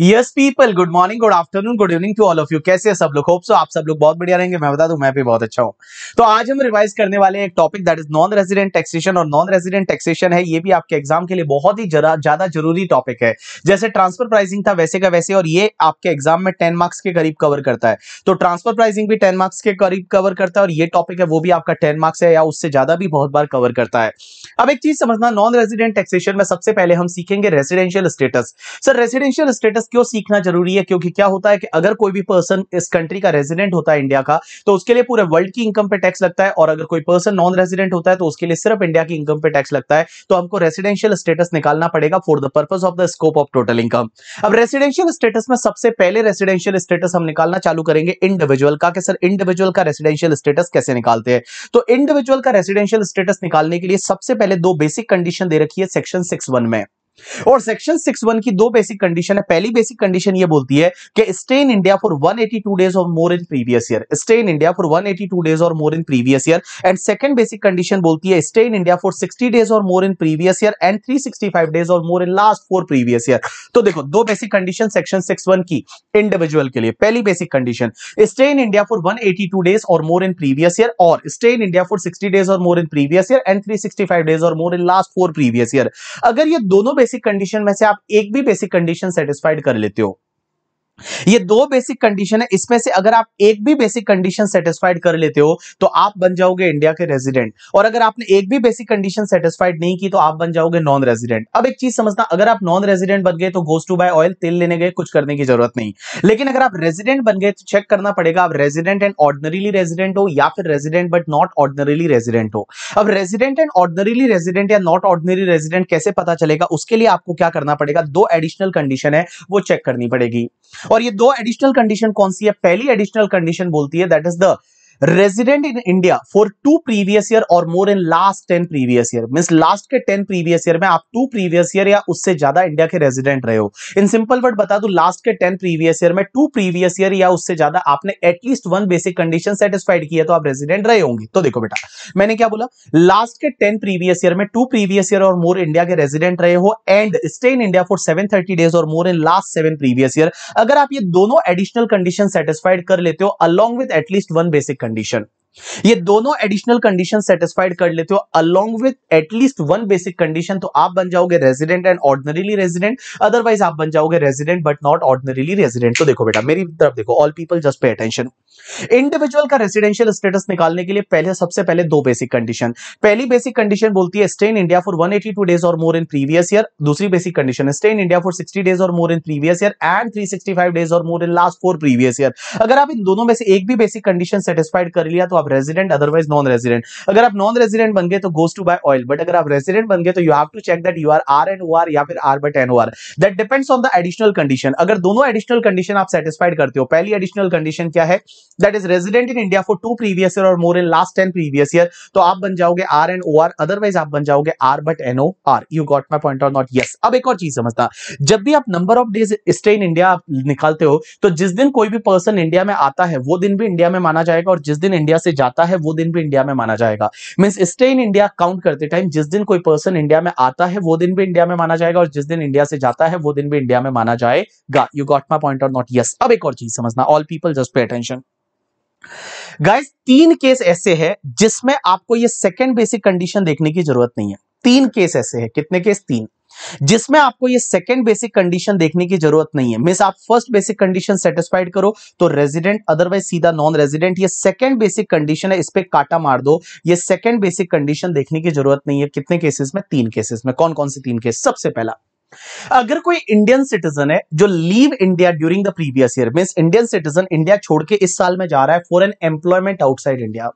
yes people good morning good afternoon good evening to all of you कैसे सब लोग hope so आप सब लोग बहुत बढ़िया रहेंगे मैं बता दू मैं भी बहुत अच्छा हूँ तो आज हम रिवाइज करने वाले एक topic that is non resident taxation और नॉन रेजिडेंट टैक्सेशन है ये भी आपके एग्जाम के लिए बहुत ही ज्यादा जरूरी टॉपिक है जैसे ट्रांसफर प्राइसिंग था वैसे का वैसे और ये आपके एग्जाम में टेन मार्क्स के करीब कवर करता है तो ट्रांसफर प्राइसिंग भी टेन मार्क्स के करीब कवर करता है और ये टॉपिक है वो भी आपका टेन मार्क्स है या उससे ज्यादा भी बहुत बार कवर करता है अब एक चीज समझना नॉन रेजिडेंट टैक्सेशन में सबसे पहले हम सीखेंगे residential status sir residential status क्यों सीखना जरूरी है क्योंकि क्या होता है कि अगर कोई भी पर्सन इस कंट्री का रेजिडेंट होता है इंडिया का तो उसके लिए पूरे वर्ल्ड की इनकम पे टैक्स लगता है और अगर कोई पर्सन नॉन रेजिडेंट होता है तो उसके लिए सिर्फ इंडिया की इनकम पे टैक्स लगता है तो हमको रेसिडेंशियल स्टेटस निकालना पड़ेगा for the purpose of the scope of total income अब रेसिडेंशियल स्टेटस में सबसे पहले रेसिडेंशियल स्टेटस हम निकालना चालू करेंगे इंडिविजुअल का सर इंडिविजुअल का रेसिडेंशियल स्टेटस कैसे निकालते हैं तो इंडिविजुअल का रेसिडेंशियल स्टेटस निकालने के लिए सबसे पहले दो बेसिक कंडीशन दे रखी है सेक्शन सिक्स वन में और सेक्शन सिक्स वन की दो बेसिक कंडीशन है पहली बेसिक कंडीशन ये बोलती है कि stay in India for 182 days और more in previous year stay in India for 182 days और more in previous year and second basic condition बोलती है stay in India for 60 days और more in previous year and 365 days और more in last four previous year तो देखो दो basic condition section six one की individual के लिए पहली basic condition stay in India for 182 days और मोर इन प्रीवियस ईयर और stay in India for sixty days और more in previous year and 365 days और more in last four previous year अगर ये दोनों बेसिक कंडीशन में से आप एक भी बेसिक कंडीशन सेटिस्फाइड कर लेते हो ये दो बेसिक कंडीशन है इसमें से अगर आप एक भी बेसिक कंडीशन सेटिस्फाइड कर लेते हो तो आप बन जाओगे इंडिया के रेजिडेंट और अगर आपने एक भी बेसिक कंडीशन सेटिस्फाइड नहीं की तो आप बन जाओगे नॉन रेजिडेंट अब एक चीज समझना अगर आप नॉन रेजिडेंट बन गए तो गोस टू बाय ऑयल तेल लेने गए कुछ करने की जरूरत नहीं लेकिन अगर आप रेजिडेंट बन गए तो चेक करना पड़ेगा आप रेजिडेंट एंड ऑर्डनरीली रेजिडेंट हो या फिर resident but not ordinarily resident हो अब रेजिडेंट एंड ऑर्डनरीली रेजिडेंट या नॉट ऑर्डनरी रेजिडेंट कैसे पता चलेगा उसके लिए आपको क्या करना पड़ेगा दो एडिशनल कंडीशन है वो चेक करनी पड़ेगी और ये दो एडिशनल कंडीशन कौन सी है पहली एडिशनल कंडीशन बोलती है that is the resident in India for two previous year और more in last ten previous year mean last के टेन प्रीवियस ईयर में आप टू प्रीवियस ईयर या उससे ज्यादा इंडिया के रेजिडेंट रहे हो इन सिंपल वर्ड बता दू लास्ट के टेन प्रीवियस ईयर में टू प्रीवियस ईयर या उससे ज्यादा आपने at least one basic condition satisfied किया तो आप रेजिडेंट रहे होंगे तो देखो बेटा मैंने क्या बोला लास्ट के टेन प्रीवियस ईयर में टू प्रीवियस ईयर और मोर इंडिया के रेजिडेंट रहे हो and stay in India for seven thirty days और more in last seven previous year अगर आप ये दोनों एडिशनल कंडीशन सेटिस्फाइड कर लेते हो along with at least one basic condition ये दोनों एडिशनल कंडीशन सेटिस्फाइड कर लेते हो along with at least one basic condition तो आप बन जाओगे resident and ordinarily resident otherwise आप बन जाओगे resident but not ordinarily resident तो देखो बेटा मेरी तरफ देखो all people just pay attention individual का रेसिडेंशियल स्टेटस निकालने के लिए पहले सबसे पहले दो बेसिक कंडीशन पहली बेसिक कंडीशन बोलती है stay in India for one days और मोर इन प्रीवियस ईयर दूसरी basic condition stay in India for sixty days और more in previous year and three days और more in last four previous year अगर आप इन दोनों में से एक भी बेसिक कंडीशन सेटिस्फाइड कर लिया तो आप आप रेजिडेंट अदरवाइज नॉन रेजिडेंट अगर आप नॉन रेजिडेंट बन गए तो goes to by oil but अगर आप रेजिडेंट बन गए तो you have to check that you are R and R या फिर R but N O R that depends on the additional condition अगर दोनों एडिशनल कंडीशन आप सेटिस्फाइड करते हो पहली एडिशनल कंडीशन क्या है that is resident in India for two previous year और more in last ten previous year तो आप बन जाओगे R and O R otherwise आप बन जाओगे R but N O R you got my point और नॉट यस अब एक और चीज समझता जब भी आप number of days stay in India निकालते हो तो जिस दिन कोई भी पर्सन इंडिया में आता है वो दिन भी इंडिया में माना जाएगा और जिस दिन इंडिया से जाता है वो दिन भी इंडिया में माना जाएगा means stay in India count करते टाइम जिस दिन कोई पर्सन इंडिया में आता है वो दिन भी इंडिया में माना जाएगा और जिस दिन इंडिया से जाता है वो दिन भी इंडिया में माना जाएगा यू गॉट माई पॉइंट और नॉट यस अब एक और चीज समझना all people just pay attention guys तीन केस ऐसे हैं जिसमें आपको ये सेकंड बेसिक कंडीशन देखने की जरूरत नहीं है तीन केस ऐसे हैं कितने केस तीन जिसमें आपको ये सेकेंड बेसिक कंडीशन देखने की जरूरत नहीं है मिस आप फर्स्ट बेसिक कंडीशन सेटिस्फाइड करो तो रेजिडेंट अदरवाइज सीधा नॉन रेजिडेंट ये सेकेंड बेसिक कंडीशन है इस पर काटा मार दो ये सेकेंड बेसिक कंडीशन देखने की जरूरत नहीं है कितने केसेस में तीन केसेस में कौन कौन से तीन केस सबसे पहला अगर कोई इंडियन सिटीजन है जो leave India during the previous year mean Indian citizen India छोड़ के इस साल में जा रहा है for an employment outside India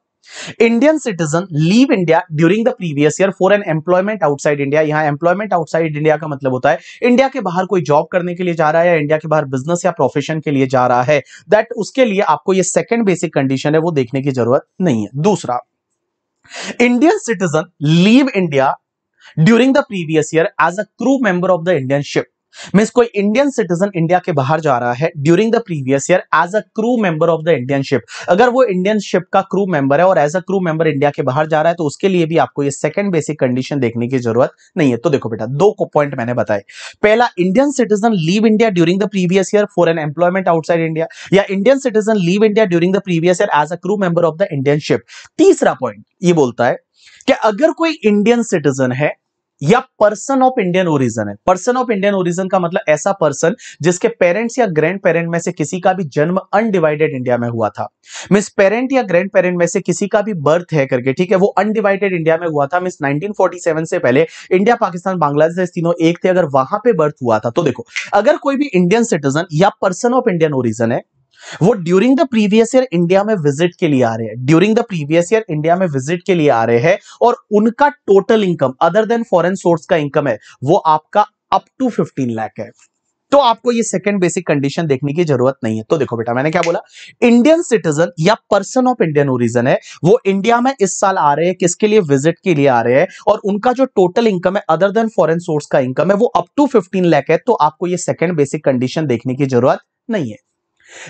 Indian citizen leave India during the previous year for an employment outside India यहां एम्प्लॉयमेंट आउटसाइड इंडिया का मतलब होता है इंडिया के बाहर कोई जॉब करने के लिए जा रहा है या इंडिया के बाहर बिजनेस या प्रोफेशन के लिए जा रहा है दैट उसके लिए आपको ये सेकेंड बेसिक कंडीशन है वो देखने की जरूरत नहीं है दूसरा Indian citizen leave India during the previous year as a crew member of the Indian ship means कोई इंडियन सिटीजन इंडिया के बाहर जा रहा है during the previous year as a crew member of the Indian ship अगर वो Indian ship का crew member है और as a crew member India के बाहर जा रहा है तो उसके लिए भी आपको ये सेकंड बेसिक कंडीशन देखने की जरूरत नहीं है तो देखो बेटा दो को पॉइंट मैंने बताए पहला Indian citizen leave India during the previous year for an employment outside India या Indian citizen leave India during the previous year as a crew member of the Indian ship तीसरा पॉइंट ये बोलता है कि अगर कोई इंडियन सिटीजन है या पर्सन ऑफ इंडियन ओरिजन है पर्सन ऑफ इंडियन ओरिजन का मतलब ऐसा पर्सन जिसके पेरेंट्स या ग्रैंड पेरेंट में से किसी का भी जन्म अनडिवाइडेड इंडिया में हुआ था मिस पेरेंट या ग्रैंड पेरेंट में से किसी का भी बर्थ है करके ठीक है वो अनडिवाइडेड इंडिया में हुआ था मिस नाइनटीन से पहले इंडिया पाकिस्तान बांग्लादेश तीनों एक थे अगर वहां पर बर्थ हुआ था तो देखो अगर कोई भी इंडियन सिटीजन या पर्सन ऑफ इंडियन ओरिजन है वो during the previous year India में विजिट के लिए आ रहे हैं during the previous year India में विजिट के लिए आ रहे हैं और उनका total income other than foreign source का इनकम है वो आपका अप टू फिफ्टीन लाख है तो आपको ये सेकंड बेसिक कंडीशन देखने की जरूरत नहीं है तो देखो बेटा मैंने क्या बोला इंडियन सिटीजन या पर्सन ऑफ इंडियन ओरिजन है वो इंडिया में इस साल आ रहे हैं किसके लिए विजिट के लिए आ रहे हैं और उनका जो टोटल इनकम है अदर देन फॉरेन सोर्स का इनकम है वो अप टू फिफ्टीन लाख है तो आपको ये सेकंड बेसिक कंडीशन देखने की जरूरत नहीं है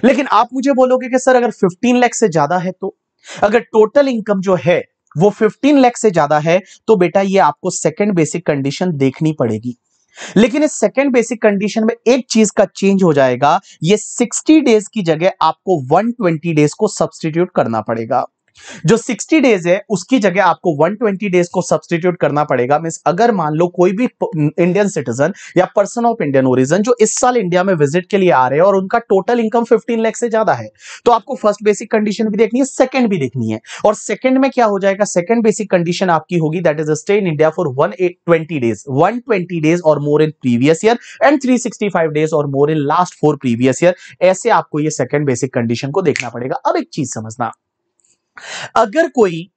लेकिन आप मुझे बोलोगे कि सर अगर 15 लाख से ज्यादा है तो अगर टोटल इनकम जो है वो 15 लाख से ज्यादा है तो बेटा ये आपको सेकंड बेसिक कंडीशन देखनी पड़ेगी लेकिन इस सेकंड बेसिक कंडीशन में एक चीज का चेंज हो जाएगा ये 60 डेज की जगह आपको 120 डेज को सब्सटीट्यूट करना पड़ेगा जो 60 डेज है उसकी जगह आपको 120 डेज को सब्सटीट्यूट करना पड़ेगा मीन अगर मान लो कोई भी इंडियन सिटीजन या पर्सन ऑफ इंडियन ओरिजन जो इस साल इंडिया में विजिट के लिए आ रहे हैं और उनका टोटल इनकम 15 लाख से ज्यादा है तो आपको फर्स्ट बेसिक कंडीशन भी देखनी है सेकंड भी देखनी है और सेकंड में क्या हो जाएगा सेकंड बेसिक कंडीशन आपकी होगी that is stay in India for one days one days और more in previous year and three days और more in last four previous year ऐसे आपको ये सेकंड बेसिक कंडीशन को देखना पड़ेगा अब एक चीज समझना अगर कोई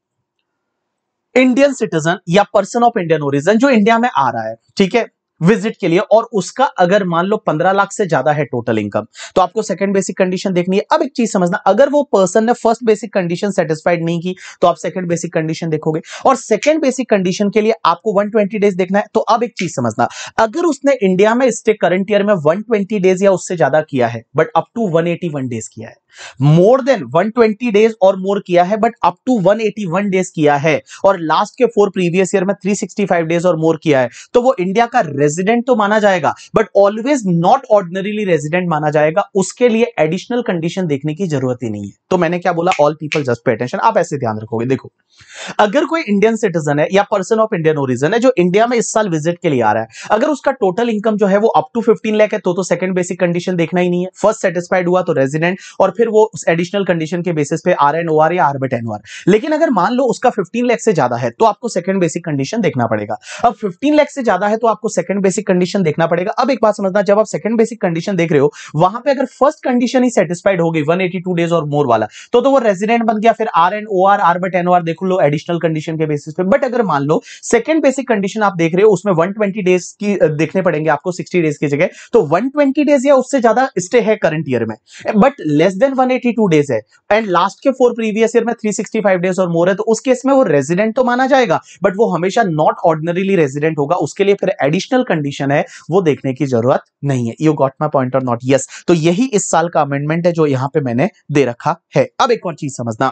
इंडियन सिटीजन या पर्सन ऑफ इंडियन ओरिजन जो इंडिया में आ रहा है ठीक है विजिट के लिए और उसका अगर मान लो पंद्रह लाख से ज्यादा है टोटल इनकम तो आपको सेकंड बेसिक कंडीशन देखनी है अब एक चीज समझना अगर वो पर्सन ने फर्स्ट बेसिक कंडीशन सेटिस्फाइड नहीं की तो आप सेकंड बेसिक कंडीशन देखोगे और सेकंड बेसिक कंडीशन के लिए आपको 120 डेज देखना है तो अब एक चीज समझना अगर उसने इंडिया में स्टे करंट ईयर में वन डेज या उससे ज्यादा किया है but up to one days किया है मोर देन 120 डेज और मोर किया है बट अप टू 181 डेज किया है और लास्ट के फोर प्रीवियस ईयर में 365 डेज और मोर किया है तो वो इंडिया का रेजिडेंट तो माना जाएगा but always not ordinarily resident माना जाएगा उसके लिए एडिशनल कंडीशन देखने की जरूरत ही नहीं है तो मैंने क्या बोला all people just pay attention आप ऐसे ध्यान रखोगे देखो अगर कोई इंडियन सिटीजन है या पर्सन ऑफ इंडियन ओरिजन है जो इंडिया में इस साल विजिट के लिए आ रहा है अगर उसका टोटल इनकम जो है वो अप टू फिफ्टीन लैख है तो, तो सेकंड बेसिक कंडीशन देखना ही नहीं है फर्स्ट सेटिस्फाइड हुआ तो रेजिडेंट और फिर फिर वो उस एडिशनल कंडीशन के बेसिस पे आर एन ओ आर या आर बट एन लेकिन अगर मान लो उसका 15 लाख से ज्यादा है तो आपको सेकंड बेसिक कंडीशन देखना पड़ेगा अब 15 लाख से ज्यादा है तो आपको सेकंड बेसिक कंडीशन देखना पड़ेगा अब एक बात समझना जब आप सेकंड बेसिक कंडीशन देख रहे हो वहां पे अगर फर्स्ट कंडीशन ही सेटिस्फाइड हो गई 182 डेज और मोर वाला तो तो वो रेजिडेंट बन गया फिर R N O R R but N देख लो एडिशनल कंडीशन के बेसिस पे बट अगर मान लो सेकंड बेसिक कंडीशन आप देख रहे हो उसमें 120 डेज की देखने पड़ेंगे आपको सिक्सटी डेज की जगह तो 120 डेज या उससे ज्यादा स्टे है करंट ईयर में but less than than 182 days है एंड लास्ट के फोर प्रीवियस ईयर में 365 डेज और मोर है तो उस केस में वो रेजिडेंट तो माना जाएगा बट वो हमेशा नॉट ऑर्डिनरीली रेजिडेंट होगा उसके लिए फिर एडिशनल कंडीशन है वो देखने की जरूरत नहीं है यू गॉट माई पॉइंट और नॉट यस तो यही इस साल का अमेंडमेंट है जो यहां पे मैंने दे रखा है अब एक और चीज समझना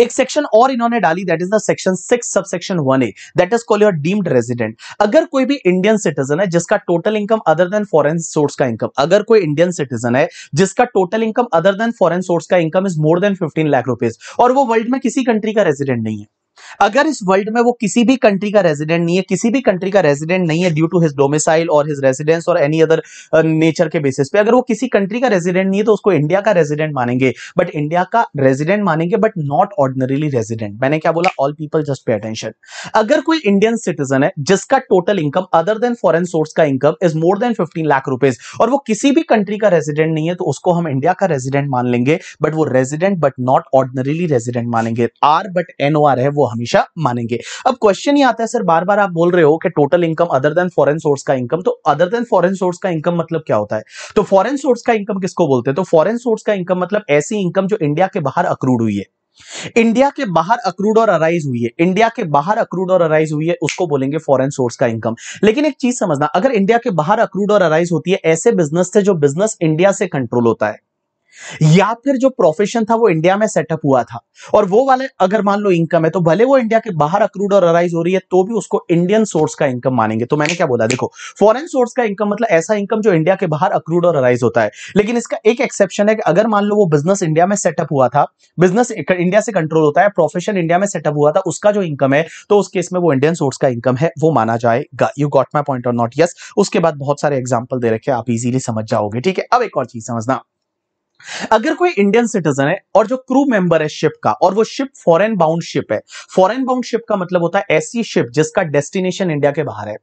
एक सेक्शन और इन्होंने डाली that is the section six sub section one A that is call your deemed resident अगर कोई भी इंडियन सिटीजन है जिसका total income other than foreign source का इनकम अगर कोई इंडियन सिटीजन है जिसका total income other than foreign source का income is more than fifteen lakh rupees और वो वर्ल्ड में किसी कंट्री का रेजिडेंट नहीं है अगर इस वर्ल्ड में वो किसी भी कंट्री का रेजिडेंट नहीं है किसी भी कंट्री का रेजिडेंट नहीं है ड्यू टू हिज डोमिसाइल और हिज रेजिडेंस और एनी अदर नेचर के बेसिस पे अगर वो किसी कंट्री का रेजिडेंट नहीं है तो उसको इंडिया का रेजिडेंट मानेंगे बट इंडिया का रेजिडेंट मानेंगे बट नॉट ऑर्डनरीली रेजिडेंट मैंने क्या बोला all people just pay attention अगर कोई इंडियन सिटीजन है जिसका total income other than foreign source का income is more than fifteen lakh rupees और वो किसी भी कंट्री का रेजिडेंट नहीं है तो उसको हम इंडिया का रेजिडेंट मान लेंगे बट वो resident but not ordinarily resident मानेंगे R but N O R है वो हमेशा मानेंगे अब क्वेश्चन ये आता है सर बार बार आप बोल रहे हो कि total income other than foreign source का इनकम तो अदर देन फॉरेन सोर्स का इनकम मतलब क्या होता है तो फॉरेन सोर्स का इनकम किसको बोलते हैं तो फॉरेन सोर्स का इनकम मतलब ऐसी इनकम जो इंडिया के बाहर अक्रूड हुई है इंडिया के बाहर अक्रूड और अराइज हुई है इंडिया के बाहर अक्रूड और अराइज हुई है उसको बोलेंगे फॉरेन सोर्स का इनकम लेकिन एक चीज समझना अगर इंडिया के बाहर अक्रूड और अराइज होती है ऐसे बिजनेस से जो बिजनेस इंडिया से कंट्रोल होता है या फिर जो प्रोफेशन था वो इंडिया में सेटअप हुआ था और वो वाले अगर मान लो इनकम है तो भले वो इंडिया के बाहर अक्रूड और अराइज हो रही है तो भी उसको इंडियन सोर्स का इनकम मानेंगे तो मैंने क्या बोला देखो फॉरेन सोर्स का इनकम मतलब ऐसा इनकम जो इंडिया के बाहर अक्रूड और अराइज होता है लेकिन इसका एक एक्सेप्शन है कि अगर मान लो वो बिजनेस इंडिया में सेटअप हुआ था बिजनेस इंडिया से कंट्रोल होता है प्रोफेशन इंडिया में सेटअप हुआ था उसका जो इनकम है तो उस केस में वो इंडियन सोर्स का इनकम है वो माना जाएगा यू गॉट माई पॉइंट और नॉट यस उसके बाद बहुत सारे एग्जाम्पल दे रखे आप इजीली समझ जाओगे ठीक है अब एक और चीज समझना अगर कोई इंडियन सिटीजन है और जो क्रू मेंबर है शिप का और वो शिप फॉरेन बाउंड शिप है फॉरेन बाउंड शिप का मतलब होता है ऐसी शिप जिसका डेस्टिनेशन इंडिया के बाहर है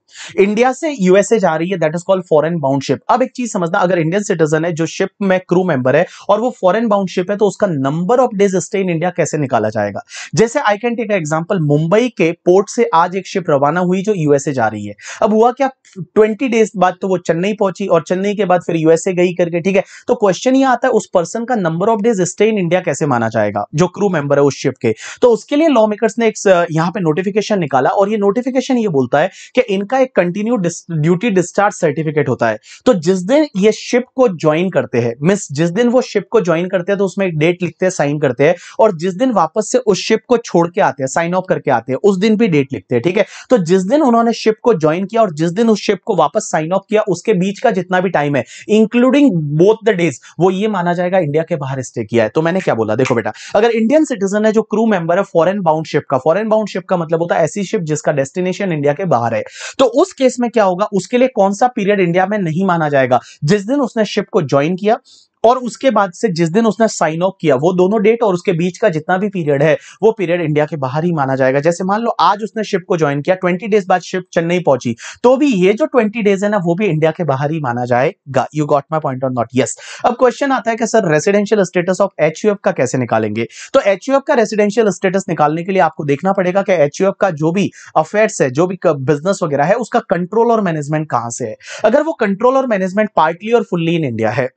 इंडिया से यूएसए जा रही है that is called foreign bound ship अब एक चीज समझना अगर इंडियन सिटीजन है जो शिप में क्रू मेंबर है और वो फॉरेन बाउंड शिप है तो उसका number of days stay in India कैसे निकाला जाएगा जैसे I can take example Mumbai के पोर्ट से आज एक शिप रवाना हुई जो यूएसए जा रही है अब हुआ क्या ट्वेंटी डेज बाद तो वो चेन्नई पहुंची और चेन्नई के बाद फिर यूएसए गई करके ठीक है तो क्वेश्चन ये आता है उस पर्सन का number of days stay in India कैसे माना जाएगा जो क्रू मेंबर है उस शिप के तो उसके लिए लॉ मेकर्स ने एक यहाँ पे नोटिफिकेशन निकाला और ये नोटिफिकेशन ये बोलता है कि इनका एक कंटिन्यू ड्यूटी डिस्चार्ज सर्टिफिकेट होता है तो जिस दिन ये शिप को ज्वाइन करते हैं मिस जिस दिन वो शिप को ज्वाइन करते हैं तो उसमें एक डेट लिखते हैं साइन करते हैं और जिस दिन वापस से उस शिप को छोड़ के आते हैं साइन ऑफ करके आते हैं उस दिन भी डेट लिखते हैं ठीक है तो जिस दिन उन्होंने शिप को ज्वाइन किया और जिस दिन उस शिप को वापस साइन ऑफ किया उसके बीच का जितना भी टाइम है इंक्लूडिंग बोथ द डेज वो ये माना जाए जाएगा इंडिया के बाहर स्टे किया है तो मैंने क्या बोला देखो बेटा अगर इंडियन सिटीजन है जो क्रू मेंबर है फॉरेन बाउंड शिप का फॉरेन बाउंड शिप का मतलब होता है ऐसी शिप जिसका डेस्टिनेशन इंडिया के बाहर है तो उस केस में क्या होगा उसके लिए कौन सा पीरियड इंडिया में नहीं माना जाएगा जिस दिन उसने शिप को ज्वाइन किया और उसके बाद से जिस दिन उसने साइन ऑफ किया वो दोनों डेट और उसके बीच का जितना भी पीरियड है वो पीरियड इंडिया के बाहर ही माना जाएगा जैसे मान लो आज उसने शिप को ज्वाइन किया ट्वेंटी डेज बाद शिप चेन्नई पहुंची तो भी ये जो ट्वेंटी डेज है ना वो भी इंडिया के बाहर ही माना जाएगा you got my point or not yes अब क्वेश्चन आता है कि sir residential status of H का कैसे निकालेंगे तो एच का रेसिडेंशियल स्टेटस निकालने के लिए आपको देखना पड़ेगा कि एच का जो भी अफेयर्स है जो भी बिजनेस वगैरह है उसका कंट्रोल और मैनेजमेंट कहां से है अगर वो कंट्रोल और मैनेजमेंट पार्टली और फुल्ली इन इंडिया है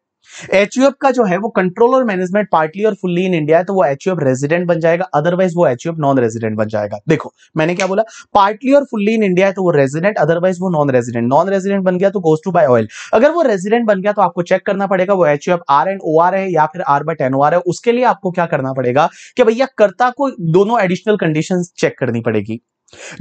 एच का जो है वो कंट्रोल और मैनेजमेंट पार्टली और फुल्ली इन इंडिया है तो वो एच रेजिडेंट बन जाएगा अदरवाइज वो एच नॉन रेजिडेंट बन जाएगा देखो मैंने क्या बोला पार्टली और फुल्ली इन इंडिया है तो वो रेजिडेंट अदरवाइज वो नॉन रेजिडेंट नॉन रेजिडेंट बन गया तो गोज टू बाय ऑयल अगर वो रेजिडेंट बन गया तो आपको चेक करना पड़ेगा वो H R and O R है या फिर R but N O R है उसके लिए आपको क्या करना पड़ेगा कि भैया कर्ता को दोनों एडिशनल कंडीशन चेक करनी पड़ेगी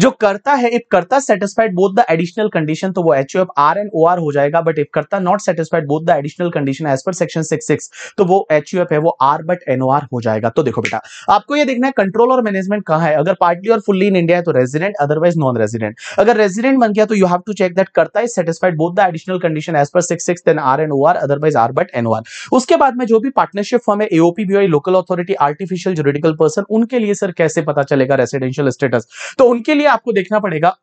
जो करता है if karta satisfied both the additional condition तो वो H F R and O R हो जाएगा but if karta not satisfied both the additional condition as per section six six तो वो एच एफ है वो R but N O R हो जाएगा तो देखो बेटा आपको ये देखना है कंट्रोल और मैनेजमेंट कहा है अगर पार्टली और फुल्ली इन इंडिया है तो रेजिडेंट अदरवाइज नॉन रेजिडेंट अगर रेजिडेंट बन गया तो you have to check that करता is satisfied both the additional condition as per six six then R and O R otherwise R but N O R उसके बाद में जो भी पार्टनरशिप फॉर्म है AOP BO local authority artificial juridical person उनके लिए sir कैसे पता चलेगा रेसिडेंशियल स्टेटस तो उनके लिए आपको देखना पड़ेगा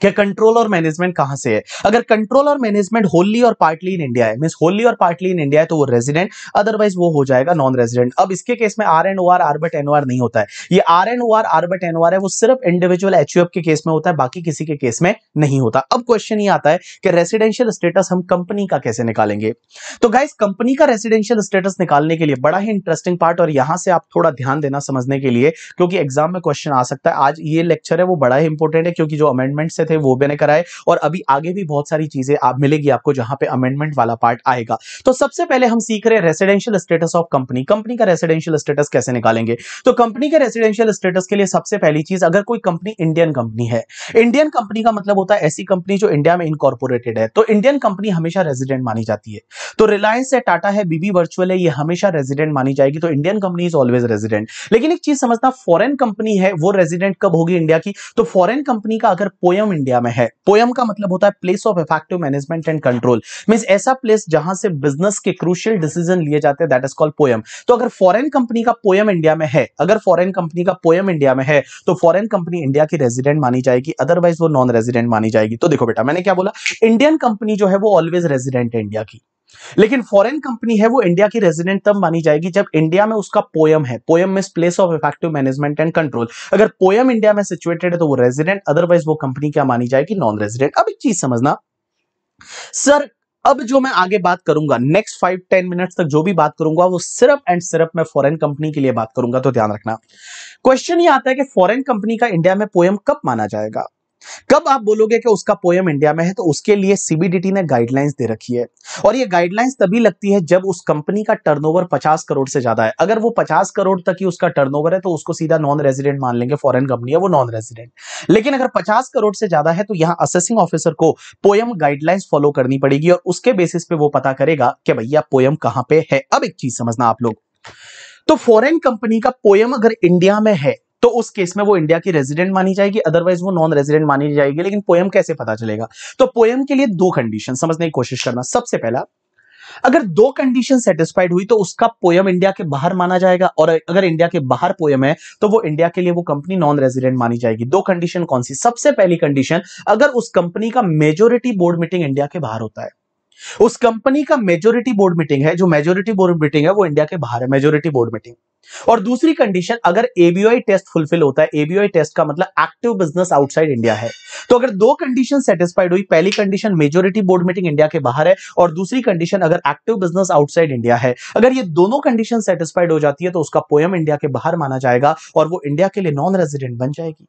क्या कंट्रोल और मैनेजमेंट कहां से है अगर कंट्रोल और मैनेजमेंट होली और पार्टली इन इंडिया है मीन होली और पार्टली इन इंडिया है तो वो रेजिडेंट अदरवाइज वो हो जाएगा नॉन रेजिडेंट अब इसके केस में R and O R R but N नहीं होता है ये R and O R R but N है वो सिर्फ इंडिविजुअल एच के केस में होता है बाकी किसी के केस में नहीं होता अब क्वेश्चन ये आता है कि रेसिडेंशियल स्टेटस हम कंपनी का कैसे निकालेंगे तो गाइज कंपनी का रेसिडेंशियल स्टेटस निकालने के लिए बड़ा ही इंटरेस्टिंग पार्ट और यहां से आप थोड़ा ध्यान देना समझने के लिए क्योंकि एग्जाम में क्वेश्चन आ सकता है आज ये लेक्चर है वो बड़ा ही इंपॉर्टेंट है क्योंकि जो अमेंडमेंट्स से थे वो मैंने कराए और अभी आगे भी बहुत सारी चीजें आप मिलेगी आपको जहां पे अमेंडमेंट वाला पार्ट आएगा तो सबसे पहले हम सीख रहे हैं residential status of company company का रेसिडेंशियल स्टेटस कैसे निकालेंगे तो कंपनी के रेसिडेंशियल स्टेटस के लिए सबसे पहली चीज अगर कोई कंपनी इंडियन कंपनी है इंडियन कंपनी का मतलब होता है ऐसी कंपनी जो इंडिया में इनकॉर्पोरेटेड है तो इंडियन कंपनी हमेशा रेजिडेंट मानी जाती है तो रिलायंस है टाटा है बीबी वर्चुअल है ये हमेशा रेजिडेंट मानी जाएगी तो Indian company is always resident लेकिन एक चीज समझना फॉरन कंपनी है वो रेजिडेंट कब होगी इंडिया की तो फॉरन कंपनी का अगर पोयम इंडिया में है पोयम का मतलब होता है place of effective management and control mean ऐसा प्लेस जहां से बिजनेस के क्रूशियल डिसीजन लिए जाते हैं दैट इज कॉल्ड पोयम तो अगर फॉरेन कंपनी का पोयम इंडिया में है अगर फॉरेन कंपनी का पोयम इंडिया में है तो फॉरेन कंपनी इंडिया की रेजिडेंट मानी जाएगी अदरवाइज वो नॉन रेजिडेंट मानी जाएगी तो देखो बेटा मैंने क्या बोला इंडियन कंपनी जो है वो ऑलवेज रेजिडेंट है इंडिया की लेकिन फॉरेन कंपनी है वो इंडिया की रेजिडेंट तब मानी जाएगी जब इंडिया में उसका पोयम है POEM is place of effective management and control अगर पोयम इंडिया में सिचुएटेड है तो वो रेजिडेंट अदरवाइज वो कंपनी क्या मानी जाएगी नॉन रेजिडेंट अब एक चीज समझना सर अब जो मैं आगे बात करूंगा नेक्स्ट फाइव टेन मिनट्स तक जो भी बात करूंगा वो सिर्फ एंड सिर्फ मैं फॉरेन कंपनी के लिए बात करूंगा तो ध्यान रखना क्वेश्चन ये आता है कि फॉरेन कंपनी का इंडिया में पोयम कब माना जाएगा कब आप बोलोगे कि उसका पोयम इंडिया में है तो उसके लिए सीबीडीटी ने गाइडलाइंस दे रखी है और ये गाइडलाइंस तभी लगती है जब उस कंपनी का टर्नओवर 50 करोड़ से ज्यादा है अगर वो 50 करोड़ तक ही उसका टर्नओवर है तो उसको सीधा नॉन रेजिडेंट मान लेंगे फॉरेन कंपनी है वो नॉन रेजिडेंट लेकिन अगर पचास करोड़ से ज्यादा है तो यहां असेसिंग ऑफिसर को पोयम गाइडलाइंस फॉलो करनी पड़ेगी और उसके बेसिस पे वो पता करेगा कि भैया पोयम कहां पे है अब एक चीज समझना आप लोग तो फॉरेन कंपनी का पोयम अगर इंडिया में है तो उस केस में वो इंडिया की रेजिडेंट मानी जाएगी अदरवाइज वो नॉन रेजिडेंट मानी जाएगी लेकिन पोएम कैसे पता चलेगा तो पोएम के लिए दो कंडीशन समझने की कोशिश करना सबसे पहला अगर दो कंडीशन सेटिस्फाइड हुई तो उसका पोयम इंडिया के बाहर माना जाएगा और अगर इंडिया के बाहर पोयम है तो वो इंडिया के लिए वो कंपनी नॉन रेजिडेंट मानी जाएगी दो कंडीशन कौन सी सबसे पहली कंडीशन अगर उस कंपनी का मेजोरिटी बोर्ड मीटिंग इंडिया के बाहर होता है उस कंपनी का मेजोरिटी बोर्ड मीटिंग है जो मेजोरिटी बोर्ड मीटिंग है वो इंडिया के बाहर है मेजोरिटी बोर्ड मीटिंग और दूसरी कंडीशन अगर एबीआई टेस्ट फुलफिल होता है एबीआई टेस्ट का मतलब एक्टिव बिजनेस आउटसाइड इंडिया है तो अगर दो कंडीशन सेटिस्फाइड हुई पहली condition majority board meeting India के बाहर है और दूसरी कंडीशन अगर एक्टिव बिजनेस आउटसाइड इंडिया है अगर ये दोनों कंडीशन सेटिस्फाइड हो जाती है तो उसका पोयम इंडिया के बाहर माना जाएगा और वो इंडिया के लिए नॉन रेजिडेंट बन जाएगी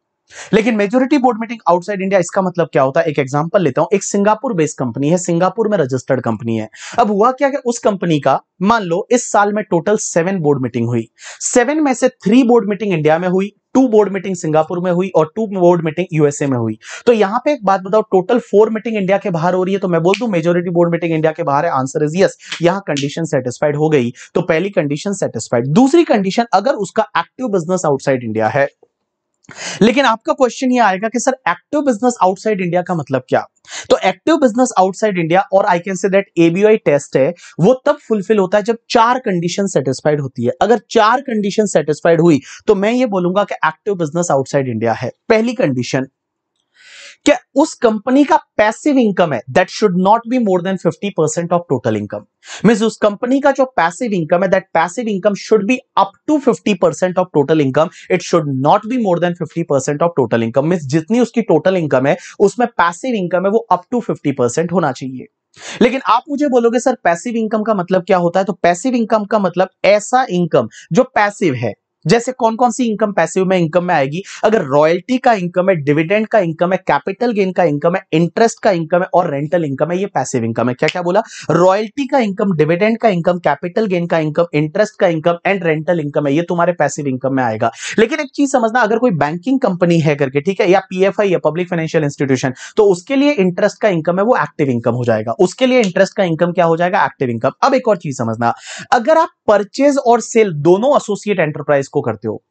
लेकिन majority board meeting outside India इसका मतलब क्या होता है एक एग्जांपल लेता हूं एक सिंगापुर बेस्ड कंपनी है सिंगापुर में रजिस्टर्ड कंपनी है अब हुआ क्या उस कंपनी का मान लो इस साल में टोटल सेवन बोर्ड मीटिंग हुई सेवन में से थ्री बोर्ड मीटिंग इंडिया में हुई टू बोर्ड मीटिंग सिंगापुर में हुई और टू बोर्ड मीटिंग यूएसए में हुई तो यहां पे एक बात बताओ टोटल फोर मीटिंग इंडिया के बाहर हो रही है तो मैं बोल दू मेजोरिटी बोर्ड मीटिंग इंडिया के बाहर है आंसर इज यस यहां कंडीशन सेटिस्फाइड हो गई तो पहली कंडीशन सेटिस्फाइड दूसरी कंडीशन अगर उसका एक्टिव बिजनेस आउटसाइड इंडिया है लेकिन आपका क्वेश्चन ये आएगा कि sir active business outside India का मतलब क्या तो एक्टिव बिजनेस आउटसाइड इंडिया और I can say that ABI test है वो तब फुलफिल होता है जब चार कंडीशन सेटिस्फाइड होती है अगर चार कंडीशन सेटिस्फाइड हुई तो मैं ये बोलूंगा कि एक्टिव बिजनेस आउटसाइड इंडिया है पहली कंडीशन कि उस कंपनी का पैसिव इनकम है that should not be more than 50 percent of total income mean उस कंपनी का जो पैसिव इनकम है that passive income should be up to 50 percent of total income it should not be more than 50 percent of total income mean जितनी उसकी total income है उसमें passive income है वो अप टू फिफ्टी परसेंट होना चाहिए लेकिन आप मुझे बोलोगे सर पैसिव इनकम का मतलब क्या होता है तो पैसिव इनकम का मतलब ऐसा इनकम जो पैसिव है जैसे कौन कौन सी इनकम पैसिव में इनकम में आएगी अगर रॉयल्टी का इनकम है डिविडेंड का इनकम है कैपिटल गेन का इनकम है इंटरेस्ट का इनकम है और रेंटल इनकम है ये पैसिव इनकम है क्या क्या बोला रॉयल्टी का इनकम डिविडेंड का इनकम कैपिटल गेन का इनकम इंटरेस्ट का इनकम एंड रेंटल इनकम है ये तुम्हारे पैसिव इनकम में आएगा लेकिन एक चीज समझना अगर कोई बैंकिंग कंपनी है करके ठीक है या पी या पब्लिक फाइनेंशियल इंस्टीट्यूशन तो उसके लिए इंटरेस्ट का इनकम है वो एक्टिव इनकम हो जाएगा उसके लिए इंटरेस्ट का इनकम क्या हो जाएगा एक्टिव इनकम अब एक और चीज समझना अगर आप परचेज और सेल दोनों एसोसिएट एंटरप्राइज को करते हो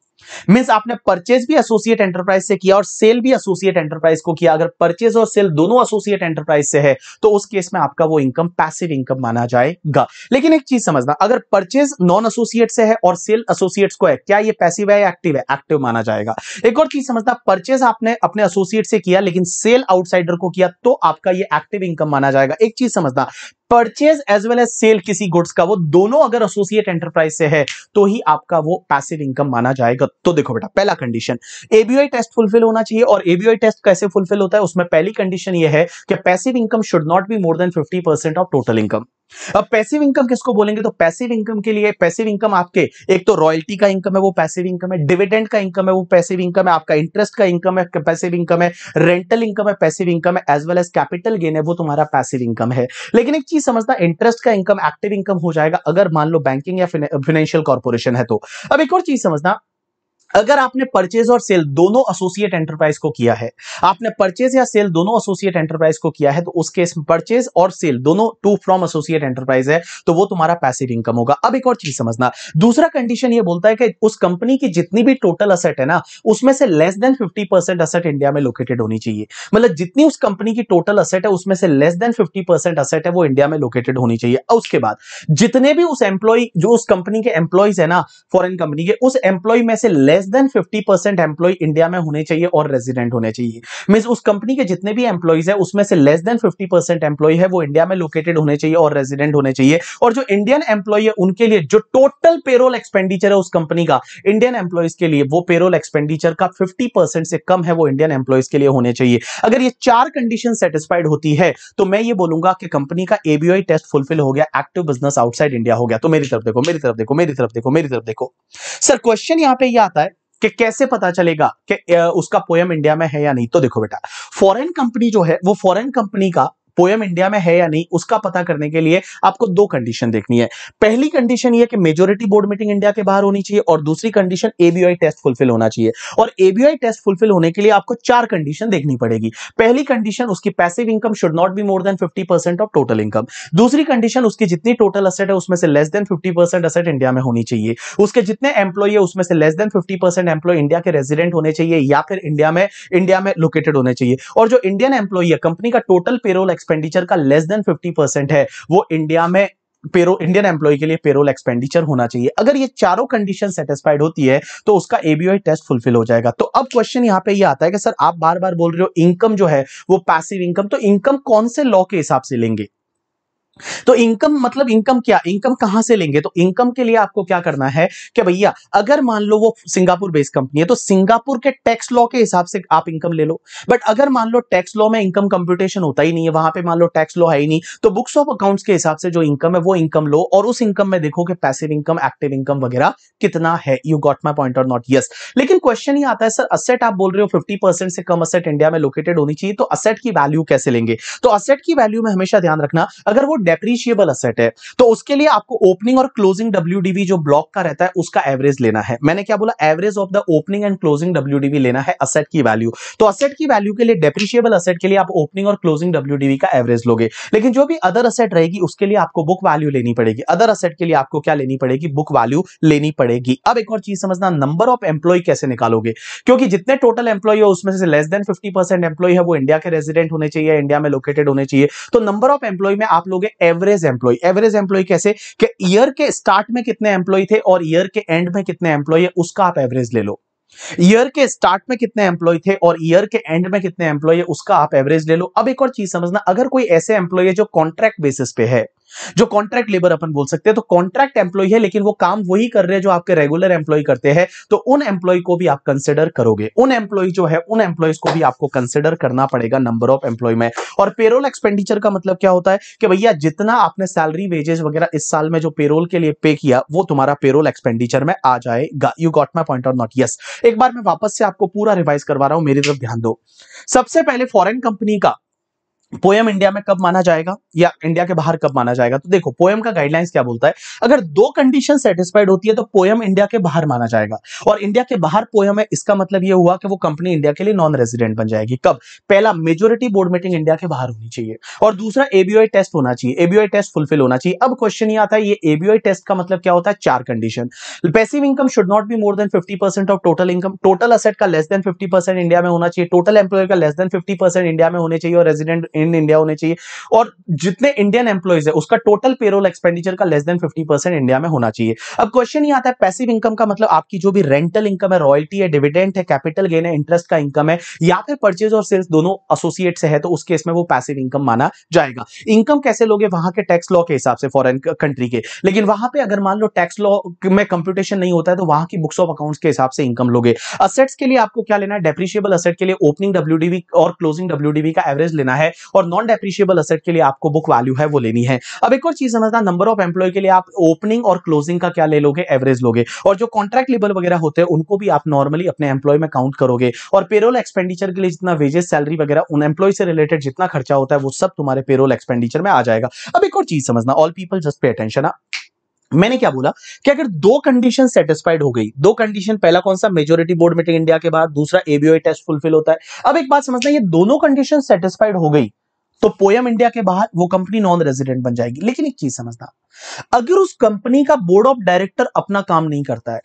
मीन्स आपने परचेज भी एसोसिएट एंटरप्राइज से किया और सेल भी एसोसिएट एंटरप्राइज को किया अगर परचेज और सेल दोनों एसोसिएट एंटरप्राइज से है तो उस केस में आपका वो इनकम पैसिव इनकम माना जाएगा लेकिन एक चीज समझना अगर परचेज नॉन एसोसिएट से है और सेल एसोसिएट्स को है क्या ये पैसिव है या एक्टिव है एक्टिव माना जाएगा एक और चीज समझना परचेज आपने अपने एसोसिएट से किया लेकिन सेल आउटसाइडर को किया तो आपका यह एक्टिव इनकम माना जाएगा एक चीज समझना purchase as well as sale किसी गुड्स का वो दोनों अगर एसोसिएट एंटरप्राइज से है तो ही आपका वो पैसिव इनकम माना जाएगा तो देखो बेटा पहला कंडीशन एबीआई टेस्ट फुलफिल होना चाहिए और एबीआई टेस्ट कैसे फुलफिल होता है उसमें पहली कंडीशन ये है कि passive income should not be more than fifty of total income अब पैसिव इनकम किसको बोलेंगे तो पैसिव इनकम के लिए पैसिव इनकम आपके एक तो रॉयल्टी का इनकम है वो पैसिव इनकम है डिविडेंड का इनकम है वो पैसिव इनकम है आपका इंटरेस्ट का इनकम है पैसिव इनकम है रेंटल इनकम है पैसिव इनकम है as well as capital gain है वो तुम्हारा पैसिव इनकम है लेकिन एक चीज समझना इंटरेस्ट का इनकम एक्टिव इनकम हो जाएगा अगर मान लो बैंकिंग या फाइनेंशियल कॉर्पोरेशन है तो अब एक और चीज समझना अगर आपने परचेज और सेल दोनों एसोसिएट एंटरप्राइज को किया है आपने परचेज या सेल दोनों एसोसिएट एंटरप्राइज को किया है तो उस केस में परचेज और सेल दोनों टू फ्रॉम एसोसिएट एंटरप्राइज है तो वो तुम्हारा पैसिव इनकम होगा अब एक और चीज समझना दूसरा कंडीशन ये बोलता है कि उस कंपनी की जितनी भी टोटल असेट है ना उसमें से less than fifty percent India में लोकेटेड होनी चाहिए मतलब जितनी उस कंपनी की टोटल असेट है उसमें से लेस देन फिफ्टी असेट है वो इंडिया में लोकेटेड होनी चाहिए उसके बाद जितने भी उस एम्प्लॉय जो उस कंपनी के एम्प्लॉयज है ना फॉरन कंपनी के उस एम्प्लॉय में से less less than 50 percent employee India में होने चाहिए और रेजिडेंट होने चाहिए मीन उस कंपनी के जितने भी एम्प्लॉयज है उसमें से लेस देन 50 परसेंट एम्प्लॉय है वो इंडिया में लोकेटेड होने चाहिए और रेजिडेंट होने चाहिए और जो इंडियन एम्प्लॉय है उनके लिए जो टोटल पेरोल एक्सपेंडिचर है उस कंपनी का इंडियन एम्प्लॉयज के लिए वो पेरोल एक्सपेंडिचर का फिफ्टी से कम है वो इंडियन एम्प्लॉयज के लिए होने चाहिए अगर ये चार कंडीशन सेटिस्फाइड होती है तो मैं ये बोलूंगा कि कंपनी का एबीआई टेस्ट फुलफिल हो गया एक्टिव बिजनेस आउटसाइड इंडिया हो गया तो मेरी तरफ देखो मेरी तरफ देखो मेरी तरफ देखो मेरी तरफ देखो सर क्वेश्चन यहाँ पे ये आता है कि कैसे पता चलेगा कि उसका पोयम इंडिया में है या नहीं तो देखो बेटा फॉरेन कंपनी जो है वो फॉरेन कंपनी का पोयम इंडिया में है या नहीं उसका पता करने के लिए आपको दो कंडीशन देखनी है पहली कंडीशन ये कि मेजोरिटी बोर्ड मीटिंग इंडिया के बाहर होनी चाहिए और दूसरी कंडीशन एबीआई टेस्ट फुलफिल होना चाहिए और एबीआई टेस्ट फुलफिल होने के लिए आपको चार कंडीशन देखनी पड़ेगी पहली कंडीशन उसकी passive income should not be more than fifty of total income दूसरी कंडीशन उसकी जितनी टोटल असेट है उसमें से less than fifty asset India में होनी चाहिए उसके जितने एम्प्लॉय है उसमें से less than fifty employee India के रेजिडेंट होने चाहिए या फिर इंडिया में इंडिया में लोकेटेड होने चाहिए और जो इंडियन एम्प्लॉय है कंपनी का टोटल पेरोल एक्सपेंडिचर का लेस देन फिफ्टी परसेंट है वो इंडिया में पेरो इंडियन एम्प्लॉय के लिए पेरोल एक्सपेंडिचर होना चाहिए अगर ये चारों कंडीशन सेटिस्फाइड होती है तो उसका एबीआई टेस्ट फुलफिल हो जाएगा तो अब क्वेश्चन यहाँ पे ये यह आता है कि सर आप बार बार बोल रहे हो इनकम जो है वो पैसिव इनकम तो इनकम कौन से लॉ के हिसाब से लेंगे तो इनकम मतलब इनकम क्या इनकम कहां से लेंगे तो इनकम के लिए आपको क्या करना है कि भैया अगर मान लो वो सिंगापुर बेस्ड कंपनी है तो सिंगापुर के टैक्स लॉ के हिसाब से आप इनकम ले लो बट अगर मान लो टैक्स लॉ में इनकम कंप्यूटेशन होता ही नहीं है वहां पे मान लो टैक्स लॉ है ही नहीं तो बुक्स ऑफ अकाउंट्स के हिसाब से जो इनकम है वो इनकम लो और उस इनकम में देखो कि पैसिव इनकम एक्टिव इनकम वगैरह कितना है यू गॉट माई पॉइंट और नॉट यस लेकिन क्वेश्चन ये आता है सर असेट आप बोल रहे हो फिफ्टी से कम असेट इंडिया में लोकेटेड होनी चाहिए तो असेट की वैल्यू कैसे लेंगे तो असेट की वैल्यू में हमेशा ध्यान रखना अगर वो डेप्रीशियबल असेट है तो उसके लिए आपको ओपनिंग और क्लोजिंग डब्ल्यू जो ब्लॉक का रहता है उसका एवरेज लेना है मैंने क्या बोला average of the opening and closing W लेना है असेट की वैल्यू तो असेट की वैल्यू के लिए डेप्रीशियबल असेट के लिए आप ओपनिंग और क्लोजिंग डब्ल्यू का एवरेज लोगे लेकिन जो भी अदर असेट रहेगी उसके लिए आपको बुक वैल्यू लेनी पड़ेगी अदर असेट के लिए आपको क्या लेनी पड़ेगी बुक वैल्यू लेनी पड़ेगी अब एक और चीज समझना नंबर ऑफ एम्प्लॉय कैसे निकालोगे क्योंकि जितने टोटल एम्प्लॉय उसमें से less than fifty percent employee है वो इंडिया के रेजिडेंट होने चाहिए इंडिया में लोकेटेड होने चाहिए तो नंबर ऑफ एम्प्लॉय में आप लोग एवरेज एम्प्लॉय एवरेज एम्प्लॉय कैसे कि ईयर के स्टार्ट में कितने एम्प्लॉय थे और ईयर के एंड में कितने एम्प्लॉय है उसका आप एवरेज ले लो ईयर के स्टार्ट में कितने एम्प्लॉय थे और ईयर के एंड में कितने एम्प्लॉय है उसका आप एवरेज ले लो अब एक और चीज समझना अगर कोई ऐसे एम्प्लॉय है जो कॉन्ट्रैक्ट बेसिस पे है जो कॉन्ट्रैक्ट लेबर अपन बोल सकते हैं तो कॉन्ट्रैक्ट एम्प्लॉय है लेकिन वो काम वही कर रहे हैं जो आपके रेगुलर एम्प्लॉय करते हैं तो उन एम्प्लॉय को भी आप कंसिडर करोगे उन एम्प्लॉय जो है उन एम्प्लॉयज को भी आपको कंसिडर करना पड़ेगा नंबर ऑफ एम्प्लॉय में और पेरोल एक्सपेंडिचर का मतलब क्या होता है कि भैया जितना आपने सैलरी वेजेस वगैरह इस साल में जो पेरोल के लिए पे किया वो तुम्हारा पेरोल एक्सपेंडिचर में आ जाएगा you got my point of not yes एक बार मैं वापस से आपको पूरा रिवाइज करवा रहा हूं मेरी तरफ ध्यान दो सबसे पहले फॉरेन कंपनी का पोयम इंडिया में कब माना जाएगा या इंडिया के बाहर कब माना जाएगा तो देखो पोयम का गाइडलाइंस क्या बोलता है अगर दो कंडीशन सेटिस्फाइड होती है तो पोयम इंडिया के बाहर माना जाएगा और इंडिया के बाहर पोयम है इसका मतलब यह हुआ कि वो कंपनी इंडिया के लिए नॉन रेजिडेंट बन जाएगी कब पहला मेजोरिटी बोर्ड मीटिंग इंडिया के बाहर होनी चाहिए और दूसरा एबीआई टेस्ट होना चाहिए एबीआई टेस्ट फुलफिल होना चाहिए अब क्वेश्चन आता है ये एबीआई टेस्ट का मतलब क्या होता है चार condition passive income should not be more than fifty of total income total asset का लेस देन फिफ्टी इंडिया में होना चाहिए टोटल एम्प्लॉय का लेस देन फिफ्टी इंडिया में होने चाहिए और रेजिडेंट इन इंडिया होने चाहिए और जितने इंडियन एम्प्लॉयज है उसका टोटल पेरोल एक्सपेंडिचर का less than fifty percent India में होना चाहिए अब क्वेश्चन ये आता है पैसिव इनकम का मतलब आपकी जो भी रेंटल इनकम है रॉयल्टी है डिविडेंट है कैपिटल गेन है इंटरेस्ट का इनकम है या फिर परचेज और सेल्स दोनों एसोसिएट से है तो उस केस में वो पैसिव इनकम माना जाएगा इनकम कैसे लोगे वहां के टैक्स लॉ के हिसाब से फॉरेन कंट्री के लेकिन वहां पे अगर मान लो टैक्स लॉ में कंप्यूटेशन नहीं होता है तो वहां की बुक्स ऑफ अकाउंट्स के हिसाब से इनकम लोगे असेट्स के लिए आपको क्या लेना है डेप्रिशिएबल असेट के लिए ओपनिंग डब्ल्यूडीबी और क्लोजिंग डब्ल्यूडीबी का एवरेज लेना है और नॉन डेप्रिशिएबल असेट के लिए आपको बुक वैल्यू है वो लेनी है अब एक और चीज समझना नंबर ऑफ एम्प्लॉय के लिए आप ओपनिंग और क्लोजिंग का क्या ले लोगे एवरेज लोगे और जो कॉन्ट्रैक्ट लेबल वगैरह होते हैं उनको भी आप नॉर्मली अपने एम्प्लॉय में काउंट करोगे और पेरोल एक्सपेंडिचर के लिए जितना वेजेस सैलरी वगैरह उन एम्प्लॉय से रिलेटेड जितना खर्चा होता है वो सब तुम्हारे पेरोल एक्सपेंडिचर में आ जाएगा अब एक और चीज समझना all people just pay attention मैंने क्या बोला कि अगर दो कंडीशन सेटिस्फाइड हो गई दो कंडीशन पहला कौन सा मेजोरिटी बोर्ड मीटिंग इंडिया के बाद दूसरा एबीओ टेस्ट फुलफिल होता है अब एक बात समझना ये दोनों कंडीशन सेटिस्फाइड हो गई तो पोयम इंडिया के बाहर वो कंपनी नॉन रेजिडेंट बन जाएगी लेकिन एक चीज समझना अगर उस कंपनी का बोर्ड ऑफ डायरेक्टर अपना काम नहीं करता है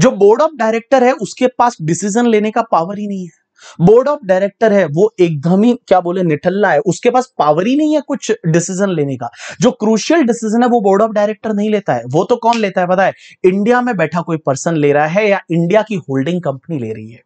जो बोर्ड ऑफ डायरेक्टर है उसके पास डिसीजन लेने का पावर ही नहीं है बोर्ड ऑफ डायरेक्टर है वो एकदम ही क्या बोले निठल्ला है उसके पास पावर ही नहीं है कुछ डिसीजन लेने का जो क्रूशियल डिसीजन है वो बोर्ड ऑफ डायरेक्टर नहीं लेता है वो तो कौन लेता है पता है इंडिया में बैठा कोई पर्सन ले रहा है या इंडिया की होल्डिंग कंपनी ले रही है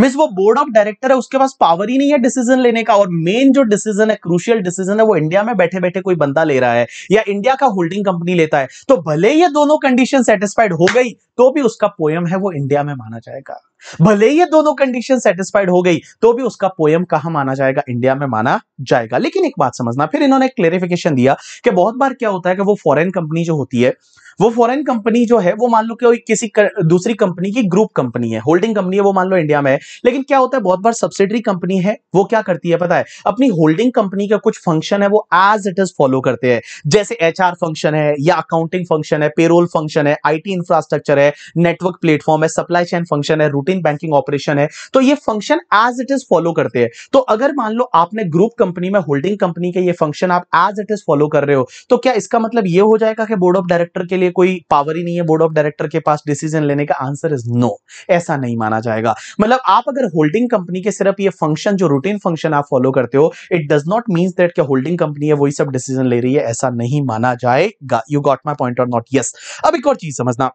मिस वो बोर्ड ऑफ डायरेक्टर है उसके पास पावर ही नहीं है डिसीजन लेने का और मेन जो डिसीजन है क्रूशियल डिसीजन है वो इंडिया में बैठे बैठे कोई बंदा ले रहा है या इंडिया का होल्डिंग कंपनी लेता है तो भले ये दोनों कंडीशन सेटिस्फाइड हो गई तो भी उसका पोयम है वो इंडिया में माना जाएगा भले ये दोनों कंडीशन सेटिस्फाइड हो गई तो भी उसका पोयम कहा माना जाएगा इंडिया में माना जाएगा लेकिन एक बात समझना फिर इन्होंने क्लेरिफिकेशन दिया कि बहुत बार क्या होता है कि वो फॉरेन कंपनी जो होती है वो फॉरेन कंपनी जो है वो मान लो कि किसी कर, दूसरी कंपनी की ग्रुप कंपनी है होल्डिंग कंपनी है वो मान लो इंडिया में है लेकिन क्या होता है बहुत बार सब्सिडरी कंपनी है वो क्या करती है पता है अपनी होल्डिंग कंपनी का कुछ फंक्शन है वो एज इट इज फॉलो करते हैं जैसे एचआर फंक्शन है या अकाउंटिंग फंक्शन है पेरोल फंक्शन है आई इंफ्रास्ट्रक्चर है नेटवर्क प्लेटफॉर्म है सप्लाई चेन फंक्शन है रूटीन इन बैंकिंग ऑपरेशन है तो ये function as it is follow करते हैं तो अगर मान लो आपने ग्रुप कंपनी में होल्डिंग कंपनी के ये फंक्शन आप एज इट इज फॉलो कर रहे हो तो क्या इसका मतलब ये हो जाएगा कि बोर्ड ऑफ डायरेक्टर के लिए कोई पावर ही नहीं है बोर्ड ऑफ डायरेक्टर के पास डिसीजन लेने का आंसर इज नो ऐसा नहीं माना जाएगा मतलब आप अगर होल्डिंग कंपनी के सिर्फ ये फंक्शन जो रूटीन फंक्शन आप फॉलो करते हो it does not mean that क्या होल्डिंग कंपनी है वही सब डिसीजन ले रही है ऐसा नहीं माना जाएगा यू गॉट माई पॉइंट और नॉट यस अब एक और चीज समझना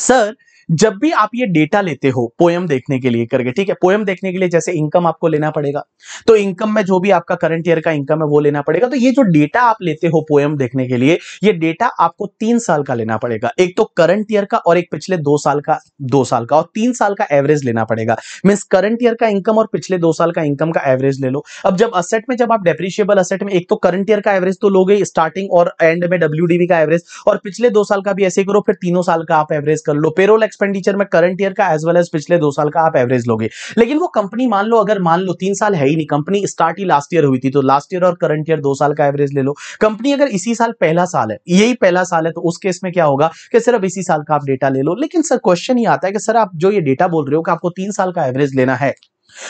सर जब भी आप ये डेटा लेते हो पोएम देखने के लिए करके ठीक है पोएम देखने के लिए जैसे इनकम आपको लेना पड़ेगा तो इनकम में जो भी आपका करंट ईयर का इनकम है वो लेना पड़ेगा तो ये जो डेटा आप लेते हो पोएम देखने के लिए ये डेटा आपको तीन साल का लेना पड़ेगा एक तो करंट ईयर का और एक पिछले दो साल का दो साल का और तीन साल का एवरेज लेना पड़ेगा मीन्स करंट ईयर का इनकम और पिछले दो साल का इनकम का एवरेज ले लो अब जब असेट में जब आप डेप्रिशिएबल असेट में एक तो करंट ईयर का एवरेज तो लोगे स्टार्टिंग और एंड में डब्ल्यू का एवरेज और पिछले दो साल का भी ऐसे करो फिर तीनों साल का आप एवरेज कर लो पेरोल एक्सपेंडिचर में करंट ईयर का एज वेल एज पिछले दो साल का आप एवरेज लोगे लेकिन वो कंपनी मान लो अगर मान लो तीन साल है ही नहीं कंपनी स्टार्ट ही लास्ट ईयर हुई थी तो लास्ट ईयर और करंट ईयर दो साल का एवरेज ले लो कंपनी अगर इसी साल पहला साल है यही पहला साल है तो उस केस में क्या होगा कि सिर्फ इसी साल का आप डेटा ले लो लेकिन सर क्वेश्चन ये आता है कि सर आप जो ये डेटा बोल रहे हो कि आपको तीन साल का एवरेज लेना है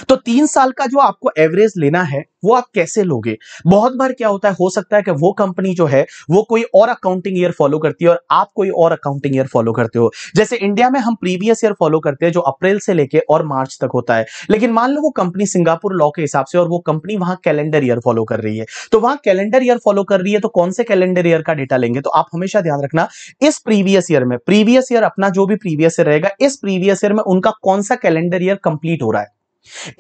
तो तीन साल का जो आपको एवरेज लेना है वो आप कैसे लोगे बहुत बार क्या होता है हो सकता है कि वो कंपनी जो है वो कोई और अकाउंटिंग ईयर फॉलो करती है और आप कोई और अकाउंटिंग ईयर फॉलो करते हो जैसे इंडिया में हम प्रीवियस ईयर फॉलो करते हैं जो अप्रैल से लेके और मार्च तक होता है लेकिन मान लो वो कंपनी सिंगापुर लॉ के हिसाब से और वो कंपनी वहां कैलेंडर ईयर फॉलो कर रही है तो वहां कैलेंडर ईयर फॉलो कर रही है तो कौन से कैलेंडर ईयर का डेटा लेंगे तो आप हमेशा ध्यान रखना इस प्रीवियस ईयर में प्रीवियस ईयर अपना जो भी प्रीवियस ईयर रहेगा इस प्रीवियस ईयर में उनका कौन सा कैलेंडर ईयर कंप्लीट हो रहा है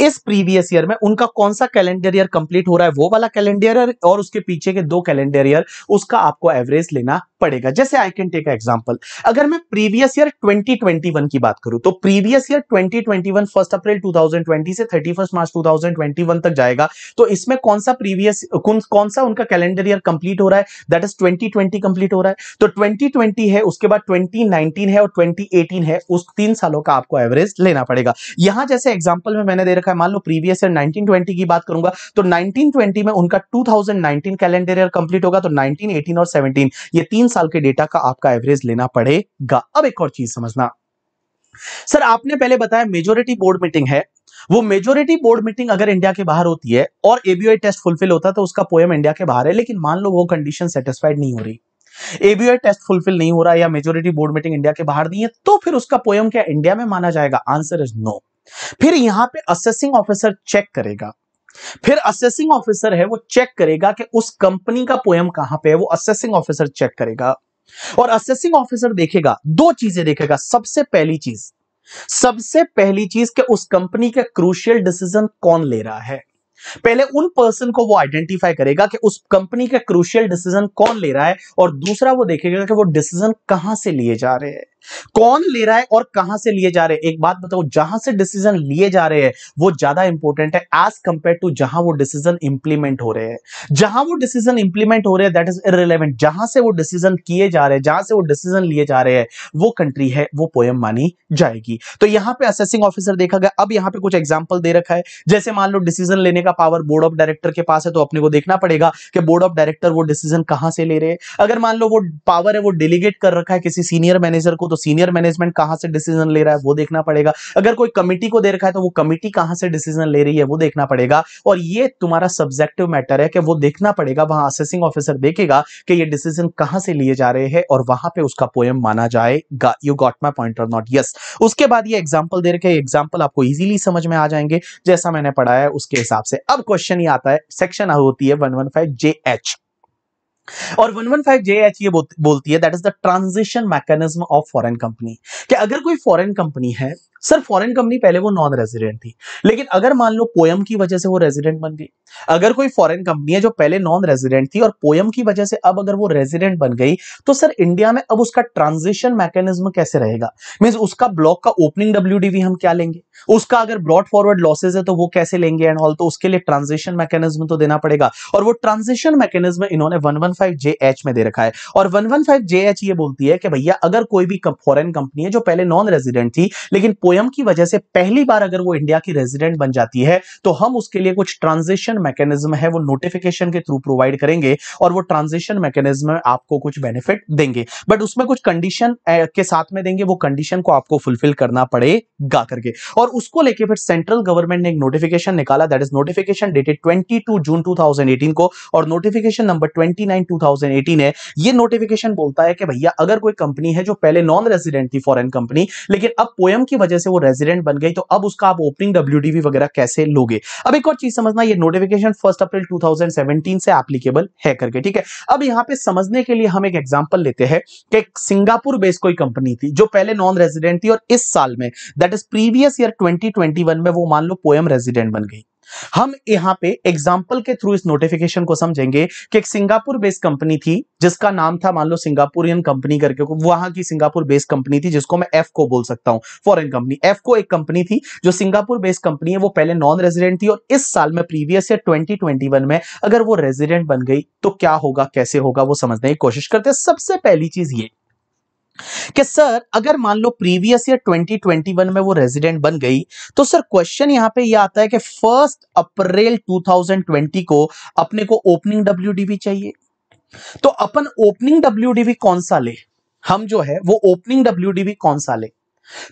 इस प्रीवियस ईयर में उनका कौन सा कैलेंडर ईयर कंप्लीट हो रहा है वो वाला कैलेंडर ईयर और उसके पीछे के दो कैलेंडर ईयर उसका आपको एवरेज लेना पड़ेगा जैसे आई कैन टेक एग्जाम्पल अगर मैं प्रीवियस ईयर 2021 की बात करूं तो प्रीवियस ईयर 2021 फर्स्ट अप्रैल 2020 से 31 मार्च 2021 तक जाएगा तो इसमें कौन सा प्रीवियस कौन कौन सा उनका कैलेंडर ईयर कंप्लीट हो रहा है दैट इज 2020 कंप्लीट हो रहा है तो 2020 है उसके बाद 2019 है और 2018 है उस तीन सालों का आपको एवरेज लेना पड़ेगा यहां जैसे एग्जाम्पल में मैंने दे रखा है मान लो प्रीवियस ईयर नाइनटीन की बात करूंगा तो नाइनटीन में उनका टू कैलेंडर ईयर कंप्लीट होगा तो 1918 और सेवनटीन ये तीन साल के डेटा का आपका एवरेज लेना पड़ेगा अब एक और चीज समझना सर आपने पहले बताया मेजोरिटी बोर्ड मीटिंग है वो मेजोरिटी बोर्ड मीटिंग अगर इंडिया के बाहर होती है और एबीआई टेस्ट फुलफिल होता है तो उसका पोएम इंडिया के बाहर है लेकिन मान लो वो कंडीशन सेटिस्फाइड नहीं हो रही एबीआई टेस्ट फुलफिल नहीं हो रहा या मेजोरिटी बोर्ड मीटिंग इंडिया के बाहर नहीं है तो फिर उसका पोएम क्या इंडिया में माना जाएगा आंसर इज नो फिर यहां पे असेसिंग ऑफिसर चेक करेगा फिर असेसिंग ऑफिसर है वो चेक करेगा कि उस कंपनी का पोएम कहां पे है वो असेसिंग ऑफिसर चेक करेगा और असेसिंग ऑफिसर देखेगा दो चीजें देखेगा सबसे पहली चीज सबसे पहली चीज कि उस कंपनी का क्रूशियल डिसीजन कौन ले रहा है पहले उन पर्सन को वो आइडेंटिफाई करेगा कि उस कंपनी का क्रूशियल डिसीजन कौन ले रहा है और दूसरा वो देखेगा कि वो डिसीजन कहां से लिए जा रहे हैं कौन ले रहा है और कहां से लिए जा रहे हैं एक बात बताओ जहां से डिसीजन लिए जा रहे हैं वो ज्यादा इंपॉर्टेंट है एज कंपेयर टू जहां वो डिसीजन इंप्लीमेंट हो रहे हैं जहां वो डिसीजन इंप्लीमेंट हो रहे हैं दैट इज इरेलीवेंट जहां से वो डिसीजन किए जा रहे हैं जहां से वो डिसीजन लिए जा रहे हैं वो कंट्री है वो पोयम मानी जाएगी तो यहां पर असेसिंग ऑफिसर देखा गया अब यहां पर कुछ एग्जाम्पल दे रखा है जैसे मान लो डिसीजन लेने का पावर बोर्ड ऑफ डायरेक्टर के पास है तो अपने को देखना पड़ेगा कि बोर्ड ऑफ डायरेक्टर वो डिसीजन कहां से ले रहे हैं अगर मान लो वो पावर है वो डेलीगेट कर रखा है किसी सीनियर मैनेजर को तो सीनियर मैनेजमेंट कहां से डिसीजन ले रहा है वो देखना पड़ेगा अगर कोई कमिटी को दे रखा है तो वो कमिटी कहां से डिसीजन ले रही है वो देखना पड़ेगा और ये तुम्हारा सब्जेक्टिव मैटर है कि वो देखना पड़ेगा वहां असेसिंग ऑफिसर देखेगा कि ये डिसीजन कहां से लिए जा रहे हैं और वहां पे उसका पोएम माना जाएगा यू गॉट माई पॉइंट और नॉट यस उसके बाद ये एग्जाम्पल दे रखे एग्जाम्पल आपको ईजिली समझ में आ जाएंगे जैसा मैंने पढ़ाया उसके हिसाब से अब क्वेश्चन ये आता है सेक्शन होती है one one five J H और 115 एच ये बोलती है that is the transition mechanism of foreign company कि अगर कोई फॉरेन कंपनी है सर फॉरेन कंपनी पहले वो नॉन रेजिडेंट थी लेकिन अगर मान लो पोयम की वजह से वो रेजिडेंट बन गई अगर कोई फॉरेन कंपनी है जो पहले नॉन रेजिडेंट थी और पोयम की वजह से अब अगर वो रेजिडेंट बन गई तो सर इंडिया में अब उसका ट्रांजिशन मैकेनिज्म कैसे रहेगा मीन उसका ब्लॉक का ओपनिंग डब्ल्यू हम क्या लेंगे उसका अगर ब्रॉड फॉरवर्ड लॉसेज है तो वो कैसे लेंगे एंड ऑल तो उसके लिए ट्रांजिशन मैकेनिज्म तो देना पड़ेगा और वो ट्रांजिशन मैकेनिज्म इन्होंने one one five J H में दे रखा है और one one five J H ये बोलती है कि भैया अगर कोई भी फॉरन कंपनी है जो पहले नॉन रेजिडेंट थी लेकिन पोयम की वजह से पहली बार अगर वो इंडिया की रेजिडेंट बन जाती है तो हम उसके लिए कुछ ट्रांजिशन मैकेनिज्म है वो नोटिफिकेशन के थ्रू प्रोवाइड करेंगे और वो ट्रांजिशन मैकेनिज्म आपको कुछ बेनिफिट देंगे बट उसमें कुछ कंडीशन के साथ में देंगे वो कंडीशन को आपको फुलफिल करना पड़ेगा करके और उसको लेके फिर सेंट्रल गवर्नमेंट ने एक नोटिफिकेशन निकाला that is notification dated twenty June two को और नोटिफिकेशन नंबर ट्वेंटी नाइन है ये नोटिफिकेशन बोलता है कि भैया अगर कोई कंपनी है जो पहले नॉन रेजिडेंट थी फॉरन कंपनी लेकिन अब पोयम की वजह से वो रेजिडेंट बन गई तो अब उसका आप ओपनिंग डब्ल्यू वगैरह कैसे लोगे अब एक और चीज समझना ये नोटिफिकेशन फर्स्ट अप्रैल 2017 से एप्लीकेबल है करके ठीक है अब यहाँ पे समझने के लिए हम एक एग्जाम्पल लेते हैं कि सिंगापुर बेस्ड कोई कंपनी थी जो पहले नॉन रेजिडेंट थी और इस साल में that is previous year twenty में वो मान लो पोएम रेजिडेंट बन गई हम यहाँ पे एग्जाम्पल के थ्रू इस नोटिफिकेशन को समझेंगे कि एक सिंगापुर बेस्ड कंपनी थी जिसका नाम था मान लो सिंगापुरियन कंपनी करके वहां की सिंगापुर बेस्ड कंपनी थी जिसको मैं एफ को बोल सकता हूँ फॉरेन कंपनी एफ को एक कंपनी थी जो सिंगापुर बेस्ड कंपनी है वो पहले नॉन रेजिडेंट थी और इस साल में प्रीवियस ईयर ट्वेंटी में अगर वो रेजिडेंट बन गई तो क्या होगा कैसे होगा वो समझने की कोशिश करते हैं सबसे पहली चीज ये कि सर अगर मान लो प्रीवियस ईयर 2021 में वो रेजिडेंट बन गई तो सर क्वेश्चन यहां पे ये यह आता है कि फर्स्ट अप्रैल 2020 को अपने को ओपनिंग डब्ल्यू चाहिए तो अपन ओपनिंग डब्ल्यू कौन सा ले हम जो है वो ओपनिंग डब्ल्यू कौन सा ले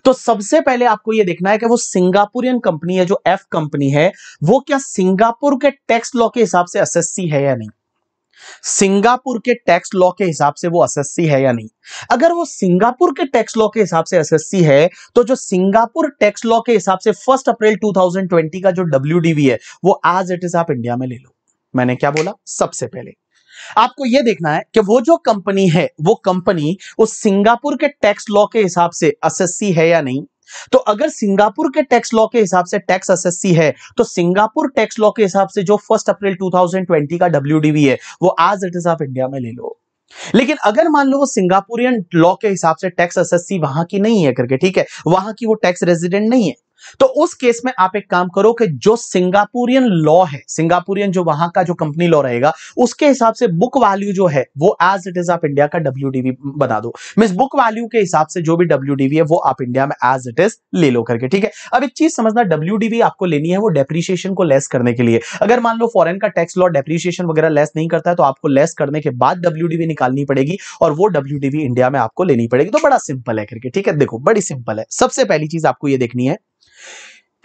तो सबसे पहले आपको यह देखना है कि वो सिंगापुरियन कंपनी है जो एफ कंपनी है वो क्या सिंगापुर के टैक्स लॉ के हिसाब से एस है या नहीं सिंगापुर के टैक्स लॉ के हिसाब से वो एसएससी है या नहीं अगर वो सिंगापुर के टैक्स लॉ के हिसाब से एसएससी है तो जो सिंगापुर टैक्स लॉ के हिसाब से फर्स्ट अप्रैल 2020 का जो डब्ल्यू है वो एज इट इज आप इंडिया में ले लो मैंने क्या बोला सबसे पहले आपको यह देखना है कि वो जो कंपनी है वो कंपनी उस सिंगापुर के टैक्स लॉ के हिसाब से एसएससी है या नहीं तो अगर सिंगापुर के टैक्स लॉ के हिसाब से टैक्स एसएससी है तो सिंगापुर टैक्स लॉ के हिसाब से जो फर्स्ट अप्रैल 2020 का डब्ल्यू है वो आज इट इज ऑफ इंडिया में ले लो लेकिन अगर मान लो वो सिंगापुरियन लॉ के हिसाब से टैक्स एसएससी वहां की नहीं है करके ठीक है वहां की वो टैक्स रेजिडेंट नहीं है तो उस केस में आप एक काम करो कि जो सिंगापुरियन लॉ है सिंगापुरियन जो वहां का जो कंपनी लॉ रहेगा उसके हिसाब से बुक वैल्यू जो है वो एज इट इज आप इंडिया का डब्ल्यू बना दो मीन बुक वैल्यू के हिसाब से जो भी डब्ल्यू है वो आप इंडिया में एज इट इज ले लो करके ठीक है अब एक चीज समझना डब्ल्यू आपको लेनी है वो डेप्रीशिएशन को लेस करने के लिए अगर मान लो फॉरन का टैक्स लॉ डेप्रीशिएशन वगैरह लेस नहीं करता है तो आपको लेस करने के बाद डब्ल्यू निकालनी पड़ेगी और वो डब्ल्यू इंडिया में आपको लेनी पड़ेगी तो बड़ा सिंपल है करके ठीक है देखो बड़ी सिंपल है सबसे पहली चीज आपको ये देखनी है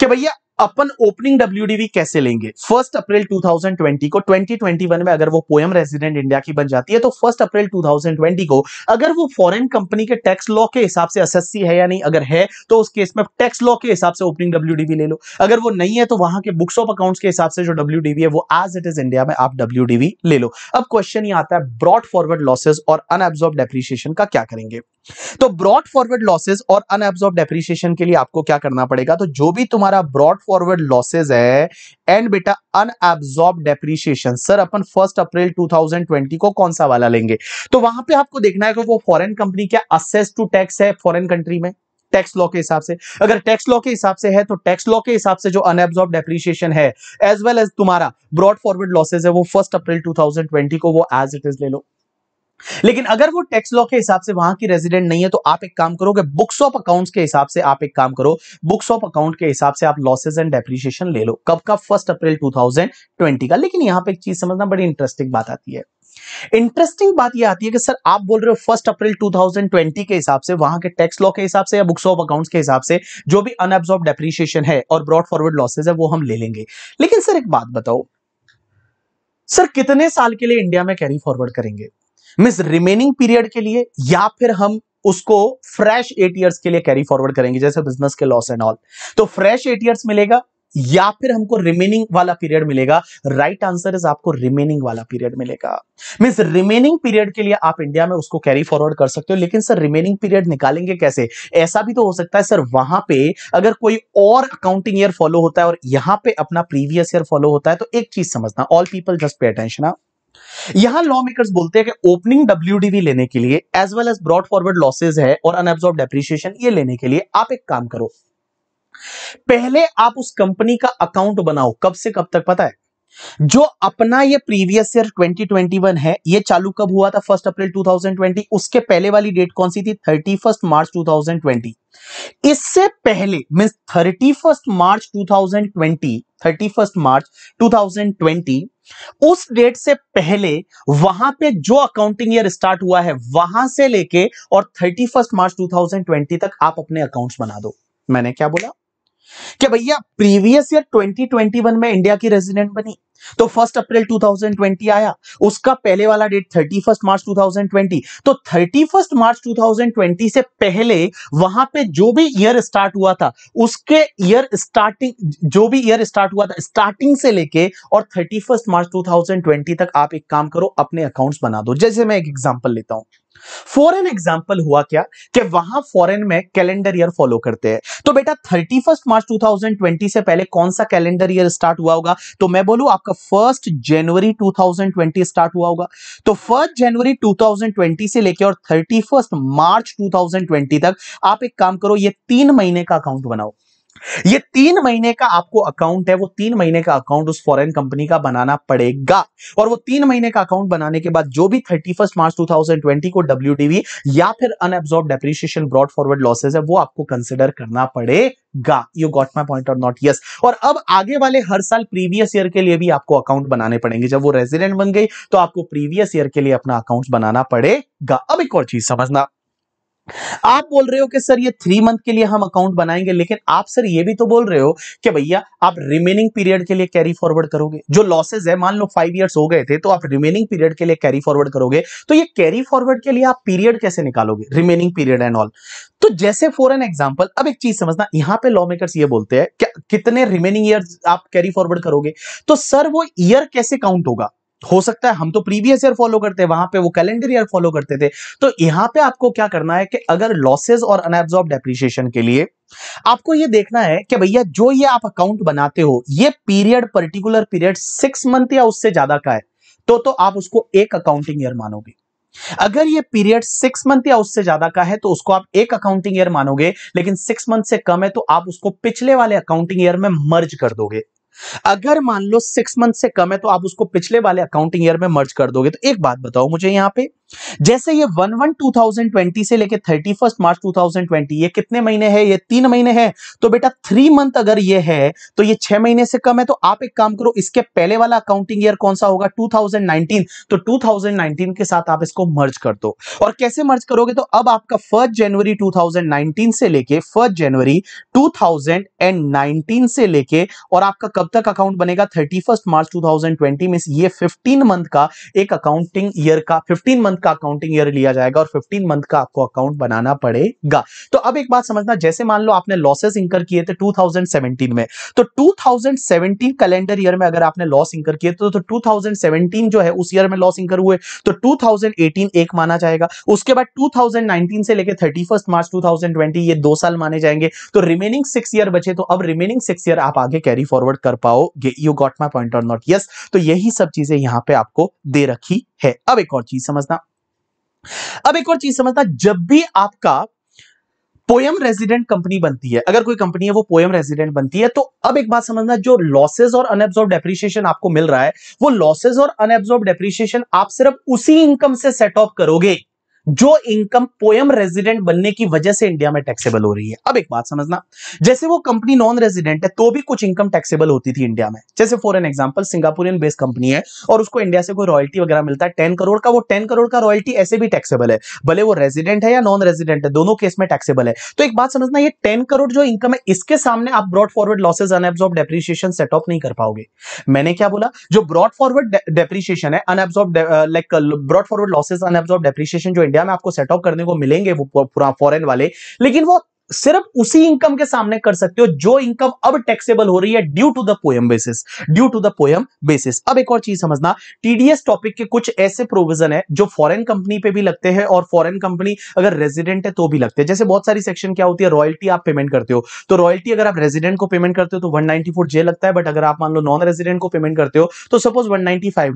कि भैया अपन ओपनिंग डब्ल्यू कैसे लेंगे फर्स्ट अप्रैल 2020 को 2021 में अगर वो पोएम रेजिडेंट इंडिया की बन जाती है तो फर्स्ट अप्रैल 2020 को अगर वो फॉरेन कंपनी के टैक्स लॉ के हिसाब से एसएससी है या नहीं अगर है तो उस केस में टैक्स लॉ के हिसाब से ओपनिंग डब्ल्यू ले लो अगर वो नहीं है तो वहां के बुक्स ऑफ अकाउंट्स के हिसाब से जो डब्ल्यू है वो एज इट इज इंडिया में आप डब्ल्यू ले लो अब क्वेश्चन ये आता है ब्रॉड फॉरवर्ड लॉसेज और अनएब्जॉर्ब डेप्रीशिएशन का क्या करेंगे तो ब्रॉड फॉरवर्ड लॉसेज और अनएब्जॉर्ब डेप्रीशिएशन के लिए आपको क्या करना पड़ेगा तो जो भी तुम्हारा ब्रॉड फॉरवर्ड लॉसेज है एंड बेटा अनएब्सॉर्ब डेप्रीशिएशन सर अपन फर्स्ट अप्रैल 2020 को कौन सा वाला लेंगे तो वहां पे आपको देखना है कि वो फॉरेन कंपनी क्या असेस टू टैक्स है फॉरेन कंट्री में टैक्स लॉ के हिसाब से अगर टैक्स लॉ के हिसाब से है तो टैक्स लॉ के हिसाब से जो अनएब्सॉर्ब डेप्रिशिएशन है एज वेल एज तुम्हारा ब्रॉड फॉरवर्ड लॉसेज है वो फर्स्ट अप्रैल टू को वो एज इट इज ले लो लेकिन अगर वो टैक्स लॉ के हिसाब से वहां की रेजिडेंट नहीं है तो आप एक काम करो कि बुक्स ऑफ अकाउंट्स के हिसाब से आप एक काम करो बुक्स ऑफ अकाउंट के हिसाब से आप लॉसेस एंड डेप्रिशिएशन ले लो कब का फर्स्ट अप्रैल 2020 का लेकिन यहां पे एक चीज समझना बड़ी इंटरेस्टिंग बात आती है इंटरेस्टिंग बात यह आती है कि सर आप बोल रहे हो फर्स्ट अप्रैल 2020 के हिसाब से वहां के टैक्स लॉ के हिसाब से या बुक्स ऑफ अकाउंट्स के हिसाब से जो भी अनअब्सॉर्ब डेप्रिशिएशन है और ब्रॉड फॉरवर्ड लॉसेज है वो हम ले लेंगे लेकिन सर एक बात बताओ सर कितने साल के लिए इंडिया में कैरी फॉरवर्ड करेंगे मिस रिमेनिंग पीरियड के लिए या फिर हम उसको फ्रेश एट ईयर्स के लिए कैरी फॉरवर्ड करेंगे जैसे बिजनेस के लॉस एंड ऑल तो फ्रेश एट ईयर्स मिलेगा या फिर हमको रिमेनिंग वाला पीरियड मिलेगा राइट आंसर इज आपको रिमेनिंग वाला पीरियड मिलेगा मीन रिमेनिंग पीरियड के लिए आप इंडिया में उसको कैरी फॉरवर्ड कर सकते हो लेकिन सर रिमेनिंग पीरियड निकालेंगे कैसे ऐसा भी तो हो सकता है सर वहां पे अगर कोई और अकाउंटिंग ईयर फॉलो होता है और यहां पे अपना प्रीवियस ईयर फॉलो होता है तो एक चीज समझना all people just pay attention आप यहां लॉ मेकर्स बोलते हैं कि ओपनिंग डब्ल्यूडीवी लेने के लिए as well as brought forward losses है और अनएब्सॉर्ब डेप्रिशिएशन ये लेने के लिए आप एक काम करो पहले आप उस कंपनी का अकाउंट बनाओ कब से कब तक पता है जो अपना ये प्रीवियस ईयर 2021 है ये चालू कब हुआ था फर्स्ट अप्रैल 2020 उसके पहले वाली डेट कौन सी थी थर्टी फर्स्ट मार्च 2020 इससे पहले mean thirty first March 2020 thirty first March 2020 उस डेट से पहले वहां पे जो अकाउंटिंग ईयर स्टार्ट हुआ है वहां से लेके और थर्टी फर्स्ट मार्च 2020 तक आप अपने अकाउंट्स बना दो मैंने क्या बोला कि भैया प्रीवियस ईयर 2021 में इंडिया की रेजिडेंट बनी तो फर्स्ट अप्रैल 2020 आया उसका पहले वाला डेट थर्टी फर्स्ट मार्च 2020 तो थर्टी फर्स्ट मार्च 2020 से पहले वहां पे जो भी ईयर स्टार्ट हुआ था उसके ईयर स्टार्टिंग जो भी ईयर स्टार्ट हुआ था स्टार्टिंग से लेके और थर्टी फर्स्ट मार्च 2020 तक आप एक काम करो अपने अकाउंट्स बना दो जैसे मैं एक एग्जाम्पल लेता हूं फॉरेन एग्जाम्पल हुआ क्या कि वहां फॉरेन में कैलेंडर ईयर फॉलो करते हैं तो बेटा थर्टी फर्स्ट मार्च 2020 से पहले कौन सा कैलेंडर ईयर स्टार्ट हुआ होगा तो मैं बोलू आप आपका फर्स्ट जनवरी 2020 स्टार्ट हुआ होगा तो फर्स्ट जनवरी 2020 से लेकर और थर्टी मार्च 2020 तक आप एक काम करो ये तीन महीने का अकाउंट बनाओ ये तीन महीने का आपको अकाउंट है वो तीन महीने का अकाउंट उस फॉरेन कंपनी का बनाना पड़ेगा और वो तीन महीने का अकाउंट बनाने के बाद जो भी थर्टी फर्स्ट मार्च 2020 को डब्ल्यू या फिर unabsorbed depreciation brought forward losses है वो आपको कंसिडर करना पड़ेगा यू गॉट माई पॉइंट और नॉट यस और अब आगे वाले हर साल प्रीवियस ईयर के लिए भी आपको अकाउंट बनाने पड़ेंगे जब वो रेजिडेंट बन गई तो आपको प्रीवियस ईयर के लिए अपना अकाउंट बनाना पड़ेगा अब एक और चीज समझना आप बोल रहे हो कि सर ये थ्री मंथ के लिए हम अकाउंट बनाएंगे लेकिन आप सर ये भी तो बोल रहे हो कि भैया आप रिमेनिंग पीरियड के लिए कैरी फॉरवर्ड करोगे जो लॉसेज है मान लो फाइव ईयर्स हो गए थे तो आप रिमेनिंग पीरियड के लिए कैरी फॉरवर्ड करोगे तो ये कैरी फॉरवर्ड के लिए आप पीरियड कैसे निकालोगे रिमेनिंग पीरियड एंड ऑल तो जैसे फॉर एन एग्जाम्पल अब एक चीज समझना यहां पर लॉ मेकर्स ये बोलते हैं कितने रिमेनिंग ईयर आप कैरी फॉरवर्ड करोगे तो सर वो ईयर कैसे काउंट होगा हो सकता है हम तो प्रीवियस ईयर फॉलो करते हैं वहां पे वो कैलेंडर ईयर फॉलो करते थे तो यहां पे आपको क्या करना है कि अगर लॉसेस और अनएब्जॉर्ब डेप्रिशिएशन के लिए आपको ये देखना है कि भैया जो ये आप अकाउंट बनाते हो ये period particular period six month या उससे ज्यादा का है तो तो आप उसको एक अकाउंटिंग ईयर मानोगे अगर ये पीरियड सिक्स मंथ या उससे ज्यादा का है तो उसको आप एक अकाउंटिंग ईयर मानोगे लेकिन सिक्स मंथ से कम है तो आप उसको पिछले वाले अकाउंटिंग ईयर में मर्ज कर दोगे अगर मान लो सिक्स मंथ से कम है तो आप उसको पिछले वाले अकाउंटिंग ईयर में मर्ज कर दोगे तो एक बात बताओ मुझे यहां पे जैसे ये one one two thousand twenty से लेके thirty first March two thousand twenty ये कितने महीने हैं ये तीन महीने हैं तो बेटा थ्री मंथ अगर ये है तो ये छह महीने से कम है तो आप एक काम करो इसके पहले वाला अकाउंटिंग ईयर कौन सा होगा टू थाउजेंड नाइनटीन तो टू थाउजेंड नाइनटीन के साथ आप इसको मर्ज कर दो और कैसे मर्ज करोगे तो अब आपका फर्स्ट जनवरी टू थाउजेंड नाइनटीन से लेके फर्स्ट जनवरी टू थाउजेंड एंड नाइनटीन से लेके और आपका कब तक अकाउंट बनेगा thirty first March two thousand twenty में ये फिफ्टीन मंथ का एक अकाउंटिंग ईयर का फिफ्टीन मंथ मंथ का अकाउंटिंग ईयर लिया जाएगा और फिफ्टीन मंथ का आपको अकाउंट बनाना पड़ेगा तो अब एक बात समझना जैसे मान लो आपने लॉसेस इंकर किए थे 2017 में तो 2017 कैलेंडर ईयर में अगर आपने लॉस इंकर किए तो, तो 2017 जो है उस ईयर में लॉस इंकर हुए तो 2018 एक माना जाएगा उसके बाद 2019 से लेकर 31 मार्च 2020 ये दो साल माने जाएंगे तो रिमेनिंग सिक्स ईयर बचे तो अब रिमेनिंग सिक्स ईयर आप आगे कैरी फॉरवर्ड कर पाओगे यू गॉट माई पॉइंट और नॉट यस तो यही सब चीजें यहां पे आपको दे रखी है अब एक और चीज समझना अब एक और चीज समझता जब भी आपका पोयम रेजिडेंट कंपनी बनती है अगर कोई कंपनी है वो पोयम रेजिडेंट बनती है तो अब एक बात समझना जो लॉसेज और अनएब्सॉर्ब डेप्रिशिएशन आपको मिल रहा है वो लॉसेज और अनएब्सॉर्ब डेप्रिशिएशन आप सिर्फ उसी इनकम से सेट ऑफ करोगे जो इनकम पोयम रेजिडेंट बनने की वजह से इंडिया में टैक्सेबल हो रही है अब एक बात समझना जैसे वो कंपनी नॉन रेजिडेंट है तो भी कुछ इनकम टैक्सेबल होती थी इंडिया में जैसे for an example Singaporean based company है और उसको इंडिया से कोई रॉयल्टी वगैरह मिलता है टेन करोड़ का वो टेन करोड़ का रॉयल्टी ऐसे भी टैक्सेबल है भले वो रेजिडेंट है या नॉन रेजिडेंट है दोनों केस में टैक्सेबल है तो एक बात समझना ये टेन करोड़ जो इनकम है इसके सामने आप brought forward losses unabsorbed depreciation set off नहीं कर पाओगे मैंने क्या बोला जो ब्रॉड फॉरवर्ड डेप्रिशिएशन है unabsorbed like brought forward losses unabsorbed depreciation जो इंडिया में आपको सेटअप करने को मिलेंगे वो फॉरेन वाले लेकिन वो सिर्फ उसी इनकम के सामने कर सकते हो जो इनकम अब टैक्सेबल हो रही है due to the POEM basis due to the POEM basis अब एक और चीज समझना टीडीएस टॉपिक के कुछ ऐसे प्रोविजन है जो फॉरेन कंपनी पे भी लगते हैं और फॉरेन कंपनी अगर रेजिडेंट है तो भी लगते हैं जैसे बहुत सारी सेक्शन क्या होती है रॉयल्टी आप पेमेंट करते हो तो रॉयल्टी अगर आप रेजिडेंट को पेमेंट करते हो तो वन जे लगता है बट अगर आप मान लो नॉन रेजिडेंट को पेमेंट करते हो तो सपोज वन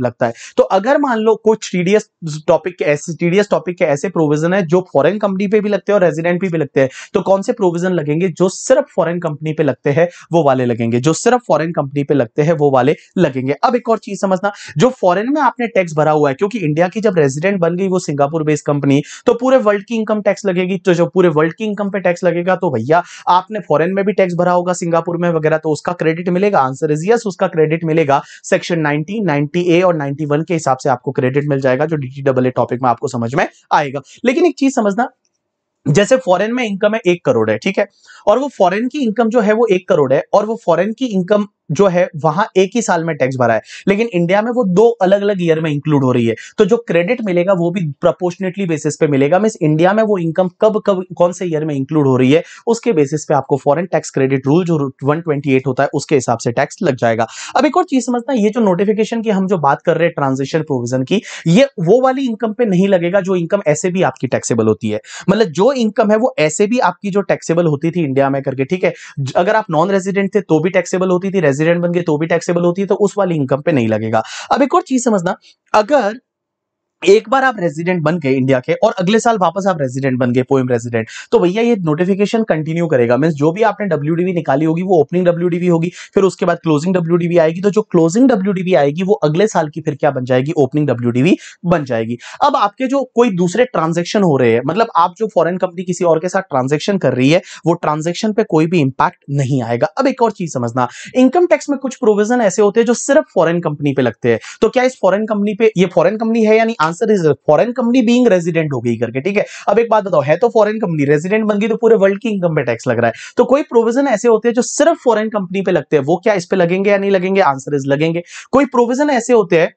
लगता है तो अगर मान लो कुछ टीडीएस टॉपिक के ऐसे टीडीएस टॉपिक के ऐसे प्रोविजन है जो फॉरन कंपनी पे भी लगते हैं और रेजिडेंट भी लगते हैं तो कौन कौन से प्रोविजन लगेंगे जो सिर्फ फॉरेन कंपनी पे लगते हैं वो वाले लगेंगे जो सिर्फ फॉरेन कंपनी पे लगते हैं वो वाले लगेंगे अब एक और चीज समझना जो फॉरेन में आपने टैक्स भरा हुआ है क्योंकि इंडिया की जब रेजिडेंट बन गई वो सिंगापुर बेस्ड कंपनी तो पूरे वर्ल्ड की इनकम टैक्स लगेगी तो जो पूरे वर्ल्ड की इनकम पे टैक्स लगेगा तो भैया आपने फॉरन में भी टैक्स भरा होगा सिंगापुर में वगैरह तो उसका क्रेडिट मिलेगा आंसर इज यस उसका क्रेडिट मिलेगा सेक्शन नाइनटीन नाइनटी ए और नाइनटी के हिसाब से आपको क्रेडिट मिल जाएगा जो डी डबल टॉपिक में आपको समझ में आएगा लेकिन एक चीज समझना जैसे फॉरेन में इनकम है एक करोड़ है ठीक है और वो फॉरेन की इनकम जो है वो एक करोड़ है और वो फॉरेन की इनकम जो है वहां एक ही साल में टैक्स भरा है लेकिन इंडिया में वो दो अलग अलग ईयर में इंक्लूड हो रही है तो जो क्रेडिट मिलेगा वो भी प्रपोर्शनेटली बेसिस पे मिलेगा मीन इंडिया में वो इनकम कब कब कौन से ईयर में इंक्लूड हो रही है उसके बेसिस पे आपको फॉरन टैक्स क्रेडिट रूल जो वन होता है उसके हिसाब से टैक्स लग जाएगा अब एक और चीज समझना ये जो नोटिफिकेशन की हम जो बात कर रहे हैं ट्रांजेक्शन प्रोविजन की ये वो वाली इनकम पे नहीं लगेगा जो इनकम ऐसे भी आपकी टैक्सेबल होती है मतलब जो इनकम है वो ऐसे भी आपकी जो टैक्सेबल होती थी इंडिया में करके ठीक है अगर आप नॉन रेजिडेंट थे तो भी टैक्सेबल होती थी रेजिडेंट बन गए तो भी टैक्सेबल होती है तो उस वाली इनकम पे नहीं लगेगा अब एक और चीज समझना अगर एक बार आप रेजिडेंट बन गए इंडिया के और अगले साल वापस आप रेजिडेंट बन गए पोएम रेजिडेंट तो भैया ये नोटिफिकेशन कंटिन्यू करेगा मीन जो भी आपने डब्ल्यू निकाली होगी वो ओपनिंग डब्ल्यू होगी फिर उसके बाद क्लोजिंग डब्ल्यू आएगी तो जो क्लोजिंग डब्ल्यू आएगी वो अगले साल की फिर क्या बन जाएगी ओपनिंग डब्ल्यू बन जाएगी अब आपके जो कोई दूसरे ट्रांजेक्शन हो रहे हैं मतलब आप जो फॉरन कंपनी किसी और के साथ ट्रांजेक्शन कर रही है वो ट्रांजेक्शन पे कोई भी इंपैक्ट नहीं आएगा अब एक और चीज समझना इनकम टैक्स में कुछ प्रोविजन ऐसे होते हैं जो सिर्फ फॉरन कंपनी पे लगते हैं तो क्या इस फॉरन कंपनी पे ये फॉरन कंपनी है यानी answer is foreign company being resident हो गई करके ठीक है अब एक बात बताओ है तो फॉरन कंपनी रेजिडेंट बन गई तो पूरे वर्ल्ड की इनकम पे टैक्स लग रहा है तो कोई प्रोविजन ऐसे होते हैं जो सिर्फ फॉरन कंपनी पे लगते हैं वो क्या इस पे लगेंगे या नहीं लगेंगे आंसर इज लगेंगे कोई प्रोविजन ऐसे होते हैं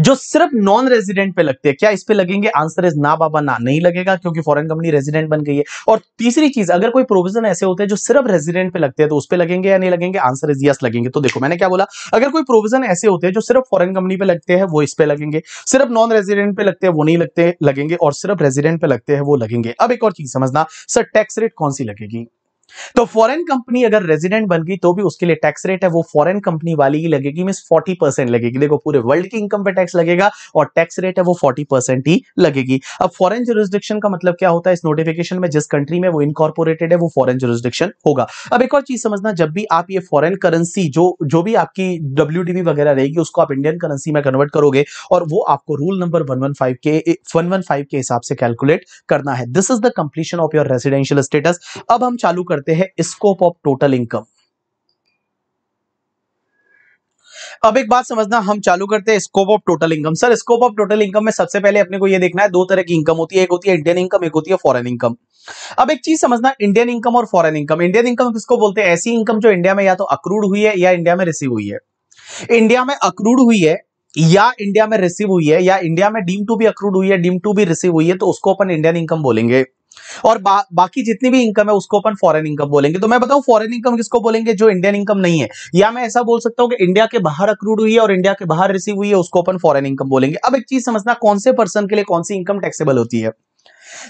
जो सिर्फ नॉन रेजिडेंट पे लगते हैं क्या इस पे लगेंगे आंसर इज ना बाबा ना नहीं लगेगा क्योंकि फॉरेन कंपनी रेजिडेंट बन गई है और तीसरी चीज अगर कोई प्रोविजन ऐसे होते हैं जो सिर्फ रेजिडेंट पे लगते हैं तो उस पर लगेंगे या नहीं लगेंगे आंसर इज यस लगेंगे तो देखो मैंने क्या बोला अगर कोई प्रोविजन ऐसे होते हैं जो सिर्फ फॉरन कंपनी पे लगते हैं वो इस पे लगेंगे सिर्फ नॉन रेजिडेंट पे लगते हैं वो नहीं लगते लगेंगे और सिर्फ रेजिडेंट पे लगते हैं वो लगेंगे अब एक और चीज समझना सर टैक्स रेट कौन सी लगेगी तो फॉरेन कंपनी अगर रेजिडेंट बन गई तो भी उसके लिए टैक्स रेट है वो फॉरेन कंपनी वाली ही लगेगी मीन फोर्टी परसेंट लगेगी देखो पूरे वर्ल्ड की इनकम पे टैक्स लगेगा और टैक्स रेट है वो फोर्टी परसेंट ही लगेगी अब फॉरेन जोरिस्डिक्शन का मतलब क्या होता है इस नोटिफिकेशन में जिस कंट्री में वो इनकॉर्पोरेटेड है वो फॉरन जोरिस्डिक्शन होगा अब एक और चीज समझना जब भी आप ये फॉरन करेंसी जो जो भी आपकी डब्ल्यू वगैरह रहेगी उसको आप इंडियन करेंसी में कन्वर्ट करोगे और वो आपको रूल नंबर वन के वन के हिसाब से कैलकुलेट करना है this is the completion of your residential status अब हम चालू कर करते हैं स्कोप ऑफ टोटल इनकम अब एक बात समझना हम चालू करते हैं scope of total income sir scope of total income में सबसे पहले अपने को ये देखना है दो तरह की इनकम होती है एक होती है इंडियन इनकम एक होती है फॉरेन इनकम अब एक चीज समझना इंडियन इनकम और फॉरेन इनकम इंडियन इनकम किसको बोलते हैं ऐसी इनकम जो इंडिया में या तो अक्रूड हुई है या इंडिया में रिसीव हुई है इंडिया में अक्रूड हुई है या इंडिया में रिसीव हुई है या इंडिया में डीम टू भी अक्रूड हुई है डीम टू भी रिसीव हुई है तो उसको अपन इंडियन इनकम बोलेंगे और बा, बाकी जितनी भी इनकम है उसको अपन फॉरेन इनकम बोलेंगे तो मैं बताऊं फॉरेन इनकम किसको बोलेंगे जो इंडियन इनकम नहीं है या मैं ऐसा बोल सकता हूं कि इंडिया के बाहर अक्रूड हुई है और इंडिया के बाहर रिसीव हुई है उसको अपन फॉरेन इनकम बोलेंगे अब एक चीज समझना कौन से पर्सन के लिए कौन सी इनकम टैक्सेबल होती है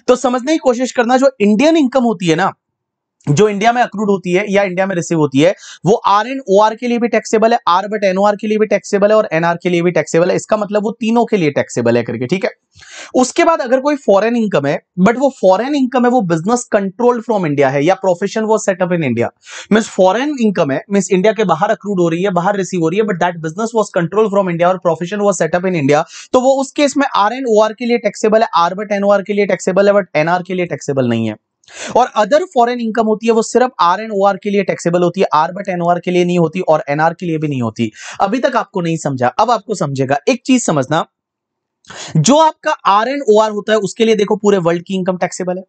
तो समझने की कोशिश करना जो इंडियन इनकम होती है ना जो इंडिया में अक्रूड होती है या इंडिया में रिसीव होती है वो आर एंड ओ आर के लिए भी टैक्सेबल है आर बट आर के लिए भी टैक्सेबल है और एनआर के लिए भी टैक्सेबल है इसका मतलब वो तीनों के लिए टैक्सेबल है करके ठीक है उसके बाद अगर कोई फॉरेन इनकम है बट वो फॉरेन इनकम है वो बिजनेस कंट्रोल फ्रॉम इंडिया है या प्रोफेशन वो setup in India mean foreign income है मीन इंडिया के बाहर अक्रूड हो रही है बाहर रिसीव हो रही है but that business was control from India और profession was setup in India तो वो उस केस में आर एंड ओ आर के लिए टैक्सेबल है आर बट आर के लिए टैक्सेबल है बट एनआर के लिए टैक्सेबल नहीं है और अदर फॉरेन इनकम होती है वो सिर्फ आर एन ओ के लिए टैक्सेबल होती है आर बट एन के लिए नहीं होती और एनआर के लिए भी नहीं होती अभी तक आपको नहीं समझा अब आपको समझेगा एक चीज समझना जो आपका आर एन ओ आर होता है उसके लिए देखो पूरे वर्ल्ड की इनकम टैक्सेबल है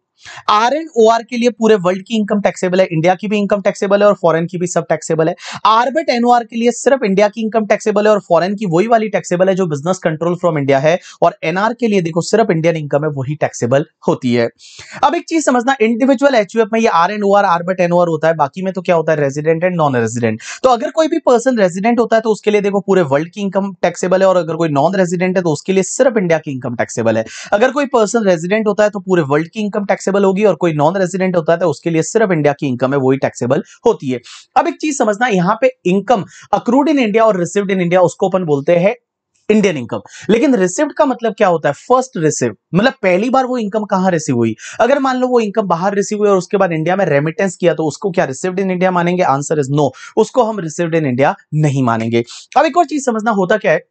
आर एन ओ आर के लिए पूरे वर्ल्ड की इनकम टैक्सेबल है इंडिया की भी इनकम टैक्सेबल है और फॉरेन की भी सब टैक्सेबल है आरबेट आर के लिए सिर्फ इंडिया की इनकम टैक्सेबल है और फॉरेन की वही वाली टैक्सेबल है जो बिजनेस कंट्रोल फ्रॉम इंडिया है और एनआर के लिए देखो सिर्फ इंडियन इनकम है वही टैक्सेबल होती है अब एक चीज समझना इंडिविजुअल एच में ये आर एन ओ आर आरबेट आर होता है बाकी में तो क्या होता है रेजिडेंट एंड नॉन रेजिडेंट तो अगर कोई भी पर्सन रेजिडेंट होता है तो उसके लिए देखो पूरे वर्ल्ड की इनकम टैक्सेबल है और अगर कोई नॉन रेजिडेंट है तो उसके लिए सिर्फ सिर्फ इंडिया की इनकम टैक्सेबल है अगर कोई पर्सन रेजिडेंट होता है तो पूरे वर्ल्ड की इनकम टैक्सेबल होगी और कोई नॉन रेजिडेंट होता है तो उसके लिए सिर्फ इंडिया की इनकम है वही टैक्सेबल होती है अब एक चीज समझना यहां पर इनकम अक्रूड इन इंडिया और रिसिव्ड इन इंडिया उसको अपन बोलते हैं इंडियन इनकम लेकिन रिसिप्ट का मतलब क्या होता है फर्स्ट रिसिप्ट मतलब पहली बार वो इनकम कहां रिसीव हुई अगर मान लो वो इनकम बाहर रिसीव हुई और उसके बाद इंडिया में रेमिटेंस किया तो उसको क्या रिसिव्ड इन इंडिया मानेंगे आंसर इज नो उसको हम रिसिव्ड इन इंडिया नहीं मानेंगे अब एक और चीज समझना होता क्या है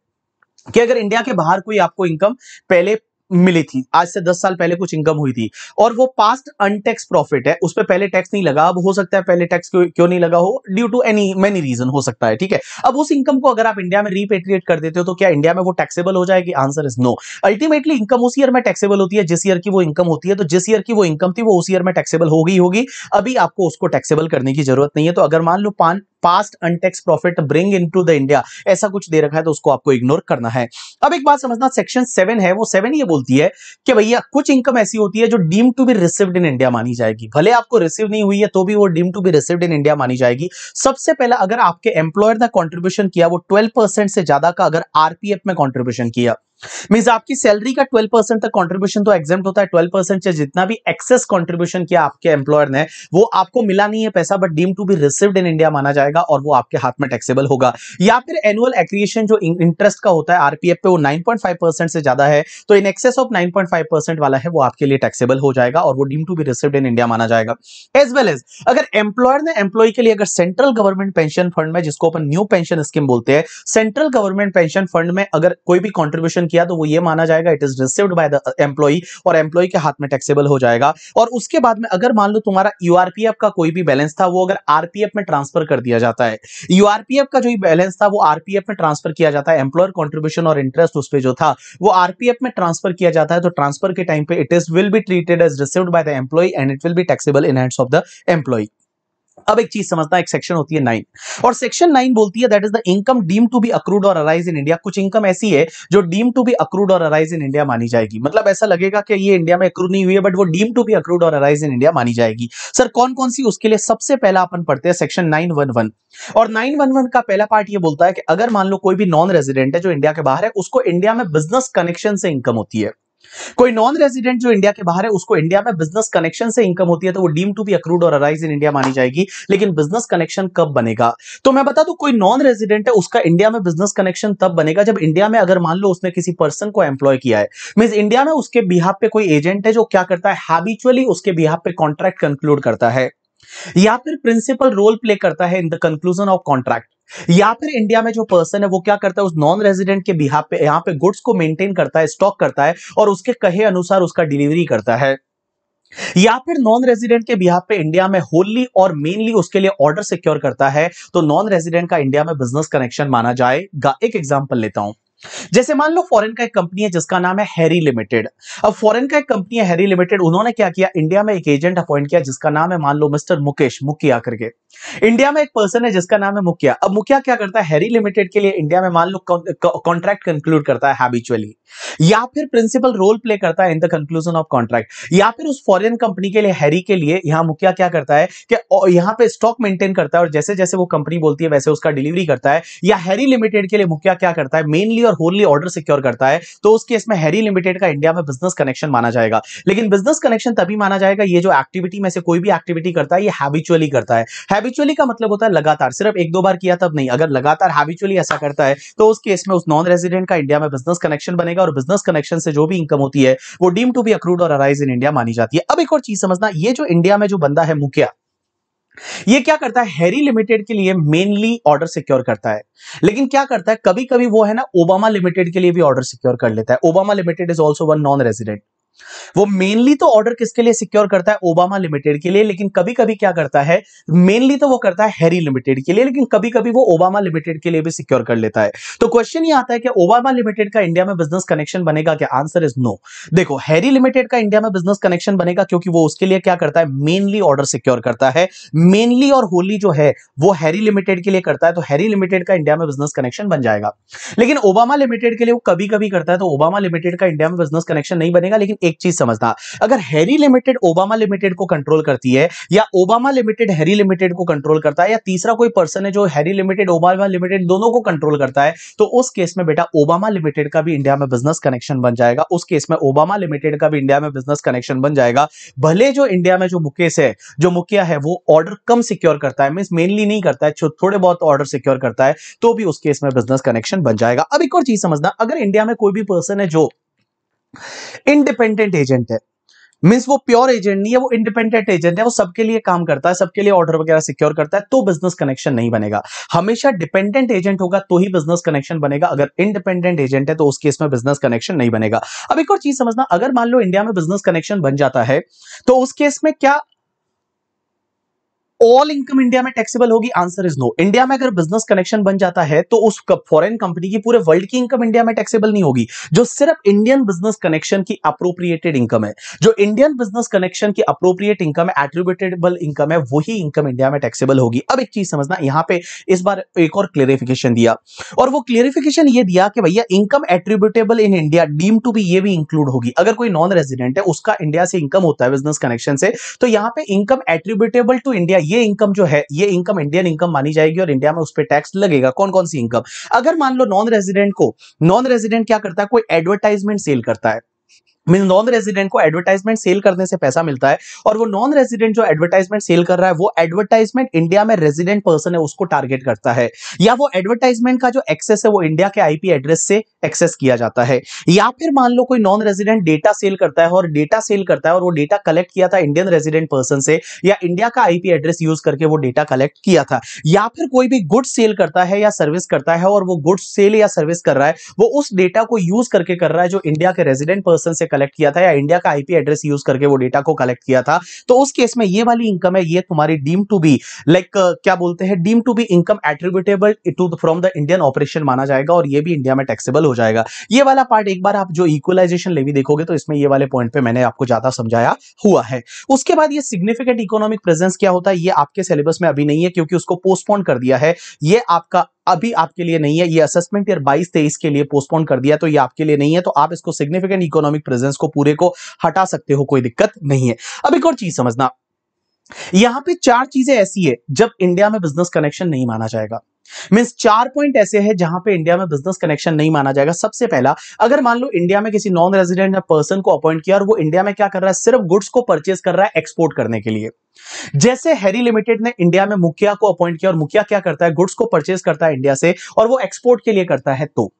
कि अगर इंडिया के बाहर कोई आपको इनकम पहले मिली थी आज से दस साल पहले कुछ इनकम हुई थी और वो पास्ट अनटैक्स प्रॉफिट है उस पर पहले टैक्स नहीं लगा अब हो सकता है पहले टैक्स क्यों, क्यों नहीं लगा हो due to any many reason हो सकता है ठीक है अब उस इनकम को अगर आप इंडिया में रिपेट्रिएट कर देते हो तो क्या इंडिया में वो टैक्सेबल हो जाएगी answer is no ultimately income उस ईयर में टैक्सेबल होती है जिस ईयर की वो इनकम होती है तो जिस ईयर की वो इनकम थी वो उस ईयर में टैक्सेबल होगी होगी अभी आपको उसको टैक्सेबल करने की जरूरत नहीं है तो अगर मान लो पान past untaxed profit bring in the India ऐसा कुछ दे रखा है तो उसको आपको इग्नोर करना है अब एक बात समझना सेक्शन सेवन है वो सेवन ये बोलती है कि भैया कुछ इनकम ऐसी होती है जो deem to be received in India मानी जाएगी भले आपको रिसीव नहीं हुई है तो भी वो deem to be received in India मानी जाएगी सबसे पहला अगर आपके एम्प्लॉयर ने कॉन्ट्रीब्यूशन किया वो ट्वेल्व से ज्यादा का अगर आरपीएफ में कॉन्ट्रीब्यूशन किया मीन्स आपकी सैलरी का 12 परसेंट तक कॉन्ट्रीब्यूशन तो एग्जाम होता है 12 परसेंट चाहे जितना भी एक्सेस कॉन्ट्रीब्यूशन किया आपके एम्प्लॉयर ने वो आपको मिला नहीं है पैसा but deemed to be received in India माना जाएगा और वो आपके हाथ में टैक्सेबल होगा या फिर एनुअल एक्रिएशन जो इंटरेस्ट का होता है आरपीएफ पे वो नाइन से ज्यादा है तो इन एक्सेस ऑफ नाइन वाला है वो आपके लिए टैक्सेबल हो जाएगा और वो deem to be received in India माना जाएगा एज वेल एज अगर एम्प्लॉयर ने एम्प्लॉय के लिए अगर सेंट्रल गवर्नमेंट पेंशन फंड में जिसको अपन न्यू पेंशन स्कीम बोलते हैं सेंट्रल गवर्नमेंट पेंशन फंड में अगर कोई भी कॉन्ट्रीब्यूशन किया तो वो ये माना जाएगा it is received by the employee और एम्प्लॉय के हाथ में टैक्सेबल हो जाएगा और उसके बाद में अगर मान लो तुम्हारा यूआरपीएफ का कोई भी बैलेंस था वो अगर आरपीएफ में ट्रांसफर कर दिया जाता है यूआरपीएफ का जो बैलेंस था वो आरपीएफ में ट्रांसफर किया जाता है एम्प्लॉयर कॉन्ट्रीब्यूशन और इंटरेस्ट उस पर जो था वो आरपीएफ में ट्रांसफर किया जाता है तो ट्रांसफर के टाइम पे it is will be treated as receive by the employ and it will be taxable in hands of the employ अब एक चीज है एक सेक्शन होती है नाइन और सेक्शन नाइन बोलती है that is the income deem to be accrued और अराइज इन इंडिया कुछ इनकम ऐसी है जो डीम टू बी अक्रूड और अराइज इन इंडिया मानी जाएगी मतलब ऐसा लगेगा कि ये इंडिया में अक्रूड नहीं हुई है बट वो डीम टू बी अक्रूड और अराइज इन इंडिया मानी जाएगी सर कौन कौन सी उसके लिए सबसे पहला अपन पढ़ते हैं सेक्शन नाइन वन वन और नाइन वन वन का पहला पार्ट ये बोलता है कि अगर मान लो कोई भी नॉन रेजिडेंट है जो इंडिया के बाहर है उसको इंडिया में बिजनेस कनेक्शन से इनकम होती है कोई नॉन रेजिडेंट जो इंडिया के बाहर है उसको इंडिया में बिजनेस कनेक्शन से इनकम होती है तो वो डीम टू बी अक्रूड और अराइज इन इंडिया मानी जाएगी लेकिन बिजनेस कनेक्शन कब बनेगा तो मैं बता दू कोई नॉन रेजिडेंट है उसका इंडिया में बिजनेस कनेक्शन तब बनेगा जब इंडिया में अगर मान लो उसने किसी पर्सन को एम्प्लॉय किया है मीन इंडिया में उसके बिहार पे कोई एजेंट है जो क्या करता है हैबिचुअली उसके बिहाब पे कॉन्ट्रैक्ट कंक्लूड करता है या फिर प्रिंसिपल रोल प्ले करता है in the conclusion of contract या फिर इंडिया में जो पर्सन है वो क्या करता है उस नॉन रेजिडेंट के बिहार पे यहां पे गुड्स को मेंटेन करता है स्टॉक करता है और उसके कहे अनुसार उसका डिलीवरी करता है या फिर नॉन रेजिडेंट के बिहार पे इंडिया में होली और मेनली उसके लिए ऑर्डर सिक्योर करता है तो नॉन रेजिडेंट का इंडिया में बिजनेस कनेक्शन माना जाएगा एक एग्जाम्पल लेता हूं जैसे मान लो फॉरेन का एक कंपनी है जिसका नाम है हैरी लिमिटेड अब फॉरेन का एक कंपनी है हैरी लिमिटेड उन्होंने क्या किया इंडिया में एक एजेंट अपॉइंट किया जिसका नाम है मान लो मिस्टर मुकेश मुकिया करके इंडिया में एक पर्सन है जिसका नाम है मुखिया अब मुखिया क्या करता है हैरी लिमिटेड के लिए इंडिया में मान लो कॉन्ट्रैक्ट कंक्लूड करता है हैबिचुअली या फिर प्रिंसिपल रोल प्ले करता है in the conclusion of contract या फिर उस फॉरेन कंपनी के लिए हैरी के लिए यहां मुखिया क्या करता है कि यहां पे स्टॉक मेंटेन करता है और जैसे जैसे वो कंपनी बोलती है वैसे उसका डिलीवरी करता है या हैरी लिमिटेड के लिए मुखिया क्या करता है मेनली और होली ऑर्डर सिक्योर करता है तो उस केस में हैरी लिमिटेड का इंडिया में बिजनेस कनेक्शन माना जाएगा लेकिन बिजनेस कनेक्शन तभी माना जाएगा ये जो एक्टिविटी में से कोई भी एक्टिविटी करता है ये हैबिचुअली करता है हैबिचुअली का मतलब होता है लगातार सिर्फ एक दो बार किया तब नहीं अगर लगातार हैबिचुअली ऐसा करता है तो उस केस में उस नॉन रेजिडेंट का इंडिया में बिजनेस कनेक्शन बनेगा और बिजनेस कनेक्शन से जो भी इनकम होती है वो डीम टू बी अक्रूड और अराइज इन इंडिया मानी जाती है अब एक और चीज समझना ये जो इंडिया में जो बंदा है मुखिया ये क्या करता है हैरी लिमिटेड के लिए मेनली ऑर्डर सिक्योर करता है लेकिन क्या करता है कभी कभी वो है ना ओबामा लिमिटेड के लिए भी ऑर्डर सिक्योर कर लेता है Obama limited is also one non resident वो मेनली तो ऑर्डर किसके लिए सिक्योर करता है ओबामा लिमिटेड के लिए लेकिन कभी कभी क्या करता है मेनली तो वो करता है हैरी लिमिटेड के लिए लेकिन कभी कभी वो ओबामा लिमिटेड के लिए भी सिक्योर कर लेता है तो क्वेश्चन ये आता है कि ओबामा लिमिटेड का इंडिया में बिजनेस कनेक्शन बनेगा क्या आंसर इज नो देखो हैरी लिमिटेड का इंडिया में बिजनेस कनेक्शन बनेगा क्योंकि वो उसके लिए क्या करता है मेनली ऑर्डर सिक्योर करता है मेनली और होली जो है वो हैरी लिमिटेड के लिए करता है तो हैरी लिमिटेड का इंडिया में बिजनेस कनेक्शन बन जाएगा लेकिन ओबामा लिमिटेड के लिए वो कभी कभी करता है तो ओबामा लिमिटेड का इंडिया में बिजनेस कनेक्शन नहीं बनेगा लेकिन एक चीज समझना अगर हैरी लिमिटेड ओबामा लिमिटेड को कंट्रोल करती है या ओबामा लिमिटेड हैरी लिमिटेड को कंट्रोल करता है या तीसरा कोई पर्सन है जो हैरी लिमिटेड ओबामा लिमिटेड दोनों को कंट्रोल करता है तो उस केस में बेटा ओबामा लिमिटेड का भी इंडिया में बिजनेस कनेक्शन बन जाएगा उस केस में ओबामा लिमिटेड का भी इंडिया में बिजनेस कनेक्शन बन जाएगा भले जो इंडिया में जो मुकेश है जो मुखिया है वो ऑर्डर कम सिक्योर करता है मीन मेनली नहीं करता है थोड़े बहुत ऑर्डर सिक्योर करता है तो भी उस केस में बिजनेस कनेक्शन बन जाएगा अब एक और चीज समझना अगर इंडिया में कोई भी पर्सन है जो इंडिपेंडेंट एजेंट है मीन्स वो प्योर एजेंट नहीं है वो इंडिपेंडेंट एजेंट है वो सबके लिए काम करता है सबके लिए ऑर्डर वगैरह सिक्योर करता है तो बिजनेस कनेक्शन नहीं बनेगा हमेशा डिपेंडेंट एजेंट होगा तो ही बिजनेस कनेक्शन बनेगा अगर इंडिपेंडेंट एजेंट है तो उस केस में बिजनेस कनेक्शन नहीं बनेगा अब एक और चीज समझना अगर मान लो इंडिया में बिजनेस कनेक्शन बन जाता है तो उस केस में क्या ऑल इनकम इंडिया में टैक्सेबल होगी आंसर इज नो इंडिया में अगर बिजनेस कनेक्शन बन जाता है तो उस फॉरेन कंपनी की पूरे वर्ल्ड की इनकम इंडिया में टैक्सेबल नहीं होगी जो सिर्फ इंडियन बिजनेस कनेक्शन की अप्रोप्रिएटेड इनकम है जो इंडियन बिजनेस कनेक्शन की अप्रोप्रिएट इनकम है एट्रीब्यूटेबल इनकम है वही इनकम इंडिया में टैक्सेबल होगी अब एक चीज समझना यहां पर इस बार एक और क्लियरिफिकेशन दिया और वो क्लियरिफिकेशन ये दिया कि भैया income attributable in India deem to be ये भी इंक्लूड होगी अगर कोई नॉन रेजिडेंट है उसका इंडिया से इनकम होता है बिजनेस कनेक्शन से तो यहां पर इनकम एट्रीब्यूटेबल टू इंडिया ये इनकम जो है ये इनकम इंडियन इनकम मानी जाएगी और इंडिया में उस पर टैक्स लगेगा कौन कौन सी इनकम अगर मान लो नॉन रेजिडेंट को नॉन रेजिडेंट क्या करता है कोई एडवर्टाइजमेंट सेल करता है मीन नॉन रेजिडेंट को एडवर्टाइजमेंट सेल करने से पैसा मिलता है और वो नॉन रेजिडेंट जो एडवर्टाइजमेंट सेल कर रहा है वो एडवर्टाइजमेंट इंडिया में रेजिडेंट पर्सन है उसको टारगेट करता है या वो एडवर्टाइजमेंट का जो एक्सेस है वो इंडिया के आईपी एड्रेस से एक्सेस किया जाता है या फिर मान लो कोई नॉन रेजिडेंट डेटा सेल करता है और डेटा सेल करता है और वो डेटा कलेक्ट किया था इंडियन रेजिडेंट पर्सन से या इंडिया का आईपी एड्रेस यूज करके वो डेटा कलेक्ट किया था या फिर कोई भी गुड्स सेल करता है या सर्विस करता है और वो गुड्स सेल या सर्विस कर रहा है वो उस डेटा को यूज करके कर रहा है जो इंडिया के रेजिडेंट पर्सन से कलेक्ट किया था या इंडिया का आईपी एड्रेस यूज करके वो डेटा को कलेक्ट किया था तो उस केस में ये वाली इनकम है ये तुम्हारी डीम टू बी लाइक क्या बोलते हैं deem to be income attributable to from the Indian operation माना जाएगा और ये भी इंडिया में टैक्सेबल हो जाएगा ये वाला पार्ट एक बार आप जो इक्वलाइजेशन लेवी देखोगे तो इसमें ये वाले पॉइंट पे मैंने आपको ज्यादा समझाया हुआ है उसके बाद ये सिग्निफिकेंट इकोनॉमिक प्रेजेंस क्या होता है ये आपके सिलेबस में अभी नहीं है क्योंकि उसको पोस्टपोन कर दिया है ये आपका अभी आपके लिए नहीं है ये असेसमेंट ईयर 22 तेईस के लिए पोस्टपोन कर दिया तो ये आपके लिए नहीं है तो आप इसको सिग्निफिकेंट इकोनॉमिक प्रेजेंस को पूरे को हटा सकते हो कोई दिक्कत नहीं है अब एक और चीज समझना यहां पे चार चीजें ऐसी है जब इंडिया में बिजनेस कनेक्शन नहीं माना जाएगा मीन्स चार पॉइंट ऐसे हैं जहां पे इंडिया में बिजनेस कनेक्शन नहीं माना जाएगा सबसे पहला अगर मान लो इंडिया में किसी नॉन रेजिडेंट या पर्सन को अपॉइंट किया और वो इंडिया में क्या कर रहा है सिर्फ गुड्स को परचेस कर रहा है एक्सपोर्ट करने के लिए जैसे हैरी लिमिटेड ने इंडिया में मुखिया को अपॉइंट किया और मुखिया क्या करता है गुड्स को परचेज करता है इंडिया से और वो एक्सपोर्ट के लिए करता है तो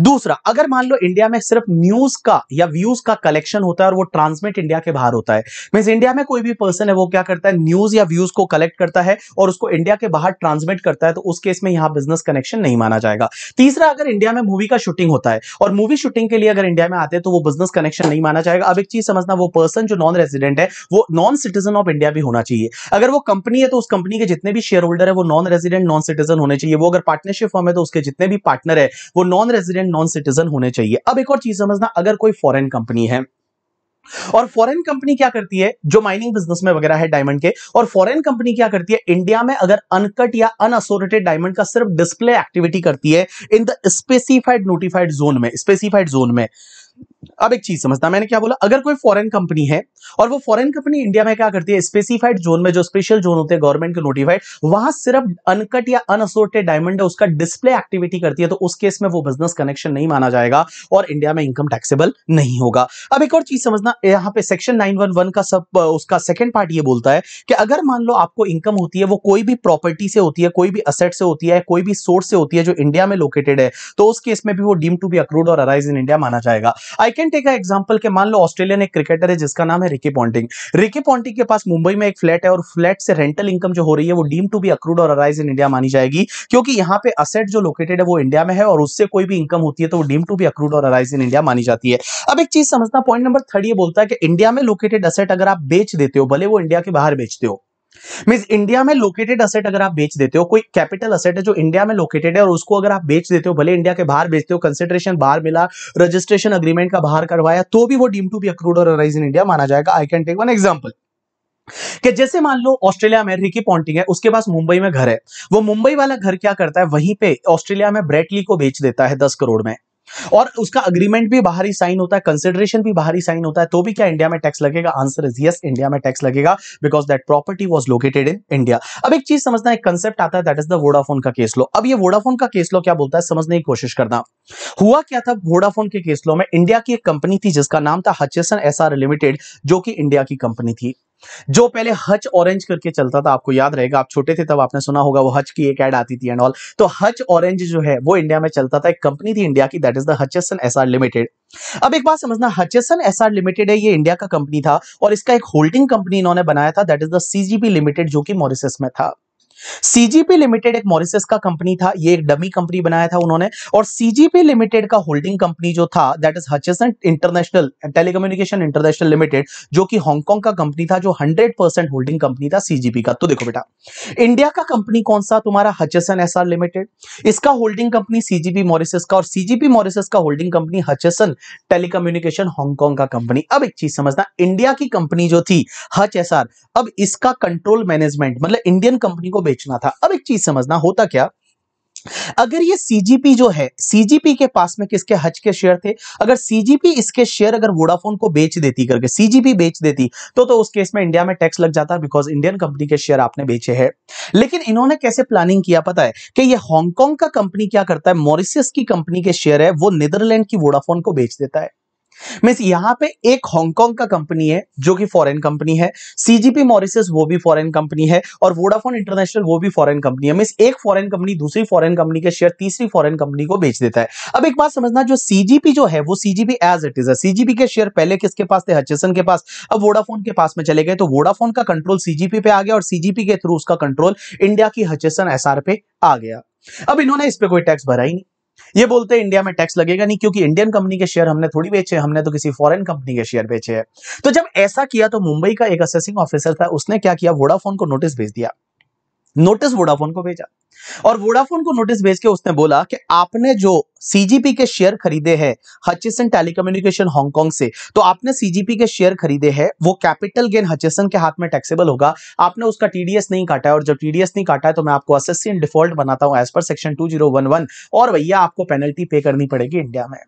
दूसरा अगर मान लो इंडिया में सिर्फ न्यूज का या व्यूज का कलेक्शन होता है और वो ट्रांसमिट इंडिया के बाहर होता है मीन इंडिया में कोई भी पर्सन है वो क्या करता है न्यूज या व्यूज को कलेक्ट करता है और उसको इंडिया के बाहर ट्रांसमिट करता है तो उस केस में यहां बिजनेस कनेक्शन नहीं माना जाएगा तीसरा अगर इंडिया में मूवी का शूटिंग होता है और मूवी शूटिंग के लिए अगर इंडिया में आते हैं तो वो बिजनेस कनेक्शन नहीं माना जाएगा अब एक चीज समझना वो पर्सन जो नॉन रेजिडेंट है वो नॉन सिटीजन ऑफ इंडिया भी होना चाहिए अगर वो कंपनी है तो उस कंपनी के जितने भी शेयर होल्डर है वो नॉन रेजिडेंट नॉन सिटीजन होने चाहिए वो अगर पार्टनरशिप फॉर्म है तो उसके जितने भी पार्टनर है वो नॉन रेजिडेंट नॉन सिटीजन होने चाहिए अब एक और चीज समझना अगर कोई फॉरेन कंपनी है और फॉरेन कंपनी क्या करती है जो माइनिंग बिजनेस में वगैरह है डायमंड के और फॉरेन कंपनी क्या करती है इंडिया में अगर अनकट या अनअसोरेटेड डायमंड का सिर्फ डिस्प्ले एक्टिविटी करती है in the specified notified zone में स्पेसिफाइड जोन में अब एक चीज समझना मैंने क्या बोला अगर कोई फॉरेन कंपनी है और वो फॉरेन कंपनी इंडिया में क्या करती है स्पेसिफाइड जोन में जो स्पेशल जोन होते हैं गवर्नमेंट के नोटिफाइड वहां सिर्फ अनकट या अनअसोर्टेड डायमंड है उसका डिस्प्ले एक्टिविटी करती है तो उस केस में वो बिजनेस कनेक्शन नहीं माना जाएगा और इंडिया में इनकम टैक्सेबल नहीं होगा अब एक और चीज समझना यहाँ पे सेक्शन नाइन का सब उसका सेकेंड पार्ट ये बोलता है कि अगर मान लो आपको इनकम होती है वो कोई भी प्रॉपर्टी से होती है कोई भी असेट से होती है कोई भी सोर्स से होती है जो इंडिया में लोकेटेड है तो उस केस में भी वो डीम टू बी अक्रूड और अराइज इन इंडिया माना जाएगा I can take a example के मान लो ऑस्ट्रेलियन एक क्रिकेटर है जिसका नाम है रिकी पॉन्टिंग रिकी पॉन्टिंग के पास मुंबई में एक फ्लैट है और फ्लैट से रेंटल इनकम जो हो रही है वो डीम टू बी अक्रूड और अराइज इन इंडिया मानी जाएगी क्योंकि यहाँ पे असेट जो लोकेटेड है वो इंडिया में है और उससे कोई भी इनकम होती है तो वो डीम टू बी अक्रूड और अराइज इन इंडिया मानी जाती है अब एक चीज समझना पॉइंट नंबर थर्ड ये बोलता है कि इंडिया में लोकेटेड असेट अगर आप बेच देते हो भले वो इंडिया के बाहर बेचते हो मीन इंडिया में लोकेटेड असेट अगर आप बेच देते हो कोई कैपिटल असेट है जो इंडिया में लोकेटेड है और उसको अगर आप बेच देते हो भले इंडिया के बाहर बेचते हो कंसिडरेशन बाहर मिला रजिस्ट्रेशन अग्रीमेंट का बाहर करवाया तो भी वो डीम टू बी अक्रूड और अराइज इन इंडिया माना जाएगा I can take one example कि जैसे मान लो ऑस्ट्रेलिया में रिकी पॉन्टिंग है उसके पास मुंबई में घर है वो मुंबई वाला घर क्या करता है वहीं पे ऑस्ट्रेलिया में ब्रेटली को बेच देता है दस करोड़ में और उसका अग्रीमेंट भी बाहरी साइन होता है कंसिडरेशन भी बाहरी साइन होता है तो भी क्या इंडिया में टैक्स लगेगा आंसर इज यस इंडिया में टैक्स लगेगा because that property was located in India अब एक चीज समझना एक कंसेप्ट आता है दैट इज द वोडाफोन का केस लो अब ये वोडाफोन का केस लो क्या बोलता है समझने की कोशिश करना हुआ क्या था वोडाफोन के केस लो में इंडिया की एक कंपनी थी जिसका नाम था हचेसन एस लिमिटेड जो कि इंडिया की कंपनी थी जो पहले हच ऑरेंज करके चलता था आपको याद रहेगा आप छोटे थे तब आपने सुना होगा वो हच की एक एड आती थी एंड ऑल तो हच ऑरेंज जो है वो इंडिया में चलता था एक कंपनी थी इंडिया की that is the Hutchison Essar limited अब एक बात समझना हचेसन एस लिमिटेड है ये इंडिया का कंपनी था और इसका एक होल्डिंग कंपनी इन्होंने बनाया था that is the CGP limited जो कि मॉरिसस में था सीजीपी लिमिटेड एक मॉरिसस का कंपनी था ये एक डमी कंपनी बनाया था उन्होंने और सीजीपी लिमिटेड का होल्डिंग कंपनी जो था that is Hutchison international telecommunication international limited जो कि हांगकांग का कंपनी था जो 100% होल्डिंग कंपनी था सीजीपी का तो देखो बेटा इंडिया का कंपनी कौन सा तुम्हारा हचेसन एस लिमिटेड इसका होल्डिंग कंपनी सीजीपी मॉरिसस का और सीजीपी मॉरिसस का holding company Hutchison telecommunication Hong Kong का कंपनी अब एक चीज समझना इंडिया की कंपनी जो थी हच अब इसका कंट्रोल मैनेजमेंट मतलब इंडियन कंपनी को बेचना था अब एक चीज समझना होता क्या अगर ये सीजीपी जो है सीजीपी के पास में किसके हज के शेयर थे अगर सीजीपी इसके शेयर अगर वोडाफोन को बेच देती करके सीजीपी बेच देती तो तो उस केस में इंडिया में टैक्स लग जाता बिकॉज इंडियन कंपनी के शेयर आपने बेचे हैं लेकिन इन्होंने कैसे प्लानिंग किया पता है कि ये हांगकांग का कंपनी क्या करता है मॉरिसियस की कंपनी के शेयर है वो नीदरलैंड की वोडाफोन को बेच देता है मीन्स यहाँ पे एक हांगकांग का कंपनी है जो कि फॉरेन कंपनी है सीजीपी मॉरिसस वो भी फॉरेन कंपनी है और वोडाफोन इंटरनेशनल वो भी फॉरेन कंपनी है मीन एक फॉरेन कंपनी दूसरी फॉरेन कंपनी के शेयर तीसरी फॉरेन कंपनी को बेच देता है अब एक बात समझना जो सीजीपी जो है वो सीजीपी एज इट इज है सीजीपी के शेयर पहले किसके पास थे हचिसन के पास अब वोडाफोन के पास में चले गए तो वोडाफोन का कंट्रोल सीजीपी पे आ गया और सीजीपी के थ्रू उसका कंट्रोल इंडिया की हचिसन एसआर पे आ गया अब इन्होंने इस पे कोई टैक्स भरा ही नहीं ये बोलते हैं इंडिया में टैक्स लगेगा नहीं क्योंकि इंडियन कंपनी के शेयर हमने थोड़ी बेचे हमने तो किसी फॉरेन कंपनी के शेयर बेचे हैं तो जब ऐसा किया तो मुंबई का एक असेसिंग ऑफिसर था उसने क्या किया वोडाफोन को नोटिस भेज दिया नोटिस वोडाफोन को भेजा और वोडाफोन को नोटिस भेज के उसने बोला कि आपने जो सीजीपी के शेयर खरीदे हैं हचिसन टेलीकम्युनिकेशन हांगकांग से तो आपने सीजीपी के शेयर खरीदे हैं वो कैपिटल गेन हचिसन के हाथ में टैक्सेबल होगा आपने उसका टीडीएस नहीं काटा है और जब टीडीएस नहीं काटा है तो मैं आपको असिस्टेंट डिफॉल्ट बनाता हूं एज पर सेक्शन टू और भैया आपको पेनल्टी पे करनी पड़ेगी इंडिया में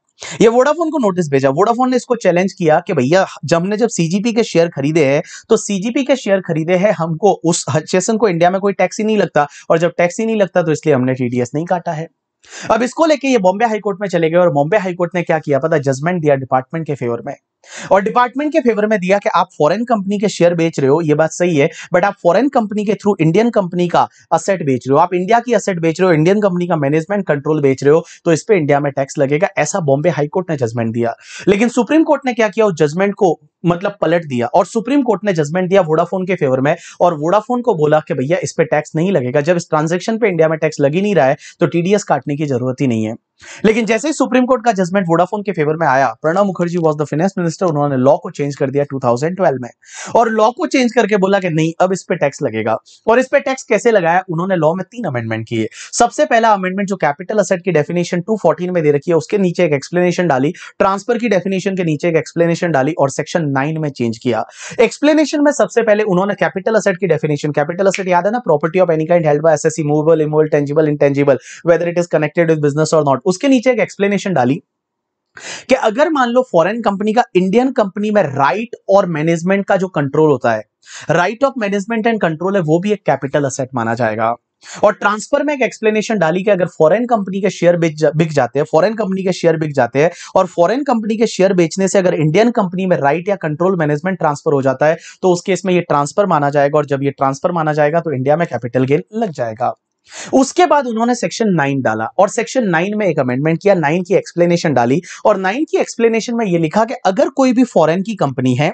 ये वोडाफोन को नोटिस भेजा वोडाफोन ने इसको चैलेंज किया कि भैया ने जब सीजीपी के शेयर खरीदे हैं तो सीजीपी के शेयर खरीदे हैं हमको उस हचेसन को इंडिया में कोई टैक्स ही नहीं लगता और जब टैक्स ही नहीं लगता तो इसलिए हमने टीडीएस नहीं काटा है अब इसको लेके ये बॉम्बे हाईकोर्ट में चले गए और बॉम्बे हाईकोर्ट ने क्या किया पता जजमेंट दिया डिपार्टमेंट के फेवर में और डिपार्टमेंट के फेवर में दिया कि आप फॉरेन कंपनी के शेयर बेच रहे हो ये बात सही है बट आप फॉरेन कंपनी के थ्रू इंडियन कंपनी का असेट बेच रहे हो आप इंडिया की असेट बेच रहे हो इंडियन कंपनी का मैनेजमेंट कंट्रोल बेच रहे हो तो इस पर इंडिया में टैक्स लगेगा ऐसा बॉम्बे हाईकोर्ट ने जजमेंट दिया लेकिन सुप्रीम कोर्ट ने क्या किया उस जजमेंट को मतलब पलट दिया और सुप्रीम कोर्ट ने जजमेंट दिया वोडाफोन के फेवर में और वोडाफोन को बोला कि भैया इस पर टैक्स नहीं लगेगा जब इस ट्रांजेक्शन पे इंडिया में टैक्स लग ही नहीं रहा है तो टीडीएस काटने की जरूरत ही नहीं है लेकिन जैसे ही सुप्रीम कोर्ट का जजमेंट वोडाफोन के फेवर में आया Pranab Mukherjee was the finance minister उन्होंने लॉ को चेंज कर दिया 2012 में और लॉ को चेंज करके बोला कि नहीं अब इस पे टैक्स लगेगा और इस पे टैक्स कैसे लगाया उन्होंने लॉ में तीन अमेंडमेंट किए सबसे पहला अमेंडमेंट जो कैपिटल असेट की डेफिनेशन टू में दे रखी है उसके नीचे एक एक्सप्लेनेशन डाली ट्रांसफर की डेफिनेशन के नीचे एक एक्सप्लेनेशन डाली और सेक्शन 2009 में चेंज किया एक्सप्लेनेशन में सबसे पहले उन्होंने कैपिटल असेट की डेफिनेशन कैपिटल असेट याद है ना property of any kind held by assessee movable immovable tangible intangible whether it is connected with business or not उसके नीचे एक एक्सप्लेनेशन डाली कि अगर मान लो फॉरेन कंपनी का इंडियन कंपनी में राइट और मैनेजमेंट का जो कंट्रोल होता है right of management and control है वो भी एक कैपिटल असेट माना जाएगा और ट्रांसफर में एक एक्सप्लेनेशन डाली कि अगर फॉरेन कंपनी के शेयर बिक जा, बिक जाते हैं फॉरेन कंपनी के शेयर बिक जाते हैं और फॉरेन कंपनी के शेयर बेचने से अगर इंडियन कंपनी में राइट या कंट्रोल मैनेजमेंट ट्रांसफर हो जाता है तो उस केस में ये ट्रांसफर माना जाएगा और जब ये ट्रांसफर माना जाएगा तो इंडिया में कैपिटल गेन लग जाएगा उसके बाद उन्होंने सेक्शन नाइन डाला और सेक्शन नाइन में एक अमेंडमेंट किया नाइन की एक्सप्लेनेशन डाली और नाइन की एक्सप्लेनेशन में यह लिखा कि अगर कोई भी फॉरेन की कंपनी है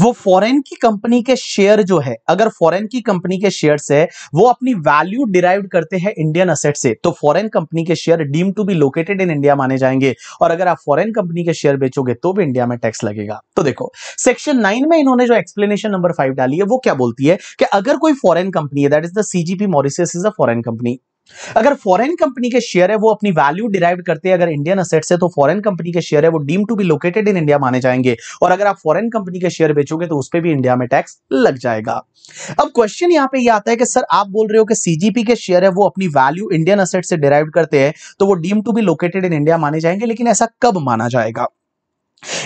वो फॉरेन की कंपनी के शेयर जो है अगर फॉरेन की कंपनी के शेयर है वो अपनी वैल्यू डिराइव करते हैं इंडियन असेट से तो फॉरेन कंपनी के share deem to be located in India माने जाएंगे और अगर आप फॉरेन कंपनी के शेयर बेचोगे तो भी इंडिया में टैक्स लगेगा तो देखो सेक्शन नाइन में इन्होंने जो एक्सप्लेनेशन नंबर फाइव डाली है वो क्या बोलती है कि अगर कोई फॉरेन कंपनी है that is the CGP Mauritius is a foreign company अगर फॉरेन कंपनी के शेयर है वो अपनी वैल्यू डिराइव करते हैं अगर इंडियन असेट है तो फॉरेन कंपनी के शेयर है वो deem to be located in India माने जाएंगे और अगर आप फॉरेन कंपनी के शेयर बेचोगे तो उस पर भी इंडिया में टैक्स लग जाएगा अब क्वेश्चन यहां पे ये यह आता है कि सर आप बोल रहे हो कि सीजीपी के शेयर है वो अपनी वैल्यू इंडियन असेट से डिराइव करते हैं तो वो deem to be located in India माने जाएंगे लेकिन ऐसा कब माना जाएगा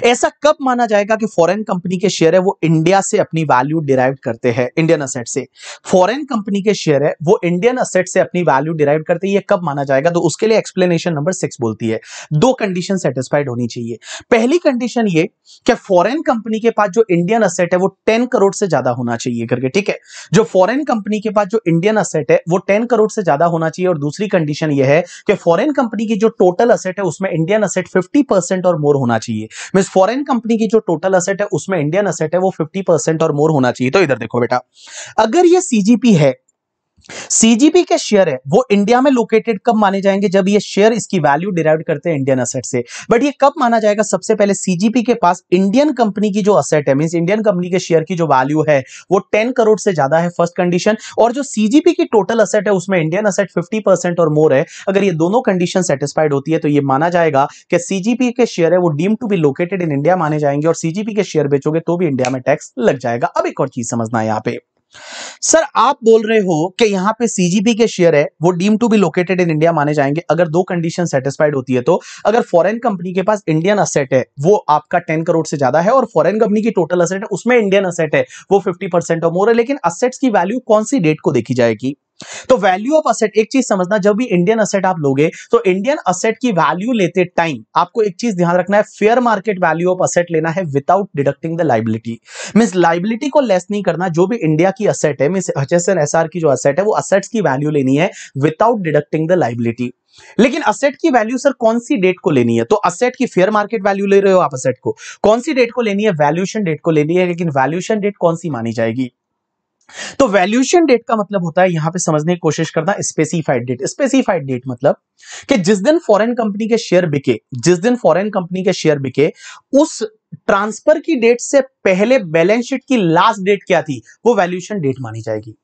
ऐसा कब माना जाएगा कि फॉरेन कंपनी के शेयर है वो इंडिया से अपनी वैल्यू डिराइव करते हैं इंडियन असेट से फॉरेन कंपनी के शेयर है वो इंडियन असेट से अपनी वैल्यू डिराइव करते हैं ये कब माना जाएगा तो उसके लिए एक्सप्लेनेशन नंबर सिक्स बोलती है दो कंडीशन सेटिस्फाइड होनी चाहिए पहली कंडीशन ये कि फॉरेन कंपनी के पास जो इंडियन असेट है वो टेन करोड़ से ज्यादा होना चाहिए करके ठीक है जो फॉरन कंपनी के पास जो इंडियन असेट है वो टेन करोड़ से ज्यादा होना चाहिए और दूसरी कंडीशन यह है कि फॉरन कंपनी की जो टोटल असेट है उसमें इंडियन असेट फिफ्टी और मोर होना चाहिए मीन फॉरेन कंपनी की जो टोटल असेट है उसमें इंडियन असेट है वो फिफ्टी परसेंट और मोर होना चाहिए तो इधर देखो बेटा अगर ये सीजीपी है सीजीपी के शेयर है वो इंडिया में लोकेटेड कब माने जाएंगे जब ये शेयर इसकी वैल्यू डिराइव करते हैं इंडियन असेट से बट ये कब माना जाएगा सबसे पहले सीजीपी के पास इंडियन कंपनी की जो असेट है मीन इंडियन कंपनी के शेयर की जो वैल्यू है वो टेन करोड़ से ज्यादा है फर्स्ट कंडीशन और जो सीजीपी की टोटल असेट है उसमें इंडियन असेट फिफ्टी और मोर है अगर ये दोनों कंडीशन सेटिस्फाइड होती है तो ये माना जाएगा कि सीजीपी के शेयर है वो deem to be located in India माने जाएंगे और सीजीपी के शेयर बेचोगे तो भी इंडिया में टैक्स लग जाएगा अब एक और चीज समझना है यहाँ पे सर आप बोल रहे हो कि यहाँ पे सीजीपी के शेयर है वो deem to be located in India माने जाएंगे अगर दो कंडीशन सेटिस्फाइड होती है तो अगर फॉरेन कंपनी के पास इंडियन असेट है वो आपका टेन करोड़ से ज्यादा है और फॉरेन कंपनी की टोटल असेट है उसमें इंडियन असेट है वो फिफ्टी परसेंट और मोर है लेकिन असेट्स की वैल्यू कौन सी डेट को देखी जाएगी तो वैल्यू ऑफ असेट एक चीज समझना जब भी इंडियन असेट आप लोगे तो इंडियन असेट की वैल्यू लेते टाइम आपको एक चीज ध्यान रखना है fair market value of asset लेना है without deducting the liability mean liability को लेस नहीं करना जो भी इंडिया की असेट है मीन एस की जो असेट है वो असेट की वैल्यू लेनी है विदाउट डिडक्टिंग द लाइबिलिटी लेकिन असेट की वैल्यू सर कौन सी डेट को लेनी है तो असेट की फेयर मार्केट वैल्यू ले रहे हो आप असेट को कौन सी डेट को लेनी है वैल्यूशन डेट को लेनी है लेकिन वैल्यूशन डेट कौन सी मानी जाएगी तो वैल्यूएशन डेट का मतलब होता है यहां पे समझने की कोशिश करना स्पेसिफाइड डेट स्पेसिफाइड डेट मतलब कि जिस दिन फॉरेन कंपनी के शेयर बिके जिस दिन फॉरेन कंपनी के शेयर बिके उस ट्रांसफर की डेट से पहले बैलेंस शीट की लास्ट डेट क्या थी वो वैल्यूएशन डेट मानी जाएगी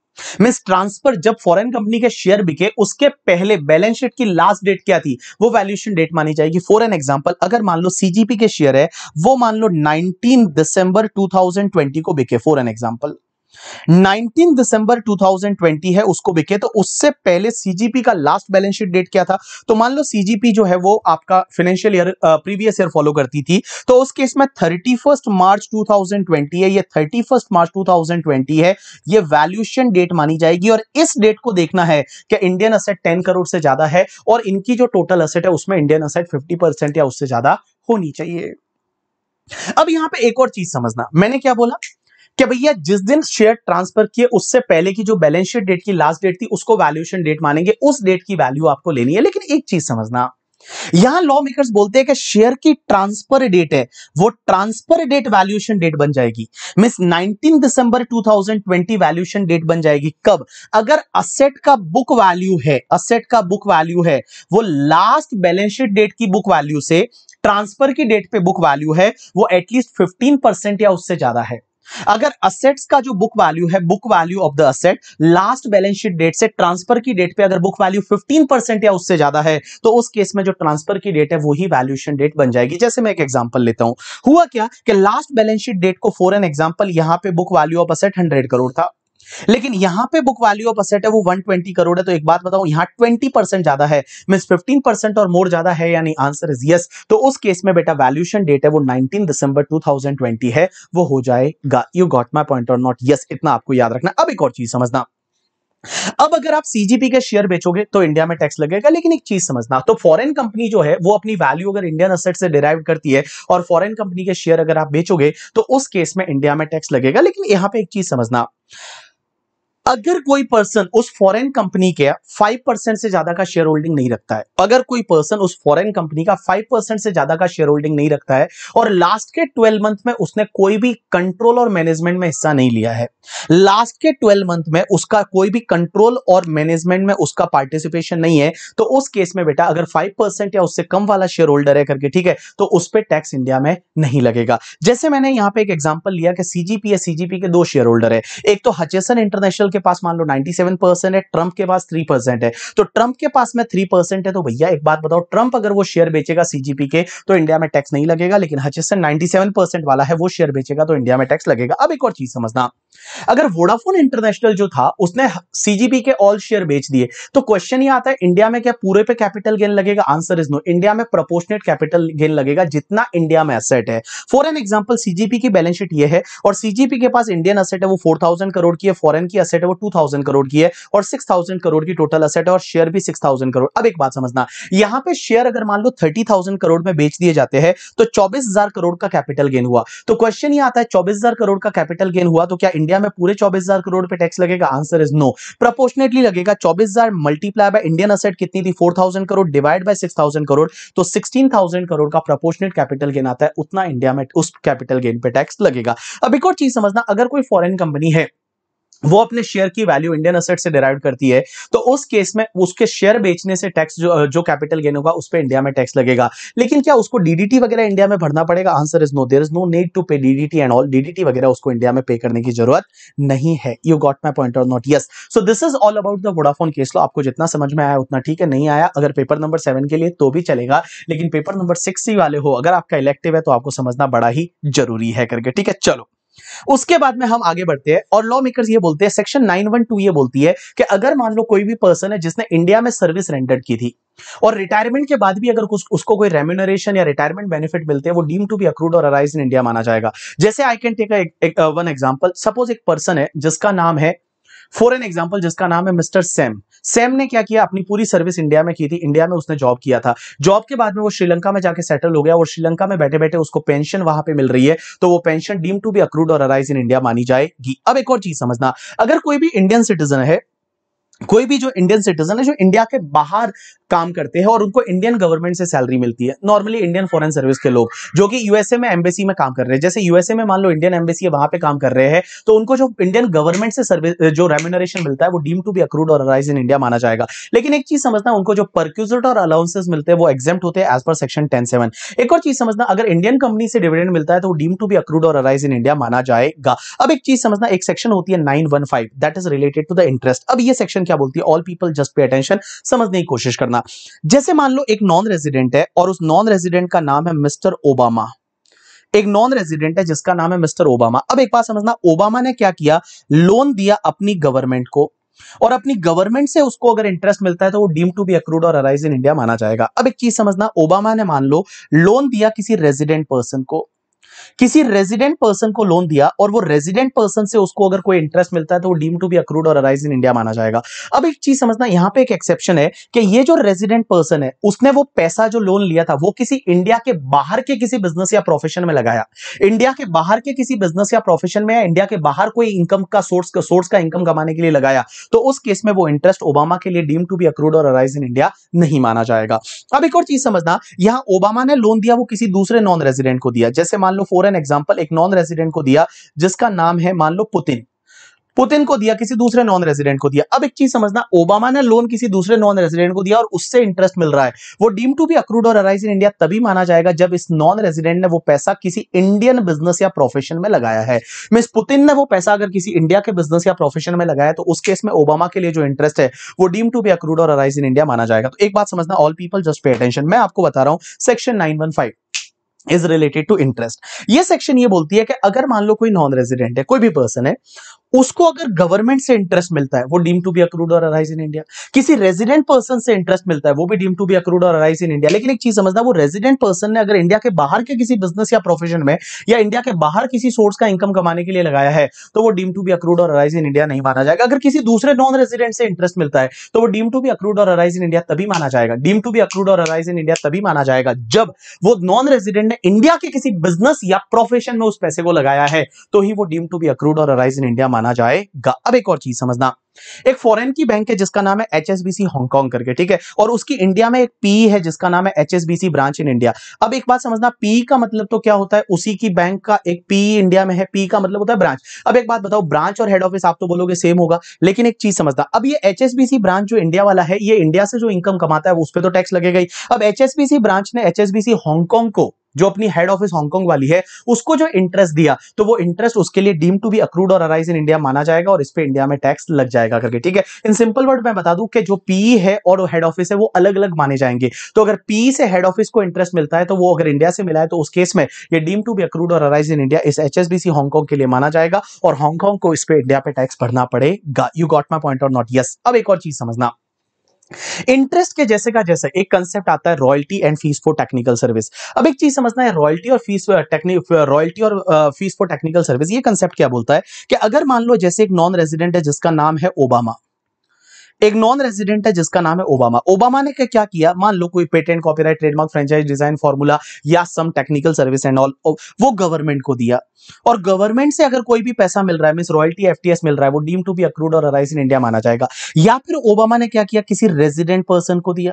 मीन ट्रांसफर जब फॉरेन कंपनी के शेयर बिके उसके पहले बैलेंस शीट की लास्ट डेट क्या थी वो वैल्यूएशन डेट मानी जाएगी फॉर एन एग्जाम्पल अगर मान लो सीजीपी के शेयर है वो मान लो 19 दिसंबर 2020 को बिके फॉर एन एग्जाम्पल 19 दिसंबर 2020 है उसको बिके तो उससे पहले सीजीपी का लास्ट बैलेंस शीट डेट क्या था तो मान लो सीजीपी जो है वो आपका financial year previous year follow करती थी तो उस केस में 31 मार्च 2020 है ये 31 मार्च 2020 है ये वैल्यूएशन डेट मानी जाएगी और इस डेट को देखना है कि इंडियन असेट टेन करोड़ से ज्यादा है और इनकी जो टोटल असेट है उसमें इंडियन असेट फिफ्टी या उससे ज्यादा होनी चाहिए अब यहां पे एक और चीज समझना मैंने क्या बोला कि भैया जिस दिन शेयर ट्रांसफर किए उससे पहले की जो बैलेंस शीट डेट की लास्ट डेट थी उसको वैल्यूएशन डेट मानेंगे उस डेट की वैल्यू आपको लेनी है लेकिन एक चीज समझना यहां लॉ मेकर्स बोलते हैं कि शेयर की ट्रांसफर डेट है वो ट्रांसफर डेट वैल्यूएशन डेट बन जाएगी मिस 19 दिसंबर 2020 वैल्यूएशन डेट बन जाएगी कब अगर असेट का बुक वैल्यू है असेट का बुक वैल्यू है वो लास्ट बैलेंस शीट डेट की बुक वैल्यू से ट्रांसफर की डेट पे बुक वैल्यू है वो एटलीस्ट 15 परसेंट या उससे ज्यादा है अगर असेट्स का जो बुक वैल्यू है book value of the asset last balance sheet date से ट्रांसफर की डेट पे अगर बुक वैल्यू 15 परसेंट या उससे ज्यादा है तो उस केस में जो ट्रांसफर की डेट है वो ही वैल्यूएशन डेट बन जाएगी जैसे मैं एक एग्जांपल लेता हूं हुआ क्या कि लास्ट बैलेंस शीट डेट को फॉर एन एग्जाम्पल यहां पर book value of asset hundred crore था लेकिन यहां पे बुक वैल्यू ऑफ असेट है वो 120 करोड़ है तो एक बात बताऊं यहां 20 परसेंट ज्यादा है मीन्स 15 परसेंट और मोर ज्यादा है यानी आंसर इज यस तो उस केस में बेटा वैल्यूशन डेट है वो 19 दिसंबर 2020 है वो हो जाएगा यू गॉट माई पॉइंट और नॉट यस इतना आपको याद रखना अब एक और चीज समझना अब अगर आप सीजीपी के शेयर बेचोगे तो इंडिया में टैक्स लगेगा लेकिन एक चीज समझना तो फॉरेन कंपनी जो है वो अपनी वैल्यू अगर इंडियन असेट से डिराइव करती है और फॉरेन कंपनी के शेयर अगर आप बेचोगे तो उस केस में इंडिया में टैक्स लगेगा लेकिन यहां पे एक चीज समझना अगर कोई पर्सन उस फॉरेन कंपनी के फाइव परसेंट से ज्यादा का शेयर होल्डिंग नहीं रखता है अगर कोई पर्सन उस फॉरेन कंपनी का फाइव परसेंट से ज्यादा का शेयर होल्डिंग नहीं रखता है और लास्ट के ट्वेल्व मंथ में उसने कोई भी कंट्रोल और मैनेजमेंट में हिस्सा नहीं लिया है लास्ट के ट्वेल्व मंथ में उसका कोई भी कंट्रोल और मैनेजमेंट में उसका पार्टिसिपेशन नहीं है तो उस केस में बेटा अगर फाइव या उससे कम वाला शेयर होल्डर है करके ठीक है तो उस पर टैक्स इंडिया में नहीं लगेगा जैसे मैंने यहां पर एक एग्जाम्पल लिया कि सीजीपी या सीजीपी के दो शेयर होल्डर है एक तो हचेसन इंटरनेशनल के पास मान लो 97 परसेंट है ट्रंप के पास 3 परसेंट है तो ट्रंप के पास में 3 परसेंट है तो भैया एक बात बताओ ट्रंप अगर वो शेयर बेचेगा सीजीपी के तो इंडिया में टैक्स नहीं लगेगा लेकिन हचिसन 97 परसेंट वाला है वो शेयर बेचेगा तो इंडिया में टैक्स लगेगा अब एक और चीज समझना अगर वोडाफोन इंटरनेशनल जो था उसने सीजीपी के ऑल शेयर बेच दिए तो क्वेश्चन ये आता है इंडिया में क्या पूरे पे कैपिटल गेन लगेगा आंसर इज नो इंडिया में प्रोपोर्शनेट कैपिटल गेन लगेगा जितना इंडिया में एसेट है फॉर एन एग्जाम्पल सीजीपी की बैलेंस शीट ये है और सीजीपी के पास इंडियन असेट है वो फोर करोड़ की है फॉरन की असेट है वो टू करोड़ की है और सिक्स करोड़ की टोटल असेट है और शेयर भी सिक्स करोड़ अब एक बात समझना यहां पे शेयर अगर मान लो थर्टी करोड़ में बेच दिए जाते हैं तो चौबीस करोड़ का कैपिटल गेन हुआ तो क्वेश्चन ये आता है चौबीस करोड़ का कैपिटल गेन हुआ तो क्या इंडिया में पूरे चौबीस करोड़ पे टैक्स लगेगा आंसर इज नो प्रपोर्शनेटली लगेगा चौबीस मल्टीप्लाई बाय इंडियन असेट कितनी थी four crore divide by six crore तो सिक्सटीन करोड़ का प्रपोर्शनेट कैपिटल गेन आता है उतना इंडिया में उस कैपिटल गेन पे टैक्स लगेगा अब एक और चीज समझना अगर कोई फॉरन कंपनी है वो अपने शेयर की वैल्यू इंडियन असेट से डिराइव करती है तो उस केस में उसके शेयर बेचने से टैक्स जो जो कैपिटल गेन होगा उस पर इंडिया में टैक्स लगेगा लेकिन क्या उसको डीडीटी वगैरह इंडिया में भरना पड़ेगा answer is no there is no need to pay DDT and all DDT वगैरह उसको इंडिया में पे करने की जरूरत नहीं है you got my point of not yes so this is all about the Vodafone case लो आपको जितना समझ में आया उतना ठीक है नहीं आया अगर पेपर नंबर सेवन के लिए तो भी चलेगा लेकिन पेपर नंबर सिक्स ही वाले हो अगर आपका इलेक्टिव है तो आपको समझना बड़ा ही जरूरी है करके ठीक है चलो उसके बाद में हम आगे बढ़ते हैं और लॉ मेकर्स ये बोलते हैं सेक्शन 912 ये बोलती है कि अगर मान लो कोई भी पर्सन है जिसने इंडिया में सर्विस रेंडर की थी और रिटायरमेंट के बाद भी अगर कुछ उसको कोई रेम्यूनरेशन या रिटायरमेंट बेनिफिट मिलते हैं वो डीम टू बी अक्रूड और अराइज इन इंडिया माना जाएगा जैसे I can take one example suppose एक पर्सन uh, है जिसका नाम है फॉर एन एग्जाम्पल जिसका नाम है मिस्टर सेम सैम ने क्या किया अपनी पूरी सर्विस इंडिया में की थी इंडिया में उसने जॉब किया था जॉब के बाद में वो श्रीलंका में जाके सेटल हो गया और श्रीलंका में बैठे बैठे उसको पेंशन वहां पे मिल रही है तो वो pension deem to be accrued और अराइज इन इंडिया मानी जाएगी अब एक और चीज समझना अगर कोई भी इंडियन सिटीजन है कोई भी जो इंडियन सिटीजन है जो इंडिया के बाहर काम करते हैं और उनको इंडियन गवर्नमेंट से सैलरी मिलती है नॉर्मली इंडियन फॉरेन सर्विस के लोग जो कि यूएसए में एम्बेसी में काम कर रहे हैं जैसे यूएसए में मान लो इंडियन एम्बेसी है वहां पे काम कर रहे हैं तो उनको जो इंडियन गवर्नमेंट से सर्विस जो रेमुनरेशन मिलता है वो डीम टू बी अक्रूड और अराइज इन इंडिया माना जाएगा लेकिन एक चीज समझना उनको जो परक्यूजट और अलाउंसेस मिलते हैं वो एक्जेम होते हैं as per section ten seven एक और चीज समझना अगर इंडियन कंपनी से डिविडेंड मिलता है तो डीम टू बी अक्रूड और अराइज इन इंडिया माना जाएगा अब एक चीज समझना एक सेक्शन होती है nine one five that is related to the interest अब ये सेक्शन डेफिनेशन क्या बोलती है all people just pay attention समझने की कोशिश करना जैसे मान लो एक नॉन रेजिडेंट है और उस नॉन रेजिडेंट का नाम है मिस्टर ओबामा एक नॉन रेजिडेंट है जिसका नाम है मिस्टर ओबामा अब एक बात समझना ओबामा ने क्या किया लोन दिया अपनी गवर्नमेंट को और अपनी गवर्नमेंट से उसको अगर इंटरेस्ट मिलता है तो वो डीम टू बी अक्रूड और अराइज इन इंडिया माना जाएगा अब एक चीज समझना ओबामा ने मान लो लोन दिया किसी रेजिडेंट पर्सन को किसी रेजिडेंट पर्सन को लोन दिया और वो रेजिडेंट पर्सन से उसको अगर कोई इंटरेस्ट मिलता है तो वो डीम टू बी अक्रूड और अराइज इन इंडिया माना जाएगा अब एक चीज समझना यहाँ पे एक एक्सेप्शन है कि ये जो रेजिडेंट पर्सन है उसने वो पैसा जो लोन लिया था वो किसी इंडिया के बाहर के किसी बिजनेस या प्रोफेशन में लगाया इंडिया के बाहर के किसी बिजनेस या प्रोफेशन में या इंडिया के बाहर कोई इनकम का सोर्स का सोर्स का इनकम कमाने के लिए लगाया तो उस केस में वो इंटरेस्ट ओबामा के लिए डीम टू बी अक्रूड और अराइज इन इंडिया नहीं माना जाएगा अब एक और चीज समझना यहाँ ओबामा ने लोन दिया वो किसी दूसरे नॉन रेजिडेंट को दिया जैसे मान लो फॉर एन एग्जाम्पल एक नॉन रेजिडेंट को दिया जिसका नाम है मान लो पुतिन पुतिन को दिया किसी दूसरे नॉन रेजिडेंट को दिया अब एक चीज समझना ओबामा ने लोन किसी दूसरे नॉन रेजिडेंट को दिया और उससे इंटरेस्ट मिल रहा है वो डीम टू बी अक्रूड और अराइज इन इंडिया तभी माना जाएगा जब इस नॉन रेजिडेंट ने वो पैसा किसी इंडियन बिजनेस या प्रोफेशन में लगाया है मिस पुतिन ने वो पैसा अगर किसी इंडिया के बिजनेस या प्रोफेशन में लगाया तो उस केस में ओबामा के लिए जो इंटरेस्ट है वो डीम टू बी अक्रूड और अराइज इन इंडिया माना जाएगा तो एक बात समझना all people just pay attention मैं आपको बता रहा हूं section nine is related to interest ये सेक्शन ये बोलती है कि अगर मान लो कोई नॉन रेजिडेंट है कोई भी पर्सन है उसको अगर गवर्नमेंट से इंटरेस्ट मिलता है वो डीम टू बी अक्रूड और अराइज इन इंडिया किसी रेजिडेंट पर्सन से इंटरेस्ट मिलता है वो भी डीम टू बी अक्रूड और अराइज इन इंडिया लेकिन एक चीज समझना वो रेजिडेंट पर्सन ने अगर इंडिया के बाहर के किसी बिजनेस या प्रोफेशन में या इंडिया के बाहर किसी सोर्स का इनकम कमाने के लिए लगाया है तो वो डीम टू बी अक्रूड और अराइज इन इंडिया नहीं माना जाएगा अगर किसी दूसरे नॉन रेजिडेंट से इंटरेस्ट मिलता है तो वो डीम टू बी अक्रूड और अराइज इन इंडिया तभी माना जाएगा डीम टू बी अक्रूड और अराइज इन इंडिया तभी माना जाएगा जब वो नॉन रेजिडेंट ने इंडिया के किसी बिजनेस या प्रोफेशन में उस पैसे को लगाया है तो ही वो डीम टू बी अक्रूड और अराइज इन इंडिया माना जाना जाएगा अब एक और चीज समझना एक फॉरेन की बैंक है जिसका नाम है एच हांगकांग करके ठीक है और उसकी इंडिया में एक पी है जिसका नाम है एच ब्रांच इन इंडिया अब एक बात समझना पी का मतलब तो क्या होता है उसी की बैंक का एक पी इंडिया में है पी का मतलब होता है ब्रांच अब एक बात बताओ ब्रांच और हेड ऑफिस आप तो बोलोगे सेम होगा लेकिन एक चीज समझना अब ये एच ब्रांच जो इंडिया वाला है ये इंडिया से जो इनकम कमाता है उस पर तो टैक्स लगेगा अब एच ब्रांच ने एच हांगकांग को जो अपनी हेड ऑफिस हांगकांग वाली है उसको जो इंटरेस्ट दिया तो वो इंटरेस्ट उसके लिए डीम टू बी अक्रूड और अराइज इन इंडिया माना जाएगा और इस पर इंडिया में टैक्स लग जाएगा करके ठीक है इन सिंपल वर्ड मैं बता दूं कि जो पीई है और हेड ऑफिस है वो अलग अलग माने जाएंगे तो अगर पीई से हेड ऑफिस को इंटरेस्ट मिलता है तो वो अगर इंडिया से मिला है तो उस केस में ये डीम टू बी अक्रूड और अराइज इन इंडिया इस एच हांगकांग के लिए माना जाएगा और हांगकांग को इस पर इंडिया पे टैक्स भरना पड़ेगा यू गॉट माई पॉइंट और नॉट यस अब एक और चीज समझना इंटरेस्ट के जैसे का जैसे एक कंसेप्ट आता है royalty and fees for technical service अब एक चीज समझना है रॉयल्टी और फीस रॉयल्टी uh, uh, और फीस फॉर टेक्निकल सर्विस ये कंसेप्ट क्या बोलता है कि अगर मान लो जैसे एक नॉन रेजिडेंट है जिसका नाम है ओबामा एक नॉन रेजिडेंट है जिसका नाम है ओबामा ओबामा ने क्या, क्या किया मान लो कोई patent copyright trademark franchise design formula या some technical service and all वो गवर्नमेंट को दिया और गवर्नमेंट से अगर कोई भी पैसा मिल रहा है मिस रॉयल्टी एफटीएस मिल रहा है वो डीम टू बी अक्रूड और अराइज इन इंडिया माना जाएगा या फिर ओबामा ने क्या किया किसी रेजिडेंट पर्सन को दिया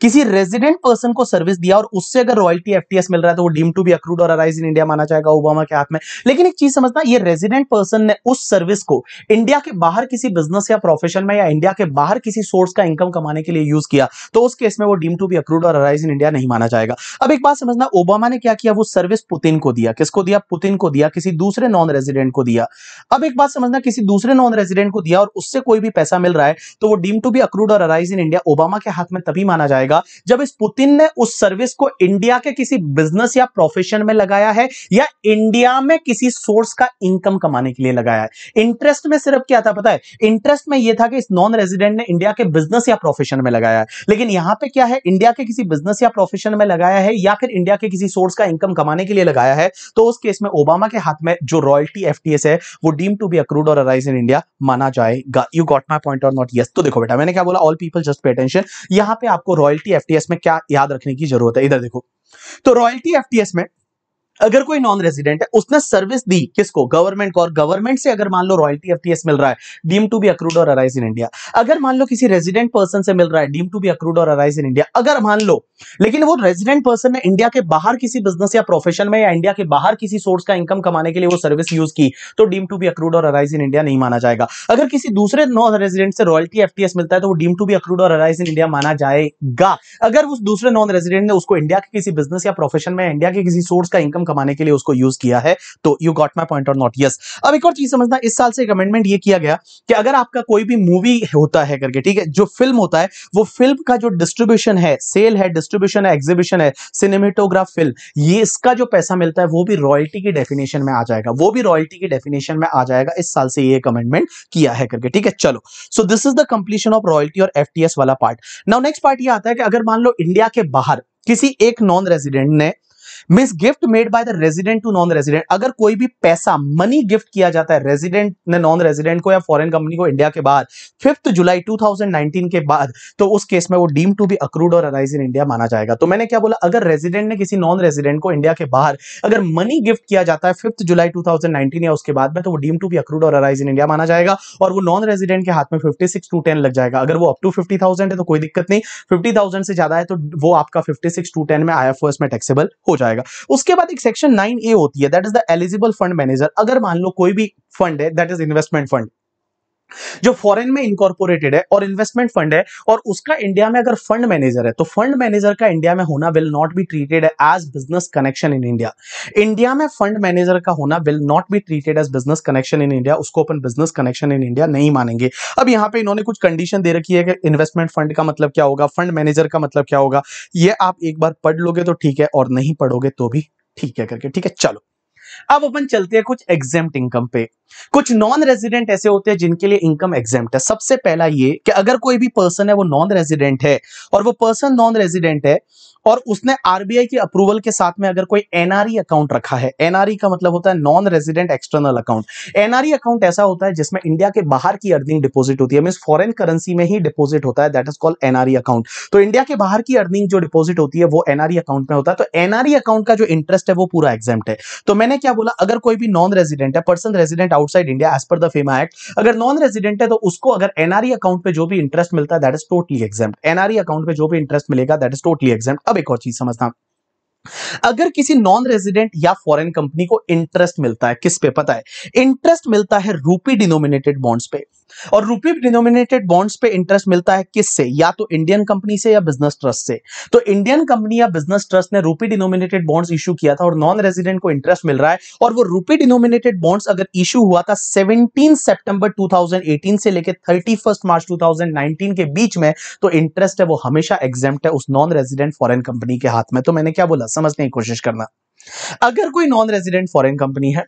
किसी रेजिडेंट पर्सन को सर्विस दिया और उससे अगर रॉयल्टी एफटीएस मिल रहा है तो वो डीम टू बी अक्रूड और अराइज इन इंडिया माना जाएगा ओबामा के हाथ में लेकिन एक चीज समझना ये रेजिडेंट पर्सन ने उस सर्विस को इंडिया के बाहर किसी बिजनेस या प्रोफेशन में या इंडिया के बाहर किसी सोर्स का इनकम कमाने के लिए यूज किया तो उस केस में वो डीम टू बी अक्रूड और अराइज इन इंडिया नहीं माना जाएगा अब एक बात समझना ओबामा ने क्या किया वो सर्विस पुतिन को दिया किसको दिया पुतिन को दिया किसी दूसरे नॉन रेजिडेंट को दिया अब एक बात समझना किसी दूसरे नॉन रेजिडेंट को दिया और उससे कोई भी पैसा मिल रहा है तो वो डीम टू बी अक्रूड और अराइज इन इंडिया ओबामा के हाथ में तभी माना माना जाएगा जब इस पुतिन ने उस सर्विस को इंडिया के किसी बिजनेस या प्रोफेशन में लगाया है या इंडिया में किसी सोर्स का इनकम कमाने के लिए लगाया है इंटरेस्ट में सिर्फ क्या था पता है इंटरेस्ट में यह था कि इस नॉन रेजिडेंट ने इंडिया के बिजनेस या प्रोफेशन में लगाया है लेकिन यहां पर क्या है इंडिया के किसी बिजनेस या प्रोफेशन में लगाया है या फिर इंडिया के किसी सोर्स का इनकम कमाने के लिए लगाया है तो उस केस में ओबामा के हाथ में जो रॉयल्टी एफ है वो डीम टू बी अक्रूड और अराइज इन इंडिया माना जाएगा यू गॉट माई पॉइंट और नॉट यस तो देखो बेटा मैंने क्या बोला all people just pay attention यहां पे आपको रॉयल्टी एफटीएस में क्या याद रखने की जरूरत है इधर देखो तो रॉयल्टी एफटीएस में अगर कोई नॉन रेजिडेंट है उसने सर्विस दी किसको गवर्नमेंट को और गवर्नमेंट से अगर मान लो रॉयल्टी एफटीएस मिल रहा है डीम टू बी अक्रूड और अराइज इन इंडिया अगर मान लो किसी रेजिडेंट पर्सन से मिल रहा है डीम टू बी अक्रूड और अराइज इन इंडिया अगर मान लो लेकिन वो रेजिडेंट पर्सन ने इंडिया के बाहर किसी बिजनेस या प्रोफेशन में या इंडिया के बाहर किसी सोर्स का इनकम कमाने के लिए वो सर्विस यूज की तो डीम टू बी अक्रूड और अराइज इन इंडिया नहीं माना जाएगा अगर किसी दूसरे नॉन रेजिडेंट से रॉयल्टी एफटीएस मिलता है तो वो डीम टू बी अक्रूड और अराइज इन इंडिया माना जाएगा अगर उस दूसरे नॉन रेजिडेंट ने उसको इंडिया के किसी बिजनेस या प्रोफेशन में इंडिया के किसी सोर्स का इनकम कमाने के लिए उसको यूज किया है तो यू गॉट माई पॉइंट और नॉट यस अब एक और चीज समझना इस साल से एक अमेंडमेंट ये किया गया कि अगर आपका कोई भी मूवी होता है करके ठीक है जो फिल्म होता है वो फिल्म का जो डिस्ट्रीब्यूशन है सेल है डिस्ट्रीब्यूशन है एग्जीबिशन है सिनेमेटोग्राफ फिल्म ये इसका जो पैसा मिलता है वो भी रॉयल्टी की डेफिनेशन में आ जाएगा वो भी रॉयल्टी की डेफिनेशन में आ जाएगा इस साल से ये एक अमेंडमेंट किया है करके ठीक है चलो so this is the completion of royalty और एफ वाला पार्ट नाउ नेक्स्ट पार्ट ये आता है कि अगर मान लो इंडिया के बाहर किसी एक नॉन रेजिडेंट ने mean gift made by the resident to non resident अगर कोई भी पैसा मनी गिफ्ट किया जाता है रेजिडेंट ने नॉन रेजिडेंट को या फॉरन कंपनी को इंडिया के बाद फिफ्थ जुलाई 2019 के बाद तो उस केस में वो डीम टू बी अक्रूड और अराइज इन इंडिया माना जाएगा तो मैंने क्या बोला अगर रेजिडेंट ने किसी नॉन रेजिडेंट को इंडिया के बाहर अगर मनी गिफ्ट किया जाता है फिफ्थ जुलाई नाइनटीन या उसके बाद में तो वो डीम टू बी अक्रूड और अराइज इन इंडिया माना जाएगा और वो नॉन रेजिडेंट के हाथ में फिफ्टी सिक्स टू टेन लग जाएगा अगर वो अप टू फिफ्टी थाउजेंड है तो कोई दिक्कत नहीं फिफ्टी थाउजेंड से ज्यादा है तो वो आपका फिफ्टी सिक्स टू टेन में आई में टैक्सेबल हो जाएगा जाएगा उसके बाद एक सेक्शन नाइन ए होती है that is the eligible fund manager अगर मान लो कोई भी फंड है दैट इज इन्वेस्टमेंट फंड जो फॉरेन में इनकॉर्पोरेटेड है और इन्वेस्टमेंट फंड है और उसका इंडिया में अगर फंड मैनेजर है तो फंड मैनेजर का इंडिया में होना will not be treated as business connection in India India में फंड मैनेजर का होना will not be treated as business connection in India उसको अपन बिजनेस कनेक्शन इन इंडिया नहीं मानेंगे अब यहां पर इन्होंने कुछ कंडीशन दे रखी है कि इन्वेस्टमेंट फंड का मतलब क्या होगा फंड मैनेजर का मतलब क्या होगा ये आप एक बार पढ़ लोगे तो ठीक है और नहीं पढ़ोगे तो भी ठीक है करके ठीक है चलो अब अपन चलते हैं कुछ एग्जेम्प्ट इनकम पे कुछ नॉन रेजिडेंट ऐसे होते हैं जिनके लिए इनकम एग्जेम्प्ट है सबसे पहला ये कि अगर कोई भी पर्सन है वो नॉन रेजिडेंट है और वो पर्सन नॉन रेजिडेंट है और उसने आरबीआई के अप्रूवल के साथ में अगर कोई एनआरई अकाउंट e रखा है एनआरई e का मतलब होता है non resident external account NRE account ऐसा होता है जिसमें इंडिया के बाहर की अर्निंग डिपॉजिट होती है मीन फॉरेन करेंसी में ही डिपॉजिट होता है that is called NRE account तो इंडिया के बाहर की अर्निंग जो डिपोजिट होती है वो एनआरई अकाउंट e में होता है तो एनआरई अकाउंट का जो इंटरेस्ट है वो पूरा एग्जाम है तो मैंने क्या बोला अगर कोई भी नॉन रेजिडेंट है person resident outside India as per the FEMA act अगर नॉन रेजिडेंट है तो उसको अगर एनआरई अकाउंट e पे जो भी इंटरेस्ट मिलता है that is totally exempt NRE account पे जो भी इंटरेस्ट मिलेगा दैट इज टोटली एग्जाम अब एक और चीज समझता हूं अगर किसी नॉन रेजिडेंट या फॉरेन कंपनी को इंटरेस्ट मिलता है किस पे पता है इंटरेस्ट मिलता है रूपी डिनोमिनेटेड बॉन्ड्स पे और रुपी डिनोमिनेटेड बॉन्ड्स पे इंटरेस्ट मिलता है किससे या तो इंडियन कंपनी से या बिजनेस ट्रस्ट से तो इंडियन कंपनी या बिजनेस ट्रस्ट ने रुपी डिनोमिनेटेड बॉन्ड्स इशू किया था और नॉन रेजिडेंट को इंटरेस्ट मिल रहा है और वो रुपी डिनोमिनेटेड बॉन्ड्स अगर इशू हुआ था सेवनटीन सितंबर टू से लेकर थर्टी मार्च टू के बीच में तो इंटरेस्ट है वो हमेशा एग्जाम्प्ट है उस नॉन रेजिडेंट फॉरन कंपनी के हाथ में तो मैंने क्या बोला समझने की कोशिश करना अगर कोई नॉन रेजिडेंट फॉरन कंपनी है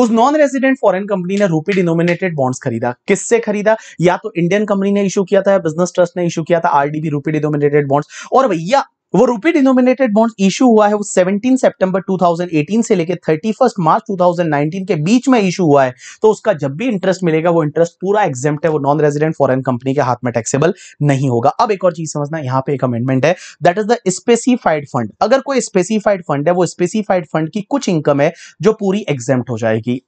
उस नॉन रेजिडेंट फॉरेन कंपनी ने रूपी डिनोमिनेटेड बॉन्ड्स खरीदा किससे खरीदा या तो इंडियन कंपनी ने इशू किया था बिजनेस ट्रस्ट ने इशू किया था आरडीबी रूपी डिनोमिनेटेड बॉन्ड्स और भैया वो रुपी डिनोमिनेटेड बॉन्ड इशू हुआ है वो 17 सितंबर 2018 से लेकर 31 मार्च 2019 के बीच में इशू हुआ है तो उसका जब भी इंटरेस्ट मिलेगा वो इंटरेस्ट पूरा एग्जेम्प्ट है वो नॉन रेजिडेंट फॉरन कंपनी के हाथ में टैक्सेबल नहीं होगा अब एक और चीज समझना यहाँ पे एक अमेंडमेंट है that is the specified fund अगर कोई स्पेसिफाइड फंड है वो स्पेसिफाइड फंड की कुछ इनकम है जो पूरी एग्जेम्प्ट हो जाएगी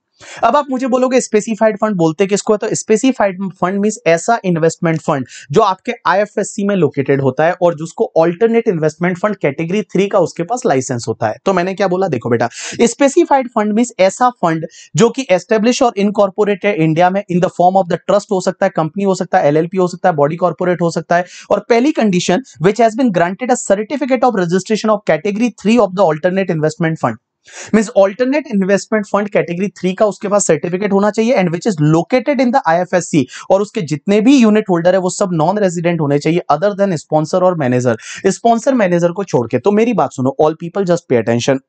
अब आप मुझे बोलोगे स्पेसिफाइड फंड बोलते किसको है तो स्पेसिफाइड फंड मीन ऐसा इन्वेस्टमेंट फंड जो आपके आईएफएससी में लोकेटेड होता है और जिसको alternate investment fund category three का उसके पास लाइसेंस होता है तो मैंने क्या बोला देखो बेटा स्पेसिफाइड फंड मीन ऐसा फंड जो कि एस्टेब्लिश और इनकॉर्पोरेटेड इंडिया में in the form of the trust हो सकता है कंपनी हो सकता है एल हो सकता है बॉडी कॉर्पोरेट हो सकता है और पहली condition which has been granted a certificate of registration of category three of the alternate investment fund mean alternate investment fund category three का उसके पास सर्टिफिकेट होना चाहिए and which is located in the I और उसके जितने भी unit holder है वो सब नॉन रेजिडेंट होने चाहिए other than sponsor or manager sponsor manager को छोड़ के तो मेरी बात सुनो all people just pay attention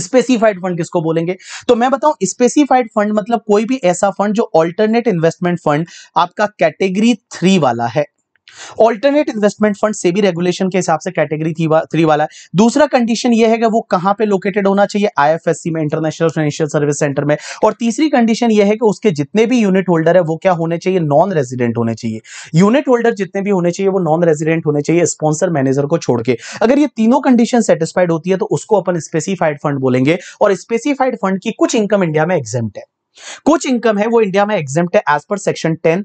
specified fund किसको बोलेंगे तो मैं बताऊं स्पेसिफाइड फंड मतलब कोई भी ऐसा फंड जो ऑल्टरनेट इन्वेस्टमेंट फंड आपका कैटेगरी थ्री वाला है ऑल्टरनेट इन्वेस्टमेंट फंड से भी रेगुलेशन के हिसाब से कैटेगरी थ्री वाला है दूसरा कंडीशन यह है कि वो कहां पे लोकेटेड होना चाहिए आईएफएससी में इंटरनेशनल फाइनेंशियल सर्विस सेंटर में और तीसरी कंडीशन यह है कि उसके जितने भी यूनिट होल्डर है वो क्या होने चाहिए नॉन रेजिडेंट होने चाहिए यूनिट होल्डर जितने भी होने चाहिए वो नॉन रेजिडेंट होने चाहिए स्पॉन्सर मैनेजर को छोड़ के अगर ये तीनों कंडीशन सेटिस्फाइड होती है तो उसको अपन स्पेसिफाइड फंड बोलेंगे और स्पेसिफाइड फंड की कुछ इनकम इंडिया में एग्जाम है कुछ इनकम है वो इंडिया में एग्जेम्प्ट है as per section ten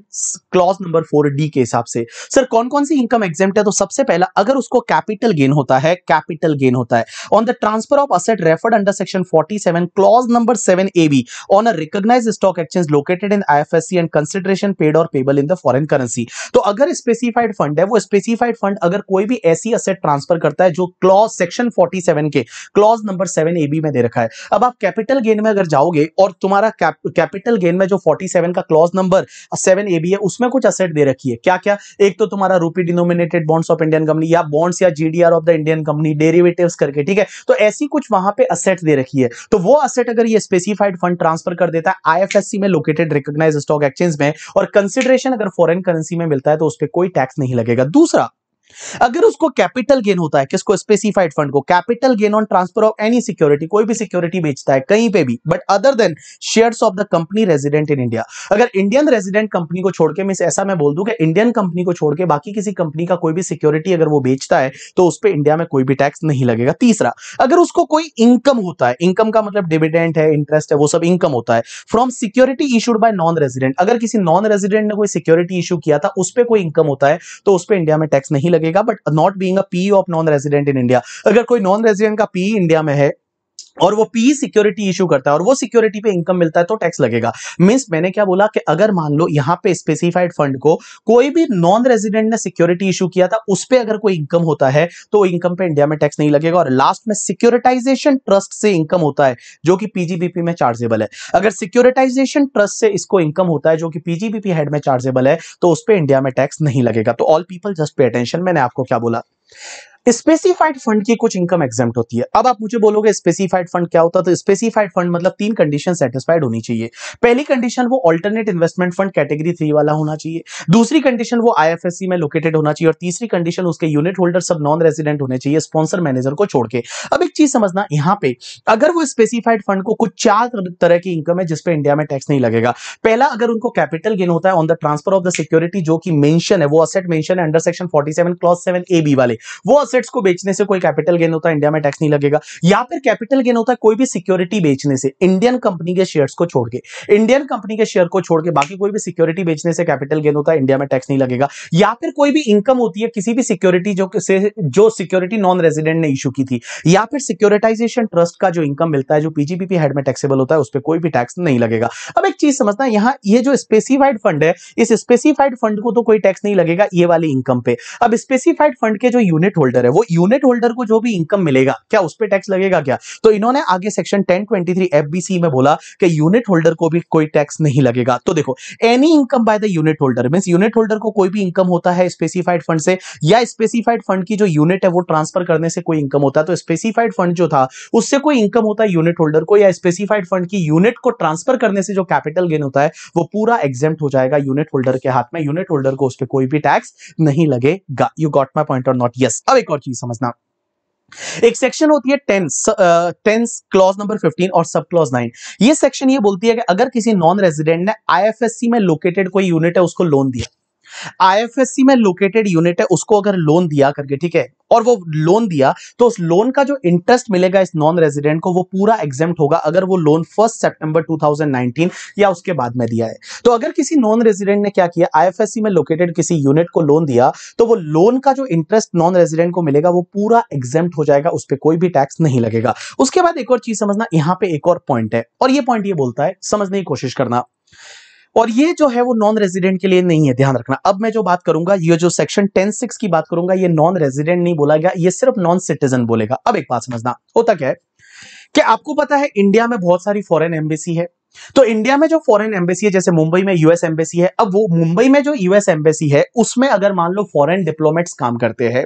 clause number four D के हिसाब से सर कौन कौन सी इनकम एग्जेप्ट है तो सबसे पहला अगर उसको कैपिटल गेन होता है कैपिटल गेन होता है on the transfer of asset referred under section forty seven clause number seven A B on a recognise stock exchange located in I F S C and consideration paid or payable in the foreign currency तो अगर specified fund है वो specified fund अगर कोई भी ऐसी asset transfer करता है जो क्लॉज सेक्शन फोर्टी सेवन के clause number seven A B में दे रखा है अब आप कैपिटल गेन में अगर जाओगे और तुम्हारा कैप कैपिटल गेन में जो 47 का clause number seven A B है उसमें कुछ असेट दे रखी है क्या क्या एक तो तुम्हारा rupee denominated bonds of Indian company या बॉन्ड्स या GDR of the Indian company derivatives करके ठीक है तो ऐसी कुछ वहां पे असेट दे रखी है तो वो असेट अगर ये स्पेसिफाइड फंड ट्रांसफर कर देता है आईएफएससी में लोकेटेड रिकोगनाइज स्टॉक एक्सचेंज में और कंसिडरेशन अगर फॉरन करेंसी में मिलता है तो उस पर कोई टैक्स नहीं लगेगा दूसरा अगर उसको कैपिटल गेन होता है किसको स्पेसिफाइड फंड को capital gain on transfer of any security कोई भी सिक्योरिटी बेचता है कहीं पे भी but other than shares of the company resident in India अगर इंडियन रेजिडेंट कंपनी को छोड़ के मीन ऐसा मैं बोल दूं कि इंडियन कंपनी को छोड़ के बाकी किसी कंपनी का कोई भी सिक्योरिटी अगर वो बेचता है तो उस पर इंडिया में कोई भी टैक्स नहीं लगेगा तीसरा अगर उसको कोई इनकम होता है इनकम का मतलब डिविडेंट है इंटरेस्ट है वो सब इनकम होता है from security issued by non resident अगर किसी नॉन रेजिडेंट ने कोई सिक्योरिटी इशू किया था उस पर कोई इनकम होता है तो उस पर इंडिया में टैक्स नहीं लगेगा but not being P of non resident in India अगर कोई नॉन रेजिडेंट का पी इंडिया में है और वो पी सिक्योरिटी इशू करता है और वो सिक्योरिटी पे इनकम मिलता है तो टैक्स लगेगा मीन्स मैंने क्या बोला कि अगर मान लो यहाँ पे स्पेसिफाइड फंड को कोई भी नॉन रेजिडेंट ने सिक्योरिटी इशू किया था उस पर अगर कोई इनकम होता है तो इनकम पे इंडिया में टैक्स नहीं लगेगा और लास्ट में सिक्योरिटाइजेशन ट्रस्ट से इनकम होता है जो कि पीजीबीपी में चार्जेबल है अगर सिक्योरिटाइजेशन ट्रस्ट से इसको इनकम होता है जो कि पीजीबीपी हेड में चार्जेबल है तो उस पर इंडिया में टैक्स नहीं लगेगा तो all people just pay attention मैंने आपको क्या बोला स्पेसिफाइड फंड की कुछ इनकम एग्जाम होती है अब आप मुझे बोलोगे स्पेसिफाइड फंड क्या होता है तो स्पेसिफाइड फंड मतलब तीन कंडीशन सेटिस्फाइड होनी चाहिए पहली कंडीशन वो alternate investment fund category three वाला होना चाहिए दूसरी कंडीशन वो आईएफएससी में लोकेटेड होना चाहिए और तीसरी कंडीशन उसके यूनिट होल्डर सब नॉन रेजिडेंट होने चाहिए स्पॉन्सर मैनेजर को छोड़ के अब एक चीज समझना यहाँ पे अगर वो स्पेसिफाइड फंड को कुछ चार तरह की इनकम है जिसपे इंडिया में टैक्स नहीं लगेगा पहला अगर उनको कैपिटल गेन होता है on the transfer of the security जो कि मेंशन है वो असेट मेंशन है under section 47 clause seven A B वाले वो एसेट्स को बेचने से कोई कैपिटल गेन होता है इंडिया में टैक्स नहीं लगेगा या फिर कैपिटल गेन होता है कोई भी सिक्योरिटी बेचने से इंडियन कंपनी के शेयर्स को छोड़ के इंडियन कंपनी के शेयर को छोड़ के बाकी कोई भी सिक्योरिटी बेचने से कैपिटल गेन होता है इंडिया में टैक्स नहीं लगेगा या फिर कोई भी इनकम होती है किसी भी सिक्योरिटी जो से जो सिक्योरिटी नॉन रेजिडेंट ने इशू की थी या फिर सिक्योरिटाइजेशन ट्रस्ट का जो इनकम मिलता है जो पीजीपीपी हेड में टैक्सेबल होता है उस पर कोई भी टैक्स नहीं लगेगा अब एक चीज समझना है यहाँ ये जो स्पेसिफाइड फंड है इस स्पेसिफाइड फंड को तो कोई टैक्स नहीं लगेगा ये वाली इनकम पे अब स्पेसिफाइड फंड के जो यूनिट होल्डर होल्डर है वो यूनिट होल्डर को जो भी इनकम मिलेगा क्या उस पर टैक्स लगेगा क्या तो इन्होंने आगे सेक्शन टेन ट्वेंटी में बोला कि यूनिट होल्डर को भी कोई टैक्स नहीं लगेगा तो देखो any income by the unit holder mean unit holder को कोई भी इनकम होता है स्पेसिफाइड फंड से या स्पेसिफाइड फंड की जो यूनिट है वो ट्रांसफर करने से कोई इनकम होता है तो स्पेसिफाइड फंड जो था उससे कोई इनकम होता है यूनिट होल्डर को या स्पेसिफाइड फंड की यूनिट को ट्रांसफर करने से जो कैपिटल गेन होता है वो पूरा एग्जाम हो जाएगा यूनिट होल्डर के हाथ में यूनिट होल्डर को उस पर कोई भी टैक्स नहीं लगेगा यू गॉट माई पॉइंट और नॉट यस अब एक और चीज समझना एक सेक्शन होती है टेंस टेंस क्लॉज नंबर 15 और सब क्लॉज 9 ये सेक्शन ये बोलती है कि अगर किसी नॉन रेजिडेंट ने आईएफएससी में लोकेटेड कोई यूनिट है उसको लोन दिया आईएफएससी में लोकेटेड यूनिट है उसको अगर लोन दिया करके ठीक है और वो लोन दिया तो उस लोन का जो इंटरेस्ट मिलेगा इस नॉन रेजिडेंट को वो पूरा एग्जेम होगा अगर वो लोन फर्स्ट सेप्टेंबर 2019 या उसके बाद में दिया है तो अगर किसी नॉन रेजिडेंट ने क्या किया आईएफएससी में लोकेटेड किसी यूनिट को लोन दिया तो वो लोन का जो इंटरेस्ट नॉन रेजिडेंट को मिलेगा वो पूरा एग्जेम हो जाएगा उस पर कोई भी टैक्स नहीं लगेगा उसके बाद एक और चीज समझना यहां पर एक और पॉइंट है और ये पॉइंट ये बोलता है समझने की कोशिश करना और ये जो है वो नॉन रेजिडेंट के लिए नहीं है ध्यान रखना अब मैं जो बात करूंगा ये जो सेक्शन टेन सिक्स की बात करूंगा ये नॉन रेजिडेंट नहीं बोला गया ये सिर्फ नॉन सिटीजन बोलेगा अब एक बात समझना होता क्या है कि आपको पता है इंडिया में बहुत सारी फॉरेन एम्बेसी है तो इंडिया में जो फॉरेन एम्बेसी है जैसे मुंबई में यूएस एम्बेसी है अब वो मुंबई में जो यूएस एम्बेसी है उसमें अगर मान लो फॉरेन डिप्लोमेट्स काम करते हैं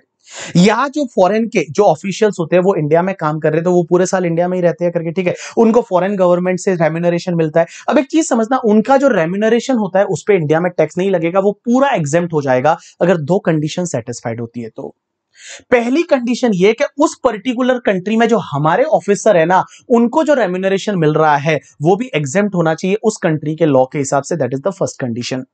या जो फॉरेन के जो ऑफिशियल्स होते हैं वो इंडिया में काम कर रहे थे तो वो पूरे साल इंडिया में ही रहते हैं करके ठीक है उनको फॉरेन गवर्नमेंट से रेम्यूनरेशन मिलता है अब एक चीज समझना उनका जो रेम्यूनरेशन होता है उस पर इंडिया में टैक्स नहीं लगेगा वो पूरा एग्जेम्प्ट हो जाएगा अगर दो कंडीशन सेटिस्फाइड होती है तो पहली कंडीशन ये कि उस पर्टिकुलर कंट्री में जो हमारे ऑफिसर है ना उनको जो रेम्यूनरेशन मिल रहा है वो भी एग्जेम्प्ट होना चाहिए उस कंट्री के लॉ के हिसाब से that is the first condition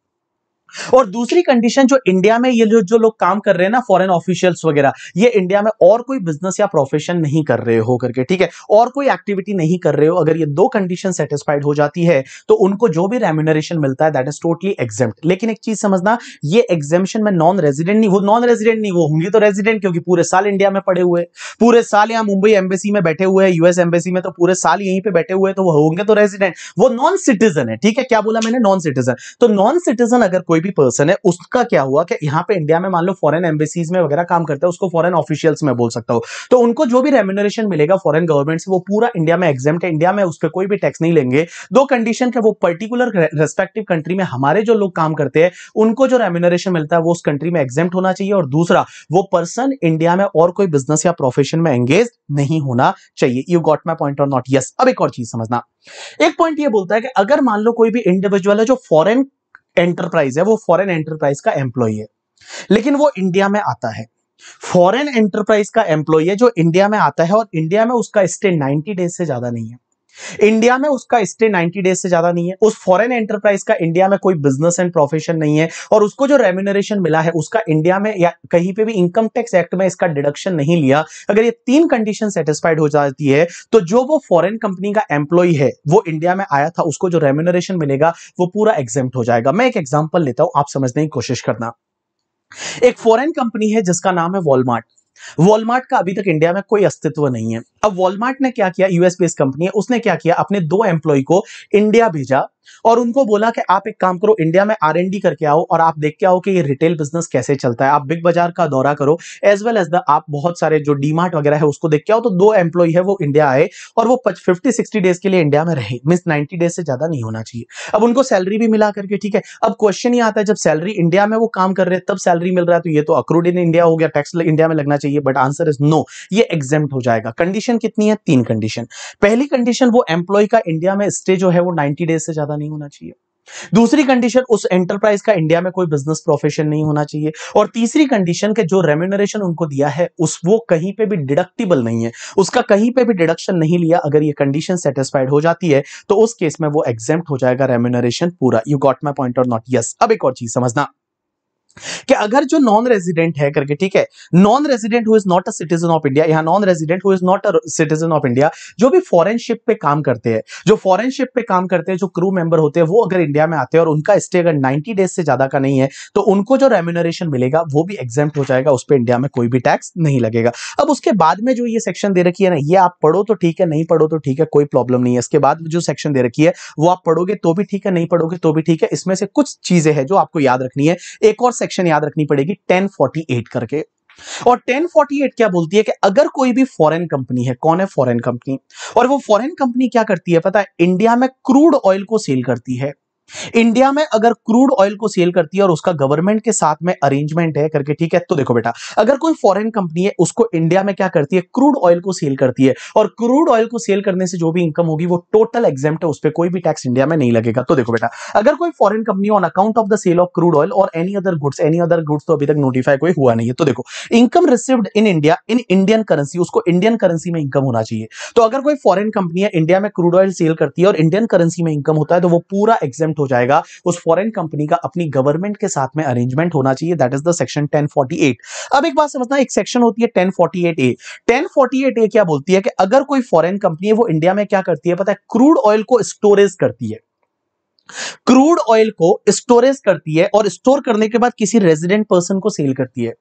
और दूसरी कंडीशन जो इंडिया में ये जो जो लोग काम कर रहे हैं ना फॉरेन ऑफिशियल्स वगैरह ये इंडिया में और कोई बिजनेस या प्रोफेशन नहीं कर रहे हो करके ठीक है और कोई एक्टिविटी नहीं कर रहे हो अगर ये दो कंडीशन सेटिस्फाइड हो जाती है तो उनको जो भी रेम्यूनरेशन मिलता है दैट इज टोटली एग्जाम लेकिन एक चीज समझना ये एग्जामेशन में नॉन रेजिडेंट नहीं वो नॉन रेजिडेंट नहीं वो होंगे तो रेजिडेंट क्योंकि पूरे साल इंडिया में पड़े हुए पूरे साल यहाँ मुंबई एम्बेसी में बैठे हुए यूएस एम्बेसी में तो पूरे साल यहीं पर बैठे हुए तो वो होंगे तो रेजिडेंट वो नॉन सिटीजन है ठीक है क्या बोला मैंने नॉन सिटीजन तो नॉन सिटीजन अगर कोई कोई भी पर्सन है उसका क्या हुआ कि यहाँ पे इंडिया में मान लो फॉरेन एम्बेसीज में वगैरह काम करता है उसको फॉरेन ऑफिशियल्स में बोल सकता हूँ तो उनको जो भी रेम्यूनरेशन मिलेगा फॉरेन गवर्नमेंट से वो पूरा इंडिया में एग्जाम है इंडिया में उस पर कोई भी टैक्स नहीं लेंगे दो कंडीशन के वो पर्टिकुलर रेस्पेक्टिव कंट्री में हमारे जो लोग काम करते हैं उनको जो रेम्यूनरेशन मिलता है वो उस कंट्री में एग्जाम होना चाहिए और दूसरा वो पर्सन इंडिया में और कोई बिजनेस या प्रोफेशन में एंगेज नहीं होना चाहिए यू गॉट माई पॉइंट और नॉट यस अब एक और चीज समझना एक पॉइंट ये बोलता है कि अगर मान लो कोई भी इंडिविजुअल है जो फॉरेन एंटरप्राइज है वो फॉरेन एंटरप्राइज का एम्प्लॉय है लेकिन वो इंडिया में आता है फॉरेन एंटरप्राइज का एम्प्लॉय है जो इंडिया में आता है और इंडिया में उसका स्टे 90 डेज से ज्यादा नहीं है इंडिया में उसका स्टे 90 डेज से ज्यादा नहीं है उस फॉरेन एंटरप्राइज का इंडिया में कोई बिजनेस एंड प्रोफेशन नहीं है और उसको जो रेम्यूनरेशन मिला है उसका इंडिया में या कहीं पे भी इनकम टैक्स एक्ट में इसका डिडक्शन नहीं लिया अगर ये तीन कंडीशन सेटिस्फाइड हो जाती है तो जो वो फॉरेन कंपनी का एम्प्लॉय है वो इंडिया में आया था उसको जो रेम्यूनरेशन मिलेगा वो पूरा एग्जाम हो जाएगा मैं एक एग्जाम्पल लेता हूं आप समझने की कोशिश करना एक फॉरेन कंपनी है जिसका नाम है वॉलमार्ट वॉलमार्ट का अभी तक इंडिया में कोई अस्तित्व नहीं है अब वॉलमार्ट ने क्या किया यूएस बेस्ड कंपनी है उसने क्या किया अपने दो एम्प्लॉय को इंडिया भेजा और उनको बोला कि आप एक काम करो इंडिया में आर करके आओ और आप देख के आओ कि ये रिटेल बिजनेस कैसे चलता है आप बिग बाजार का दौरा करो एज वेल एज द आप बहुत सारे जो डीमार्ट वगैरह है उसको देख के आओ तो दो एम्प्लॉय है वो इंडिया आए और वो फिफ्टी सिक्सटी डेज के लिए इंडिया में रहे मीन नाइन्टी डेज से ज्यादा नहीं होना चाहिए अब उनको सैलरी भी मिला करके ठीक है अब क्वेश्चन ही आता है जब सैलरी इंडिया में वो काम कर रहे हैं तब सैलरी मिल रहा है तो ये तो अक्रूड इन इंडिया हो गया टैक्स इंडिया में लगना चाहिए बट आंसर इज नो ये एग्जाम हो जाएगा कंडीशन कितनी है तीन कंडीशन पहली कंडीशन वो एम्प्लॉय का इंडिया में स्टे जो है वो नाइनटी डेज से ज्यादा नहीं होना चाहिए दूसरी कंडीशन उस एंटरप्राइज का इंडिया में कोई बिजनेस प्रोफेशन नहीं होना चाहिए और तीसरी कंडीशन के जो रेम्यूनरेशन उनको दिया है उस वो कहीं पे भी डिडक्टिबल नहीं है उसका कहीं पे भी डिडक्शन नहीं लिया अगर ये कंडीशन सेटिस्फाइड हो जाती है तो उस केस में वो एग्जेप्ट हो जाएगा रेम्यूनरेशन पूरा यू गॉट माई पॉइंट और नॉट यस अब एक और चीज समझना कि अगर जो नॉन रेजिडेंट है करके ठीक है non resident who is not a citizen of India यहाँ non resident who is not a citizen of India जो भी फॉरेन शिप पे काम करते हैं जो फॉरेन शिप पे काम करते हैं जो क्रू मेंबर होते हैं वो अगर इंडिया में आते हैं और उनका स्टे अगर 90 डेज से ज्यादा का नहीं है तो उनको जो रेम्यूनरेशन मिलेगा वो भी एग्जाम हो जाएगा उस पर इंडिया में कोई भी टैक्स नहीं लगेगा अब उसके बाद में जो ये सेक्शन दे रखी है ना ये आप पढ़ो तो ठीक है नहीं पढ़ो तो ठीक है कोई प्रॉब्लम नहीं है इसके बाद जो सेक्शन दे रखी है वो आप पढ़ोगे तो भी ठीक है नहीं पढ़ोगे तो भी ठीक है इसमें से कुछ चीजें हैं जो आपको याद रखनी है एक और सेक्शन याद रखनी पड़ेगी 1048 करके और 1048 क्या बोलती है कि अगर कोई भी फॉरेन कंपनी है कौन है फॉरेन कंपनी और वो फॉरेन कंपनी क्या करती है पता है इंडिया में क्रूड ऑयल को सेल करती है इंडिया में अगर क्रूड ऑयल को सेल करती है और उसका गवर्नमेंट के साथ में अरेंजमेंट है करके ठीक है तो देखो बेटा अगर कोई फॉरेन कंपनी है उसको इंडिया में क्या करती है क्रूड ऑयल को सेल करती है और क्रूड ऑयल को सेल करने से जो भी इनकम होगी वो टोटल एग्जाम है उस पर कोई भी टैक्स इंडिया में नहीं लगेगा तो देखो बेटा अगर कोई foreign company on account of the sale of crude oil or any other goods any other goods तो अभी तक नोटिफाई कोई हुआ नहीं है तो देखो income received in India in Indian currency उसको इंडियन करेंसी में इनकम होना चाहिए तो अगर कोई फॉरन कंपनी है इंडिया में क्रूड ऑयल सेल करती है और इंडियन करेंसी में इनकम होता है तो वो पूरा एग्जाम हो जाएगा उस फॉरेन कंपनी का अपनी गवर्नमेंट के साथ में अरेंजमेंट होना चाहिए दैट इज द सेक्शन 1048 अब एक बात समझना एक सेक्शन होती है 1048 ए 1048 ए क्या बोलती है कि अगर कोई फॉरेन कंपनी है वो इंडिया में क्या करती है पता है क्रूड ऑयल को स्टोरेज करती है क्रूड ऑयल को स्टोरेज करती है और स्टोर करने के बाद किसी रेजिडेंट पर्सन को सेल करती है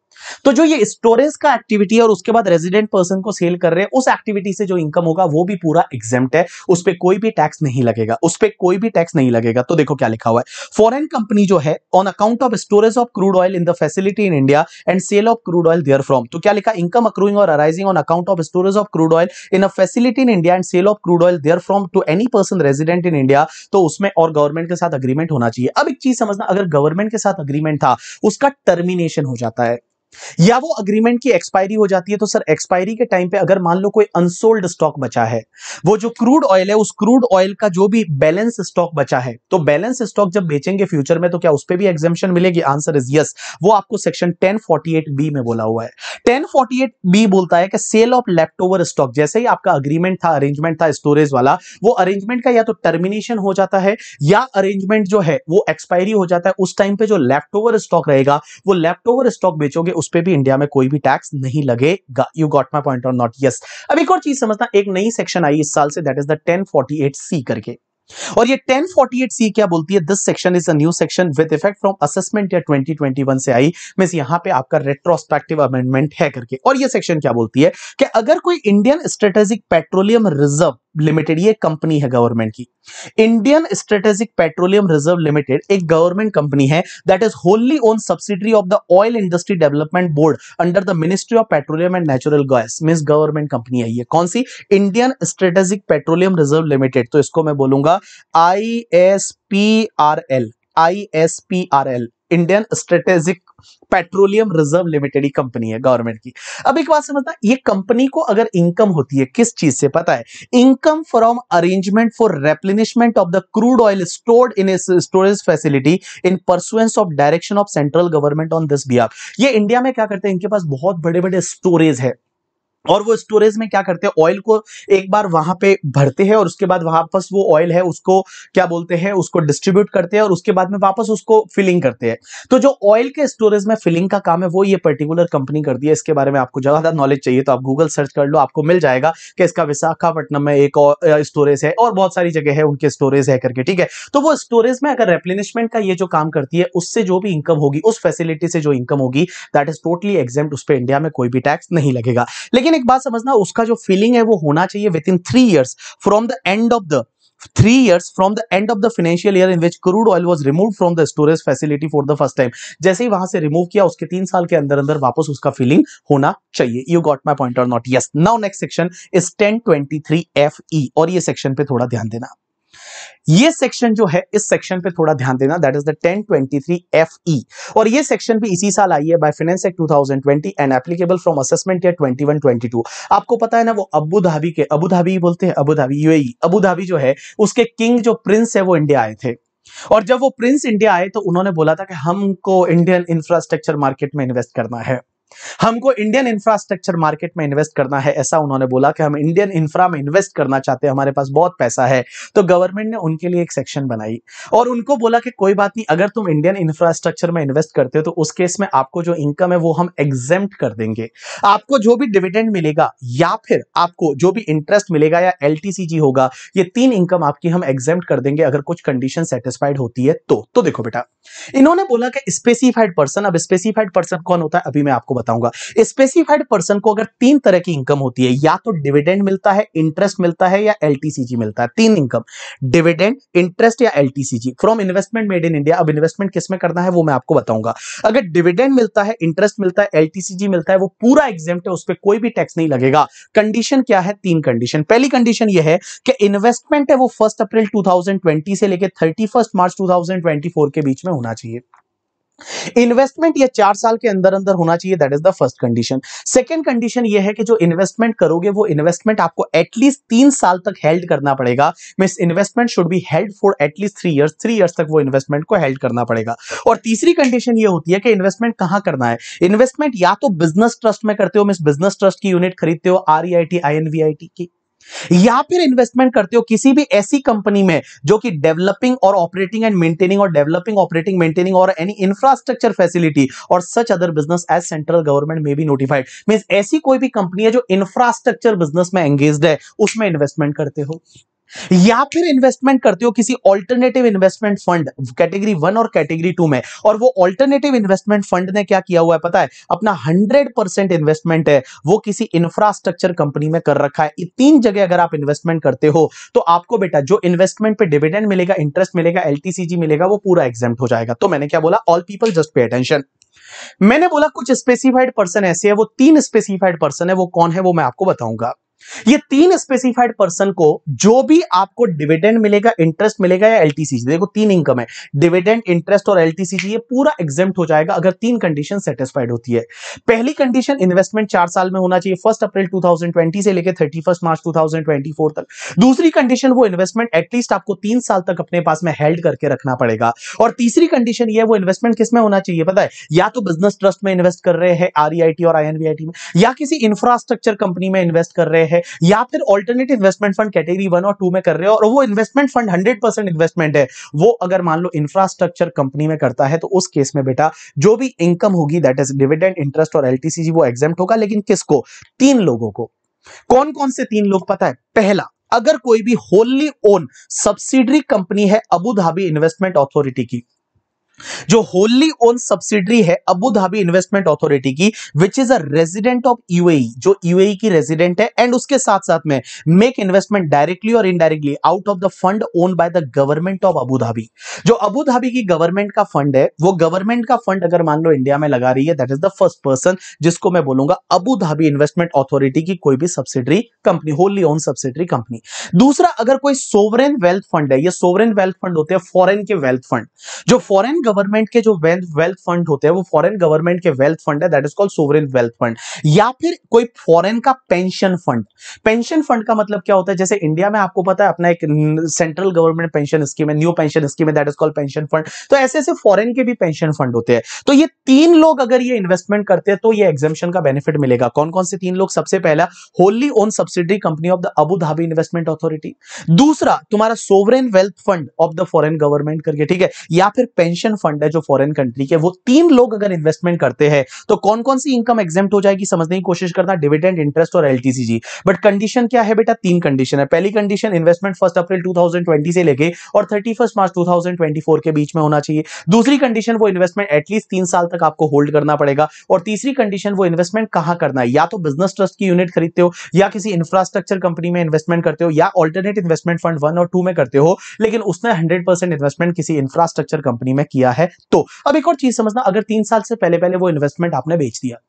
तो जो ये स्टोरेज का एक्टिविटी है और उसके बाद रेजिडेंट पर्सन को सेल कर रहे हैं उस एक्टिविटी से जो इनकम होगा वो भी पूरा एग्जाम है उस पर कोई भी टैक्स नहीं लगेगा उस पर कोई भी टैक्स नहीं लगेगा तो देखो क्या लिखा हुआ है फॉरन कंपनी जो है on account of storage of crude oil in the facility in India and sale of crude oil therefrom तो क्या लिखा income accruing or arising on account of storage of crude oil in a facility in India and sale of crude oil therefrom to any person resident in India तो उसमें और government government के साथ agreement होना चाहिए अब एक चीज समझना अगर गवर्नमेंट के साथ अग्रीमेंट था उसका टर्मिनेशन हो जाता है या वो अग्रीमेंट की एक्सपायरी हो जाती है तो सर एक्सपायरी के टाइम पे अगर मान लो कोई अनसोल्ड स्टॉक बचा है वो जो क्रूड ऑयल है उस क्रूड ऑयल का जो भी बैलेंस स्टॉक बचा है तो बैलेंस स्टॉक जब बेचेंगे फ्यूचर में तो क्या उस पर भी एग्जेपन मिलेगी आंसर इज यस वो आपको सेक्शन टेन बी में बोला हुआ है टेन बी बोलता है कि सेल ऑफ लेफ्ट स्टॉक जैसे ही आपका अग्रीमेंट था अरेंजमेंट था स्टोरेज वाला वो अरेंजमेंट का या तो टर्मिनेशन हो जाता है या अरेंजमेंट जो है वो एक्सपायरी हो जाता है उस टाइम पे जो लेफ्ट स्टॉक रहेगा वो लेफ्ट स्टॉक बेचोगे उस पर भी इंडिया में कोई भी टैक्स नहीं लगेगा यू गॉट माई पॉइंट और नॉट यस अब एक और चीज समझना एक नई सेक्शन आई इस साल से that is the ten C करके और ये 1048 सी क्या बोलती है this section is a new section with effect from assessment या 2021 से आई मीन यहां पे आपका रेट्रोस्पेक्टिव अमेंडमेंट है करके और ये सेक्शन क्या बोलती है कि अगर कोई Indian strategic petroleum reserve limited ये कंपनी है गवर्नमेंट की Indian strategic petroleum reserve limited एक गवर्नमेंट कंपनी है that is wholly owned subsidiary of the oil industry development board under the ministry of petroleum and natural gas mean government company है ये कौन सी Indian strategic petroleum reserve limited तो इसको मैं बोलूंगा I S P R L I S P R L Indian strategic petroleum reserve limited ही company है गवर्नमेंट की अब एक बात समझना ये कंपनी को अगर इनकम होती है किस चीज से पता है income from arrangement for replenishment of the crude oil stored in storage facility in pursuance of direction of central government on this behalf ये इंडिया में क्या करते हैं इनके पास बहुत बड़े बड़े स्टोरेज है और वो स्टोरेज में क्या करते हैं ऑयल को एक बार वहां पे भरते हैं और उसके बाद वापस वो ऑयल है उसको क्या बोलते हैं उसको डिस्ट्रीब्यूट करते हैं और उसके बाद में वापस उसको फिलिंग करते हैं तो जो ऑयल के स्टोरेज में फिलिंग का काम है वो ये पर्टिकुलर कंपनी करती है इसके बारे में आपको ज्यादा नॉलेज चाहिए तो आप गूगल सर्च कर लो आपको मिल जाएगा कि इसका विशाखापट्टनम में एक स्टोरेज है और बहुत सारी जगह है उनके स्टोरेज है करके ठीक है तो वो स्टोरेज में अगर रेप्लेनिशमेंट का ये जो काम करती है उससे जो भी इनकम होगी उस फैसिलिटी से जो इनकम होगी दैट इज टोटली एग्जाम उस पर इंडिया में कोई भी टैक्स नहीं लगेगा लेकिन एक बात समझना उसका जो फीलिंग है वो होना चाहिए within three years from the end of the three years from the end of the financial year in which crude oil was remove from the storage facility for the first time जैसे ही वहां से remove किया उसके तीन साल के अंदर अंदर वापस उसका फीलिंग होना चाहिए यू गॉट माई पॉइंट और not yes now next section is ten twenty three F E और ये सेक्शन पे थोड़ा ध्यान देना ये सेक्शन जो है इस सेक्शन पे थोड़ा ध्यान देना दैट इज द 1023 एफई और ये सेक्शन भी इसी साल आई है by finance act 2020 and applicable from assessment year 21 22 आपको पता है ना वो अबू धाबी के अबू धाबी बोलते हैं Abu Dhabi UAE Abu Dhabi जो है उसके किंग जो प्रिंस है वो इंडिया आए थे और जब वो प्रिंस इंडिया आए तो उन्होंने बोला था कि हमको इंडियन इंफ्रास्ट्रक्चर मार्केट में इन्वेस्ट करना है हमको इंडियन इंफ्रास्ट्रक्चर मार्केट में इन्वेस्ट करना है ऐसा उन्होंने बोला कि हम इंडियन इंफ्रा में इन्वेस्ट करना चाहते हैं हमारे पास बहुत पैसा है तो गवर्नमेंट ने उनके लिए एक सेक्शन बनाई और उनको बोला कि कोई बात नहीं अगर तुम इंडियन इंफ्रास्ट्रक्चर में इन्वेस्ट करते हो तो उस केस में आपको जो इनकम है वो हम एग्जेम कर देंगे आपको जो भी डिविडेंड मिलेगा या फिर आपको जो भी इंटरेस्ट मिलेगा या एल होगा ये तीन इनकम आपकी हम एग्जेम कर देंगे अगर कुछ कंडीशन सेटिस्फाइड होती है तो, तो देखो बेटा इन्होंने बोला कि स्पेसिफाइड पर्सन अब स्पेसिफाइड पर्सन कौन होता है अभी मैं आपको बताऊंगा स्पेसिफाइड पर्सन को अगर तीन तरह की इनकम होती है या तो डिविडेंड मिलता है इंटरेस्ट मिलता है या एल मिलता है तीन इनकम डिविडेंड इंटरेस्ट या L from investment made in India अब इन्वेस्टमेंट किसमें करना है वो मैं आपको बताऊंगा अगर डिविडेंड मिलता है इंटरेस्ट मिलता है एल मिलता है वो पूरा एग्जाम है उस पर कोई भी टैक्स नहीं लगेगा कंडीशन क्या है तीन कंडीशन पहली कंडीशन ये है कि इन्वेस्टमेंट है वो फर्स्ट अप्रैल 2020 से लेकर 31 मार्च 2024 के बीच में होना चाहिए इन्वेस्टमेंट ये चार साल के अंदर अंदर होना चाहिए that is the first condition second condition ये है कि जो इन्वेस्टमेंट करोगे वो इन्वेस्टमेंट आपको एटलीस्ट तीन साल तक हेल्ड करना पड़ेगा मिस investment should be held for at least three years three years तक वो इन्वेस्टमेंट को हेल्ड करना पड़ेगा और तीसरी कंडीशन ये होती है कि इन्वेस्टमेंट कहां करना है इन्वेस्टमेंट या तो बिजनेस ट्रस्ट में करते हो मिस बिजनेस ट्रस्ट की यूनिट खरीदते हो आर e की या फिर इन्वेस्टमेंट करते हो किसी भी ऐसी कंपनी में जो कि developing or operating and maintaining or developing operating maintaining or any infrastructure facility or such other business as central government में भी नोटिफाइड मीन ऐसी कोई भी कंपनी है जो इंफ्रास्ट्रक्चर बिजनेस में एंगेज है उसमें इन्वेस्टमेंट करते हो या फिर इन्वेस्टमेंट करते हो किसी alternative investment fund category one और कैटेगरी टू में और वो ऑल्टरनेटिव इन्वेस्टमेंट फंड ने क्या किया हुआ है पता है अपना हंड्रेड परसेंट इन्वेस्टमेंट है वो किसी इंफ्रास्ट्रक्चर कंपनी में कर रखा है तीन जगह अगर आप इन्वेस्टमेंट करते हो तो आपको बेटा जो इन्वेस्टमेंट पे डिविडेंड मिलेगा इंटरेस्ट मिलेगा एलटीसीजी मिलेगा वो पूरा एग्जाम हो जाएगा तो मैंने क्या बोला all people just pay attention मैंने बोला कुछ स्पेसिफाइड पर्सन ऐसे है वो तीन स्पेसिफाइड पर्सन है वो कौन है वो मैं आपको बताऊंगा ये तीन स्पेसिफाइड पर्सन को जो भी आपको डिविडेंड मिलेगा इंटरेस्ट मिलेगा या एलटीसी देखो तीन इनकम है डिविडेंड इंटरेस्ट और एलटीसी ये पूरा एग्जाम हो जाएगा अगर तीन कंडीशन सेटिस्फाइड होती है पहली कंडीशन इन्वेस्टमेंट चार साल में होना चाहिए फर्स्ट अप्रैल 2020 से लेकर थर्टी मार्च 2024 तक दूसरी कंडीशन वो इन्वेस्टमेंट एटलीस्ट आपको तीन साल तक अपने पास में हेल्ड करके रखना पड़ेगा और तीसरी कंडीशन ये वो इन्वेस्टमेंट किसमें होना चाहिए पता है या तो बिजनेस ट्रस्ट में इन्वेस्ट कर रहे हैं आरईआईटी e और आई में या किसी इंफ्रास्ट्रक्चर कंपनी में इन्वेस्ट कर रहे हैं हैं या फिर alternative investment fund category one और टू में कर रहे हो और वो investment fund hundred percent investment है वो अगर मान लो इंफ्रास्ट्रक्चर कंपनी में करता है तो उस केस में बेटा जो भी इनकम होगी दैट इज डिविडेंड इंटरेस्ट और एलटीसीजी वो एग्जाम होगा लेकिन किसको तीन लोगों को कौन कौन से तीन लोग पता है पहला अगर कोई भी होल्ली ओन सब्सिडरी कंपनी है अबू धाबी इन्वेस्टमेंट अथॉरिटी की जो होली ओन सब्सिडरी है अबू धाबी इन्वेस्टमेंट अथॉरिटी की which is a resident of UAE जो यूएई e e की रेजिडेंट है एंड उसके साथ साथ में make investment directly or indirectly out of the fund owned by the government of Abu Dhabi जो अबू धाबी की गवर्नमेंट का फंड है वो गवर्नमेंट का फंड अगर मान लो इंडिया में लगा रही है that is the first person जिसको मैं बोलूंगा अबू धाबी इन्वेस्टमेंट अथॉरिटी की कोई भी subsidiary company wholly owned subsidiary company दूसरा अगर कोई सोवरेन वेल्थ फंड है ये सोवरेन वेल्थ फंड होते हैं फॉरेन के वेल्थ फंड जो फॉरेन गवर्नमेंट के जो वेल्थ वेल्थ फंड होते हैं वो फॉरेन गवर्नमेंट के वेल्थ फंड है that is called sovereign wealth fund या फिर कोई फॉरेन का पेंशन फंड पेंशन फंड का मतलब क्या होता है जैसे इंडिया में आपको पता है अपना एक सेंट्रल गवर्नमेंट पेंशन स्कीम है न्यू पेंशन स्कीम है that is called pension fund तो ऐसे ऐसे फॉरेन के भी पेंशन फंड होते हैं तो ये तीन लोग अगर ये इन्वेस्टमेंट करते हैं तो ये एग्जामेशन का बेनिफिट मिलेगा कौन कौन से तीन लोग सबसे पहला wholly owned subsidy company of the Abu Dhabi investment authority दूसरा तुम्हारा sovereign wealth fund of the foreign government करके ठीक है या फिर पेंशन फंड है जो फॉरेन कंट्री के वो तीन लोग अगर इन्वेस्टमेंट करते हैं तो कौन कौन सी इनकम एग्जाम हो जाएगी समझने की कोशिश करना डिविडेंड इंटरेस्ट और एलटीसीजी बट कंडीशन क्या है बेटा तीन कंडीशन है पहली कंडीशन इन्वेस्टमेंट फर्स्ट अप्रैल 2020 से लेके और 31 मार्च 2024 के बीच में होना चाहिए दूसरी कंडीशन वो इन्वेस्टमेंट एटलीस्ट तीन साल तक आपको होल्ड करना पड़ेगा और तीसरी कंडीशन वो इन्वेस्टमेंट कहां करना है या तो बिजनेस ट्रस्ट की यूनिट खरीदते हो या किसी इंफ्रास्ट्रक्चर कंपनी में इन्वेस्टमेंट करते हो या ऑल्टरनेट इन्वेस्टमेंट फंड वन और टू में करते हो लेकिन उसने हंड्रेड इन्वेस्टमेंट किसी इंफ्रास्ट्रक्चर कंपनी में किया किया है तो अब एक और चीज समझना अगर तीन साल से पहले पहले वो इन्वेस्टमेंट आपने बेच दिया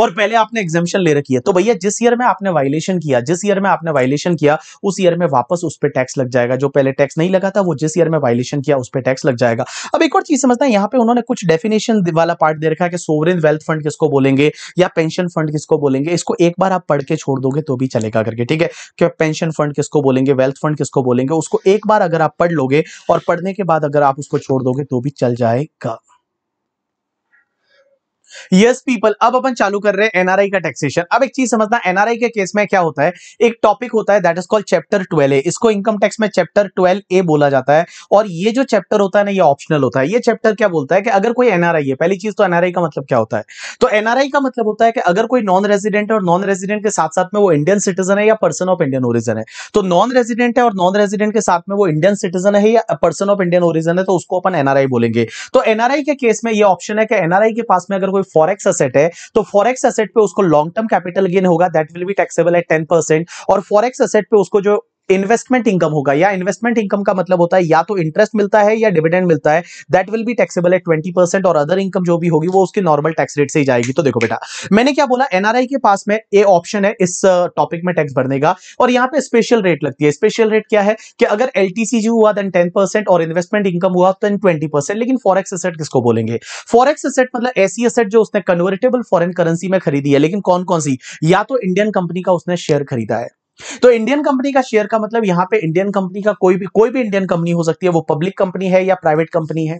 और पहले आपने एग्जामेशन ले रखी है तो भैया जिस ईयर में आपने वायलेशन किया जिस ईयर में आपने वायलेशन किया उस ईयर में वापस उस पर टैक्स लग जाएगा जो पहले टैक्स नहीं लगा था वो जिस ईयर में वायलेशन किया उस पर टैक्स लग जाएगा अब एक और चीज समझता है यहाँ पे उन्होंने कुछ डेफिनेशन वाला पार्ट दे रखा है कि सोवरेन वेल्थ फंड किसको बोलेंगे या पेंशन फंड किसको बोलेंगे इसको एक बार आप पढ़ के छोड़ दोगे तो भी चलेगा करके ठीक है कि पेंशन फंड किसको बोलेंगे वेल्थ फंड किसको बोलेंगे उसको एक बार अगर आप पढ़ लोगे और पढ़ने के बाद अगर आप उसको छोड़ दोगे तो भी चल जाएगा यस पीपल अब अपन चालू कर रहे हैं एनआरआई का टैक्सेशन अब एक चीज समझना एनआरआई के केस में क्या होता है एक टॉपिक होता है that is called chapter twelve A इसको इनकम टैक्स में चैप्टर ट्वेल्व ए बोला जाता है और ये जो चैप्टर होता है ना ये ऑप्शनल होता है ये चैप्टर क्या बोलता है कि अगर कोई एनआरआई है पहली चीज तो एनआरआई का मतलब क्या होता है तो एनआरआई का मतलब होता है कि अगर कोई नॉन रेजिडेंट और नॉन रेजिडेंट के साथ साथ में वो इंडियन सिटीजन है या पर्सन ऑफ इंडियन ओरिजन है तो नॉन रेजिडेंट है और नॉन रेजिडेंट के साथ में वो इंडियन सिटीजन है या पर्सन ऑफ इंडियन ओरिजन है तो उसको अपन एनआरआई बोलेंगे तो एनआरआई के केस में ये ऑप्शन है कि एनआरआई के पास में अगर कोई कोई फॉरेक्स असेट है तो फॉरेक्स असेट पे उसको लॉन्ग टर्म कैपिटल गेन होगा that will be taxable at ten percent और फॉरेक्स असेट पे उसको जो इन्वेस्टमेंट इनकम होगा या इन्वेस्टमेंट इनकम का मतलब होता है या तो इंटरेस्ट मिलता है या डिविडेंड मिलता है that will be taxable at twenty percent और अदर इनकम जो भी होगी वो उसके नॉर्मल टैक्स रेट से ही जाएगी तो देखो बेटा मैंने क्या बोला एनआरआई के पास में ए ऑप्शन है इस टॉपिक uh, में टैक्स भरने का और यहाँ पे स्पेशल रेट लगती है स्पेशल रेट क्या है कि अगर एल हुआ देन टेन और इन्वेस्टमेंट इनकम हुआ तो ट्वेंटी परसेंट लेकिन फॉरेक्स असेट किसको बोलेंगे फॉरेक्स असेट मतलब ऐसी असेट जो उसने कन्वर्टेबल फॉरन करेंसी में खरीदी है लेकिन कौन कौन सी या तो इंडियन कंपनी का उसने शेयर खरीदा है तो इंडियन कंपनी का शेयर का मतलब यहां पे इंडियन कंपनी का कोई भी कोई भी इंडियन कंपनी हो सकती है वो पब्लिक कंपनी है या प्राइवेट कंपनी है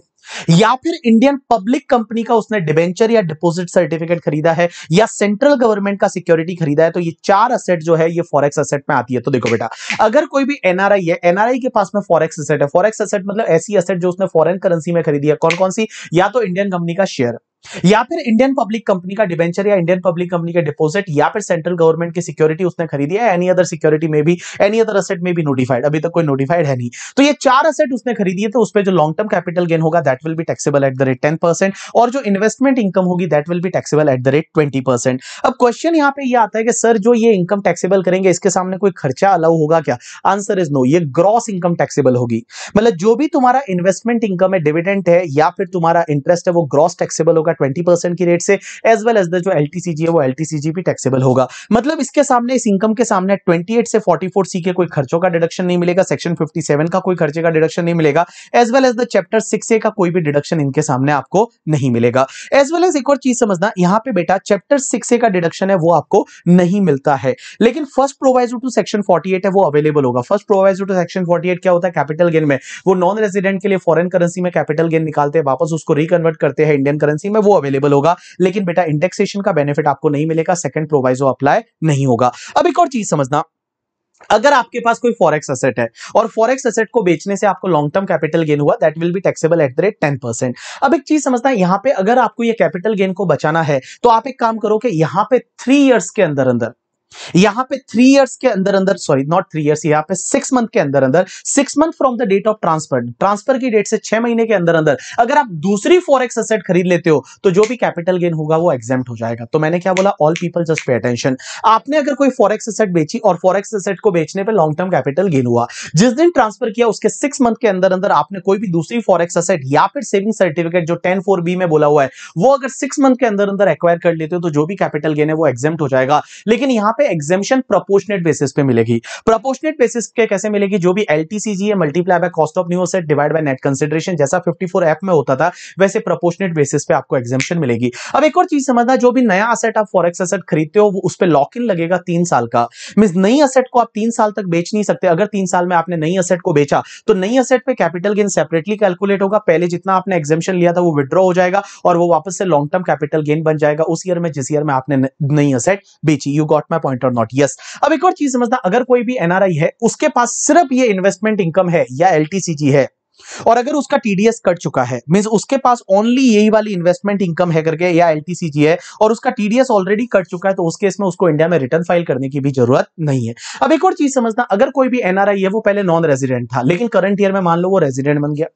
या फिर इंडियन पब्लिक कंपनी का उसने डिबेंचर या डिपॉजिट सर्टिफिकेट खरीदा है या सेंट्रल गवर्नमेंट का सिक्योरिटी खरीदा है तो ये चार असेट जो है ये फॉरेक्स असेट में आती है तो देखो बेटा अगर कोई भी एनआरआई है एनआरआई के पास में फॉरेक्स असेट है फॉरेक्स असेट मतलब ऐसी असेट जो उसने फॉरेन करेंसी में खरीदी है कौन कौन सी या तो इंडियन कंपनी का शेयर या फिर इंडियन पब्लिक कंपनी का डिबेंचर या इंडियन पब्लिक कंपनी का डिपॉजिट या फिर सेंट्रल गवर्नमेंट की सिक्योरिटी उसने खरीदी है एनी अदर सिक्योरिटी में भी एनी अदर असेट में भी नोटिफाइड अभी तक कोई नोटिफाइड है नहीं तो ये चार असेट उसने खरीदी है तो उस पर जो लॉन्ग टर्म कैपिटल गेन होगा that will be taxable at the rate ten percent और जो इन्वेस्टमेंट इनकम होगी that will be taxable at the rate twenty percent अब क्वेश्चन यहाँ पे ये आता है कि सर जो ये इनकम टैक्सेबल करेंगे इसके सामने कोई खर्चा अलाउ होगा क्या आंसर इज नो ये ग्रॉस इनकम टैक्सेबल होगी मतलब जो भी तुम्हारा इन्वेस्टमेंट इनकम है डिविडेंट है या फिर तुम्हारा इंटरेस्ट है वो ग्रॉस टैक्सेबल होगा होगा ट्वेंटी परसेंट की रेट से एज वेल एज द जो एल है वो एल भी टैक्सेबल होगा मतलब इसके सामने इस इनकम के सामने ट्वेंटी से फोर्टी फोर सी के कोई खर्चों का डिडक्शन नहीं मिलेगा सेक्शन फिफ्टी का कोई खर्चे का डिडक्शन नहीं मिलेगा as well as the chapter six A का कोई भी डिडक्शन इनके सामने आपको नहीं मिलेगा एज वेल एज एक और चीज समझना यहाँ पे बेटा चैप्टर सिक्स ए का डिडक्शन है वो आपको नहीं मिलता है लेकिन फर्स्ट प्रोवाइज टू सेक्शन 48 है वो अवेलेबल होगा फर्स्ट प्रोवाइज टू सेक्शन 48 क्या होता है कैपिटल गेन में वो नॉन रेजिडेंट के लिए फॉरन करेंसी में कैपिटल गेन निकालते हैं वापस उसको रिकन्वर्ट करते हैं इंडियन करेंसी में में वो अवेलेबल होगा लेकिन बेटा इंडेक्सेशन का बेनिफिट आपको नहीं मिलेगा सेकंड प्रोवाइजो अप्लाई नहीं होगा अब एक और चीज समझना अगर आपके पास कोई फॉरेक्स असेट है और फॉरेक्स असेट को बेचने से आपको लॉन्ग टर्म कैपिटल गेन हुआ that will be taxable at the rate ten percent अब एक चीज समझना है यहाँ पे अगर आपको ये कैपिटल गेन को बचाना है तो आप एक काम करो कि यहां पे थ्री इयर्स के अंदर अंदर यहां पे थ्री इयर्स के अंदर अंदर सॉरी नॉट थ्री इयर्स यहां पे सिक्स मंथ के अंदर अंदर six month from the date of transfer transfer की डेट से छह महीने के अंदर अंदर अगर आप दूसरी फॉरेक्स असेट खरीद लेते हो तो जो भी कैपिटल गेन होगा वो एग्जाम हो जाएगा तो मैंने क्या बोला all people just pay attention आपने अगर कोई फॉरेक्स असेट बेची और फॉरेक्स असेट को बेचने पर लॉन्ग टर्म कैपिटल गेन हुआ जिस दिन ट्रांसफर किया उसके सिक्स मंथ के अंदर अंदर आपने कोई भी दूसरी फॉरेक्स असेट या फिर सेविंग सर्टिफिकेट जो टेन फोर बी में बोला हुआ है वो अगर सिक्स मंथ के अंदर अंदर एक्वायर कर लेते हो तो जो भी कैपिटल गेन है वो एग्जाम हो जाएगा लेकिन यहां पे एग्जेम्पन प्रोपोर्शनेट बेसिस पे मिलेगी प्रोपोर्शनेट बेसिस पे कैसे मिलेगी जो भी एल है multiply by cost of new asset divide by net consideration जैसा 54 एफ में होता था वैसे प्रोपोर्शनेट बेसिस पे आपको एग्जेम्पन मिलेगी अब एक और चीज समझना जो भी नया असेट आप फॉरेक्स असेट खरीदते हो वो उस पर लॉक इन लगेगा तीन साल का मीन नई असेट को आप तीन साल तक बेच नहीं सकते अगर तीन साल में आपने नई असेट को बेचा तो नई असेट पे कैपिटल गेन सेपरेटली कैलकुलेट होगा पहले जितना आपने एग्जेम्पन लिया था वो विद्रॉ हो जाएगा और वो वापस से लॉन्ग टर्म कैपिटल गेन बन जाएगा उस ईयर में जिस ईयर में आपने नई असेट बेची यू गॉट माई पॉइंट और नॉट यस अब एक और चीज समझना अगर कोई भी एनआरआई है उसके पास सिर्फ ये इन्वेस्टमेंट इनकम है या एल है और अगर उसका टीडीएस कट चुका है मीन उसके पास ओनली यही वाली इन्वेस्टमेंट इनकम है करके या एलटीसीजी है और उसका टीडीएस ऑलरेडी कट चुका है तो उस केस में उसको इंडिया में रिटर्न फाइल करने की भी जरूरत नहीं है अब एक और चीज समझना अगर कोई भी एनआरआई है वो पहले नॉन रेजिडेंट था लेकिन करंट ईयर में मान लो वो रेजिडेंट बन गया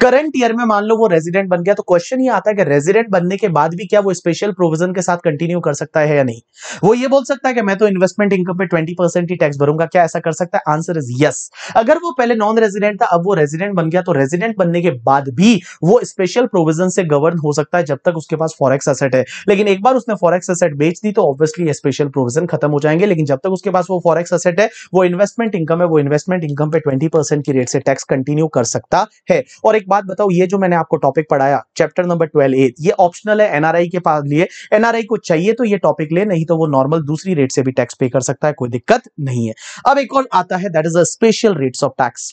करंट ईयर में मान लो वो रेजिडेंट बन गया तो क्वेश्चन ये आता है कि रेजिडेंट बनने के बाद भी क्या वो स्पेशल प्रोविजन के साथ कंटिन्यू कर सकता है या नहीं वो ये बोल सकता है कि मैं तो इन्वेस्टमेंट इनकम पे ट्वेंटी परसेंट ही टैक्स भरूंगा क्या ऐसा कर सकता है आंसर इज यस अगर वो पहले नॉन रेजिडेंट था अब वो रेजिडेंट बन गया तो रेजिडेंट बनने के बाद भी वो स्पेशल प्रोविजन से गवर्न हो सकता है जब तक उसके पास फॉरेक्स असेट है लेकिन एक बार उसने फॉरेक्स असेट बेच दी तो ऑब्वियसली स्पेशल प्रोविजन खत्म हो जाएंगे लेकिन जब तक उसके पास वो फॉरेक्स असेट है वो इन्वेस्टमेंट इनकम है वो इन्वेस्टमेंट इनकम पे ट्वेंटी की रेट से टैक्स कंटिन्यू कर सकता है और एक बात बताओ ये जो मैंने आपको टॉपिक पढ़ाया चैप्टर नंबर ट्वेल्व एट ये ऑप्शनल है एनआरआई के पास लिए एनआरआई को चाहिए तो ये टॉपिक ले नहीं तो वो नॉर्मल दूसरी रेट से भी टैक्स पे कर सकता है कोई दिक्कत नहीं है अब एक और आता है that is a special rates of tax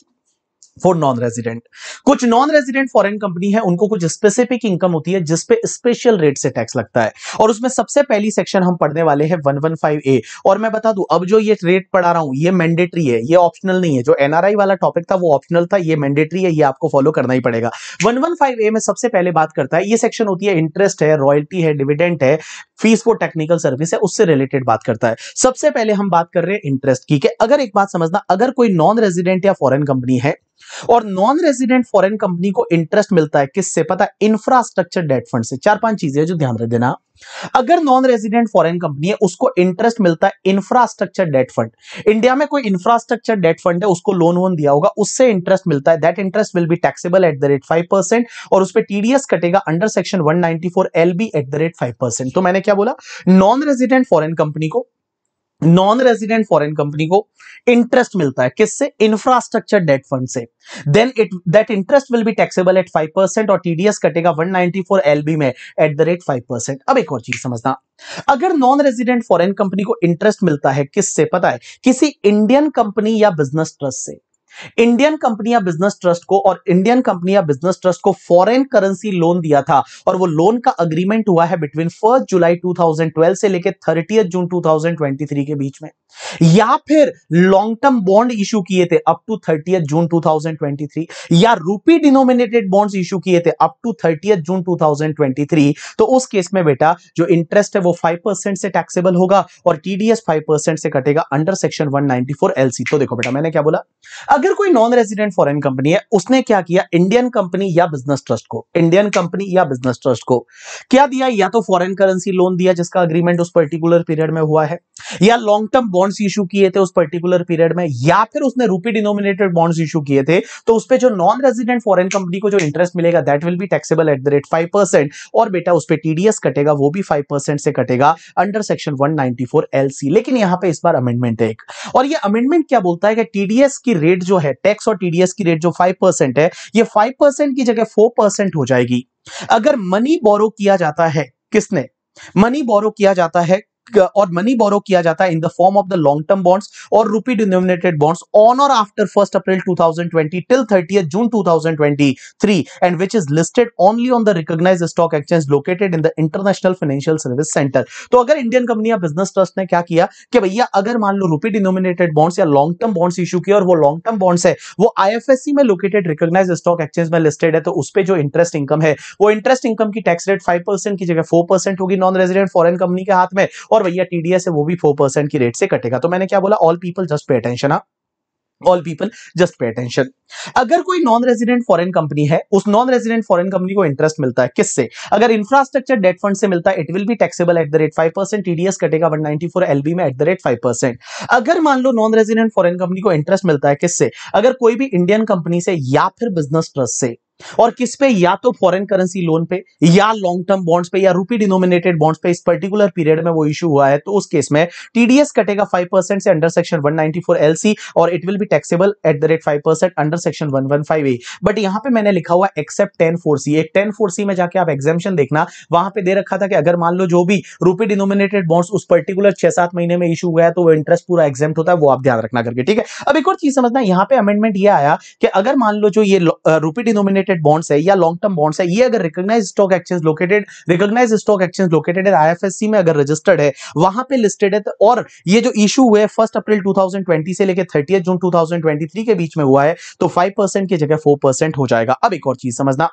for non resident कुछ नॉन रेजिडेंट फॉरेन कंपनी है उनको कुछ स्पेसिफिक इनकम होती है जिसपे स्पेशल रेट से टैक्स लगता है और उसमें सबसे पहली सेक्शन हम पढ़ने वाले हैं 115 ए और मैं बता दू अब जो ये रेट पढ़ा रहा हूं ये मैंडेटरी है ये ऑप्शनल नहीं है जो एनआरआई वाला टॉपिक था वो ऑप्शनल था ये मैंडेटरी है ये आपको फॉलो करना ही पड़ेगा फाइव ए में सबसे पहले बात करता है ये सेक्शन होती है इंटरेस्ट है रॉयल्टी है डिविडेंट है फीस फॉर टेक्निकल सर्विस है उससे रिलेटेड बात करता है सबसे पहले हम बात कर रहे हैं इंटरेस्ट की अगर एक बात समझना अगर कोई नॉन रेजिडेंट या फॉरेन कंपनी है और नॉन रेजिडेंट फॉरेन कंपनी को इंटरेस्ट मिलता है किससे पता इंफ्रास्ट्रक्चर डेट फंड से चार पांच चीजें जो ध्यान रख देना अगर नॉन रेजिडेंट फॉरेन कंपनी है उसको इंटरेस्ट मिलता है इंफ्रास्ट्रक्चर डेट फंड इंडिया में कोई इंफ्रास्ट्रक्चर डेट फंड है उसको लोन वोन दिया होगा उससे इंटरेस्ट मिलता है that interest will be taxable at the rate five percent और उस पर टीडीएस कटेगा under section one ninety four L B at the rate five percent तो मैंने क्या बोला नॉन रेजिडेंट फॉरेन कंपनी को नॉन रेजिडेंट फॉरेन कंपनी को इंटरेस्ट मिलता है किससे इंफ्रास्ट्रक्चर डेट फंड से then it that interest will be taxable at five percent और टीडीएस कटेगा 194 एलबी में at the rate five percent अब एक और चीज समझना अगर नॉन रेजिडेंट फॉरेन कंपनी को इंटरेस्ट मिलता है किससे पता है किसी इंडियन कंपनी या बिजनेस ट्रस्ट से इंडियन कंपनियां बिजनेस ट्रस्ट को और इंडियन कंपनियां बिजनेस ट्रस्ट को फॉरेन करेंसी लोन दिया था और वो लोन का अग्रीमेंट हुआ है बिटवीन फर्स्ट जुलाई 2012 से लेकर थर्टी जून 2023 के बीच में या फिर लॉन्ग टर्म बॉन्ड इशू किए थे अप टू थर्टी जून 2023 या रूपी डिनोमिनेटेड बॉन्ड्स इशू किए थे अप टू थर्टी जून 2023 तो उस केस में बेटा जो इंटरेस्ट है वो 5% से टैक्सेबल होगा और टीडीएस 5% से कटेगा अंडर सेक्शन 194 एलसी तो देखो बेटा मैंने क्या बोला अगर अगर कोई नॉन रेजिडेंट फॉरेन कंपनी है उसने क्या किया इंडियन कंपनी या बिजनेस ट्रस्ट को इंडियन कंपनी या बिजनेस ट्रस्ट को क्या दिया या तो फॉरेन करेंसी लोन दिया जिसका अग्रीमेंट उस पर्टिकुलर पीरियड में हुआ है या लॉन्ग टर्म बॉन्ड्स इशू किए थे उस पर्टिकुलर पीरियड में या फिर उसने रूपी डिनोमिनेटेड बॉन्ड्स इशू किए थे तो उस पर जो नॉन रेजिडेंट फॉरन कंपनी को जो इंटरेस्ट मिलेगा that will be taxable at the rate five और बेटा उस पर टीडीएस कटेगा वो भी फाइव से कटेगा under section one ninety four LC लेकिन यहां पर इस बार अमेंडमेंट है एक और यह अमेंडमेंट क्या बोलता है कि टीडीएस की रेट जो जो है टैक्स और टीडीएस की रेट जो फाइव परसेंट है ये फाइव परसेंट की जगह फोर परसेंट हो जाएगी अगर मनी बोरो किया जाता है किसने मनी बोरो किया जाता है Uh, और मनी बोरो किया जाता है in the form of the long term bonds और रुपी डिनोमिनेटेड बॉन्ड्स ऑन और after first April 2020 till 30 June 2023 and which is listed only on the recognise stock exchange located in the international financial service centre तो अगर Indian company या business trust ने क्या किया कि भैया अगर मान लो रुपी डिनोमिनेटेड बॉन्ड्स या लॉन्ग टर्म बॉन्ड्स इशू किया और वो लॉन्ग टर्म बॉन्ड्स है वो आईएफएससी में लोकेटेड रिकॉग्नाइज स्टॉक एक्सचेंज में लिस्टेड है तो उस पर जो इंटरेस्ट इनकम है वो इंटरेस्ट इनकम की टैक्स रेट फाइव की जगह फोर होगी नॉन रेजिडेंट फॉरन कंपनी के हाथ में और भैया टीडीएस है वो भी फोर परसेंट की रेट से कटेगा तो मैंने क्या बोला all people just pay attention ah all people just pay attention अगर कोई नॉन रेजिडेंट फॉरेन कंपनी है उस नॉन रेजिडेंट फॉरेन कंपनी को इंटरेस्ट मिलता है किससे अगर इंफ्रास्ट्रक्चर डेट फंड से मिलता है it will be taxable at the rate five percent TDS कटेगा one ninety four L B में at the rate five percent अगर मान लो नॉन रेजिडेंट फॉरन कंपनी को इंटरेस्ट मिलता है किससे अगर कोई भी इंडियन कंपनी से या फिर बिजनेस ट्रस्ट से और किस पे या तो फॉरेन करेंसी लोन पे या लॉन्ग टर्म बॉन्ड्स पे या रूपी डिनोमिनेटेड बॉन्ड्स पे इस पर्टिकुलर पीरियड में वो इशू हुआ है तो उस केस में टीडीएस कटेगा 5% परसेंट से अंडर सेक्शन 194 एलसी और it will be taxable at the rate 5% percent under section 115 A but यहां पे मैंने लिखा हुआ एक्सेप्ट टेन फोर सी एक टेन फोर सी में जाके आप एग्जामेशन देखना वहां पे दे रखा था कि अगर मान लो जो भी रूपी डिनोमिनेटेड बॉन्ड्स उस पर्टिकुलर छह सात महीने में इशू हुआ है तो वो इंटरेस्ट पूरा एग्जाम होता है वो आप ध्यान रखना करके ठीक है अब एक और चीज समझना यहाँ पे अमेंडमेंट ये आया कि अगर मान लो जो ये रूपी डिनोमिनेटेड डेटेड बॉन्ड्स है या लॉन्ग टर्म बॉन्ड्स है ये अगर recognise stock exchange located recognise stock exchange located है आईएफएससी में अगर रजिस्टर्ड है वहां पे लिस्टेड है तो और ये जो इशू हुए फर्स्ट अप्रैल 2020 से लेकर थर्टी जून 2023 के बीच में हुआ है तो 5% की जगह 4% हो जाएगा अब एक और चीज समझना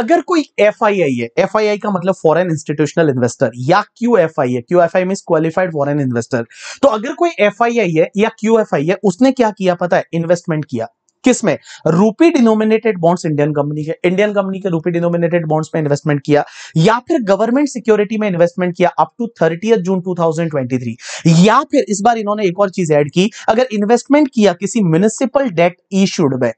अगर कोई एफ आई आई है एफ आई आई का मतलब फॉरेन इंस्टीट्यूशनल इन्वेस्टर या क्यू एफ आई है Q F I mean qualified foreign investor तो अगर कोई एफ आई आई है या क्यू एफ आई है उसने क्या किया पता है इन्वेस्टमेंट किया किसमें में rupee denominated bonds Indian company के इंडियन कंपनी के रूपी डिनोमिनेटेड बॉन्ड्स में इन्वेस्टमेंट किया या फिर गवर्नमेंट सिक्योरिटी में इन्वेस्टमेंट किया अप टू थर्टी जून 2023 या फिर इस बार इन्होंने एक और चीज ऐड की अगर इन्वेस्टमेंट किया किसी म्यूनिसिपल डेट इश्यूड में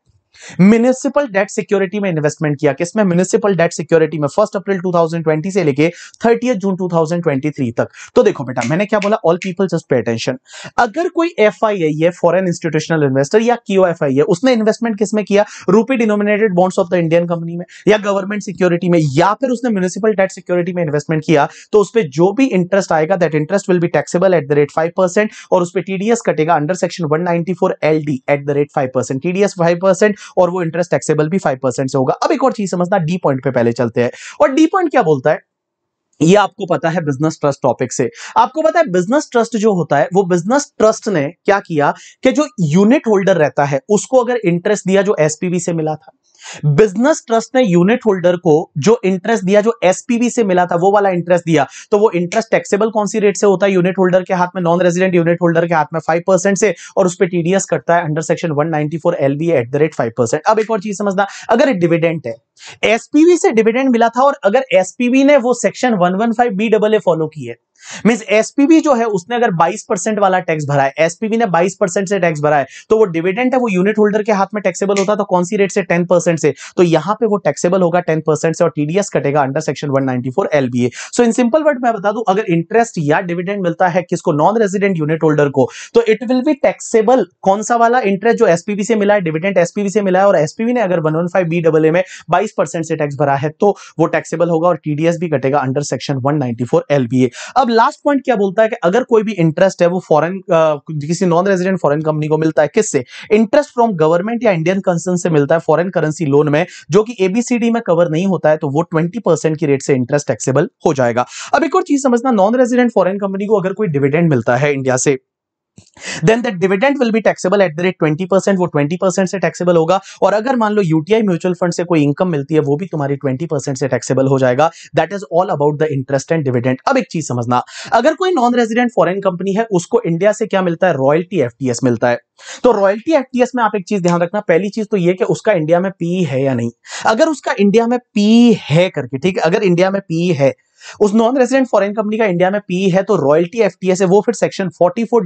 म्यूनिसिपल डेट सिक्योरिटी में इन्वेस्टमेंट किया किसमें म्यूनिसिपल डेट सिक्योरिटी में फर्स्ट अप्रैल 2020 से लेके थर्टी जून 2023 तक तो देखो बेटा मैंने क्या बोला all people just pay attention अगर कोई एफ आई आई है फॉरन इंस्टीट्यूशनल इन्वेस्टर या क्यू एफ आई है उसने इन्वेस्टमेंट किसमें किया rupee denominated bonds of the Indian company में या गवर्नमेंट सिक्योरिटी में या फिर उसने म्यूनिसिपल डेट सिक्योरिटी में इन्वेस्टमेंट किया तो उस पर जो भी इंटरेस्ट आएगा that interest will be taxable at the rate five percent और उस पर टीडीएस कटेगा under section one ninety four L D at the rate five percent TDS five percent और वो इंटरेस्ट टैक्सेबल भी फाइव परसेंट से होगा अब एक और चीज समझना डी पॉइंट पे पहले चलते हैं और डी पॉइंट क्या बोलता है ये आपको पता है बिजनेस ट्रस्ट टॉपिक से आपको पता है बिजनेस ट्रस्ट जो होता है वो बिजनेस ट्रस्ट ने क्या किया कि जो यूनिट होल्डर रहता है उसको अगर इंटरेस्ट दिया जो एसपीवी से मिला था बिजनेस ट्रस्ट ने यूनिट होल्डर को जो इंटरेस्ट दिया जो एसपीबी से मिला था वो वाला इंटरेस्ट दिया तो वो इंटरेस्ट टैक्सेबल कौन सी रेट से होता है यूनिट होल्डर के हाथ में नॉन रेजिडेंट यूनिट होल्डर के हाथ में फाइव परसेंट से और उस पर टीडीएस करता है under section one ninety at the rate five percent अब एक और चीज समझना अगर डिविडेंट है एसपीवी से डिविडेंट मिला था और अगर एसपीवी ने वो section one one five B double A follow की है मीन एसपीबी जो है उसने अगर 22 परसेंट वाला टैक्स भरा है एसपीबी ने 22 परसेंट से टैक्स भरा है तो वो डिविडेंड है वो यूनिट होल्डर के हाथ में टैक्सेबल होता तो कौन सी रेट से 10 परसेंट से तो यहां पे वो टैक्सेबल होगा 10 परसेंट से और टीडीएस कटेगा under section 194 ninety LBA so in simple word मैं बता दू अगर इंटरेस्ट या डिविडेंड मिलता है किसको नॉन रेजिडेंट यूनिट होल्डर को तो इट विल बी टैक्सेबल कौन सा वाला इंटरेस्ट जो एसपीबी से मिला है डिविडेंट एसपीबी से मिला है और एसपीबी ने अगर वन वन फाइव ए में बाईस से टैक्स भरा है तो वो टैक्सेबल होगा और टीडीएस भी कटेगा अंडर सेक्शन वन एलबीए अब लास्ट पॉइंट क्या बोलता है कि अगर कोई भी इंटरेस्ट है वो फॉरेन किसी नॉन रेजिडेंट फॉरेन कंपनी को मिलता है किससे इंटरेस्ट फ्रॉम गवर्नमेंट या इंडियन कंसर्न से मिलता है फॉरेन करेंसी लोन में जो कि एबीसीडी में कवर नहीं होता है तो वो ट्वेंटी की रेट से इंटरेस्ट टैक्सेबल हो जाएगा अब एक और चीज समझना नॉन रेजिडेंट फॉरन कंपनी को अगर कोई डिविडेंड मिलता है इंडिया से then the dividend will be taxable at the rate twenty percent वो ट्वेंटी परसेंट से टैक्सेबल होगा और अगर मान लो यूटीआई म्यूचुअल फंड से कोई इनकम मिलती है वो भी तुम्हारी ट्वेंटी परसेंट से टैक्सेबल हो जाएगा that is all about the interest and dividend अब एक चीज समझना अगर कोई नॉन रेजिडेंट फॉरन कंपनी है उसको इंडिया से क्या मिलता है रॉयल्टी एफटीएस मिलता है तो रॉयल्टी एफटीएस में आप एक चीज ध्यान रखना पहली चीज तो ये कि उसका इंडिया में पी है या नहीं अगर उसका इंडिया में पी है करके ठीक है अगर इंडिया में पी है उस नॉन रेजिडेंट फॉरेन कंपनी का इंडिया में पी है तो रॉयल्टी एफ टी है वो फिर सेक्शन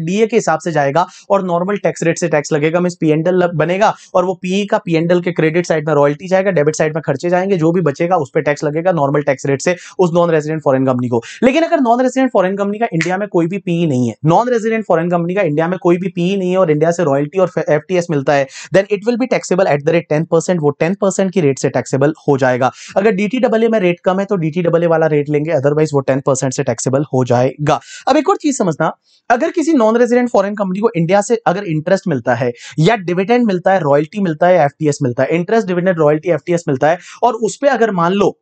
डी ए के हिसाब से जाएगा और नॉर्मल टैक्स रेट से टैक्स लगेगा मिस पी एंडल बनेगा और वो पी e का पी एंडल के क्रेडिट साइड में रॉयल्टी जाएगा डेबिट साइड में खर्चे जाएंगे जो भी बचेगा उस पर टैक्स लगेगा नॉर्मल टैक्स रेट से उस नॉन रेजिडेंट फॉरन कंपनी को लेकिन अगर नॉन रेजिडेंट फॉरन कंपनी का इंडिया में कोई भी पी e नहीं है नॉन रेजिडेंट फॉरन कंपनी का इंडिया में कोई भी पी e नहीं है और इंडिया से रॉयल्टी और एफ मिलता है then it will be taxable at the rate ten percent वो टेन परसेंट की रेट से टैक्सेबल हो जाएगा अगर डी में रेट कम है तो डी वाला रेट लेंगे करेंगे अदरवाइज वो टेन परसेंट से टैक्सेबल हो जाएगा अब एक और चीज समझना अगर किसी नॉन रेजिडेंट फॉरन कंपनी को इंडिया से अगर इंटरेस्ट मिलता है या डिविडेंड मिलता है रॉयल्टी मिलता है एफ मिलता है इंटरेस्ट डिविडेंड रॉयल्टी एफ मिलता है और उस पर अगर मान लो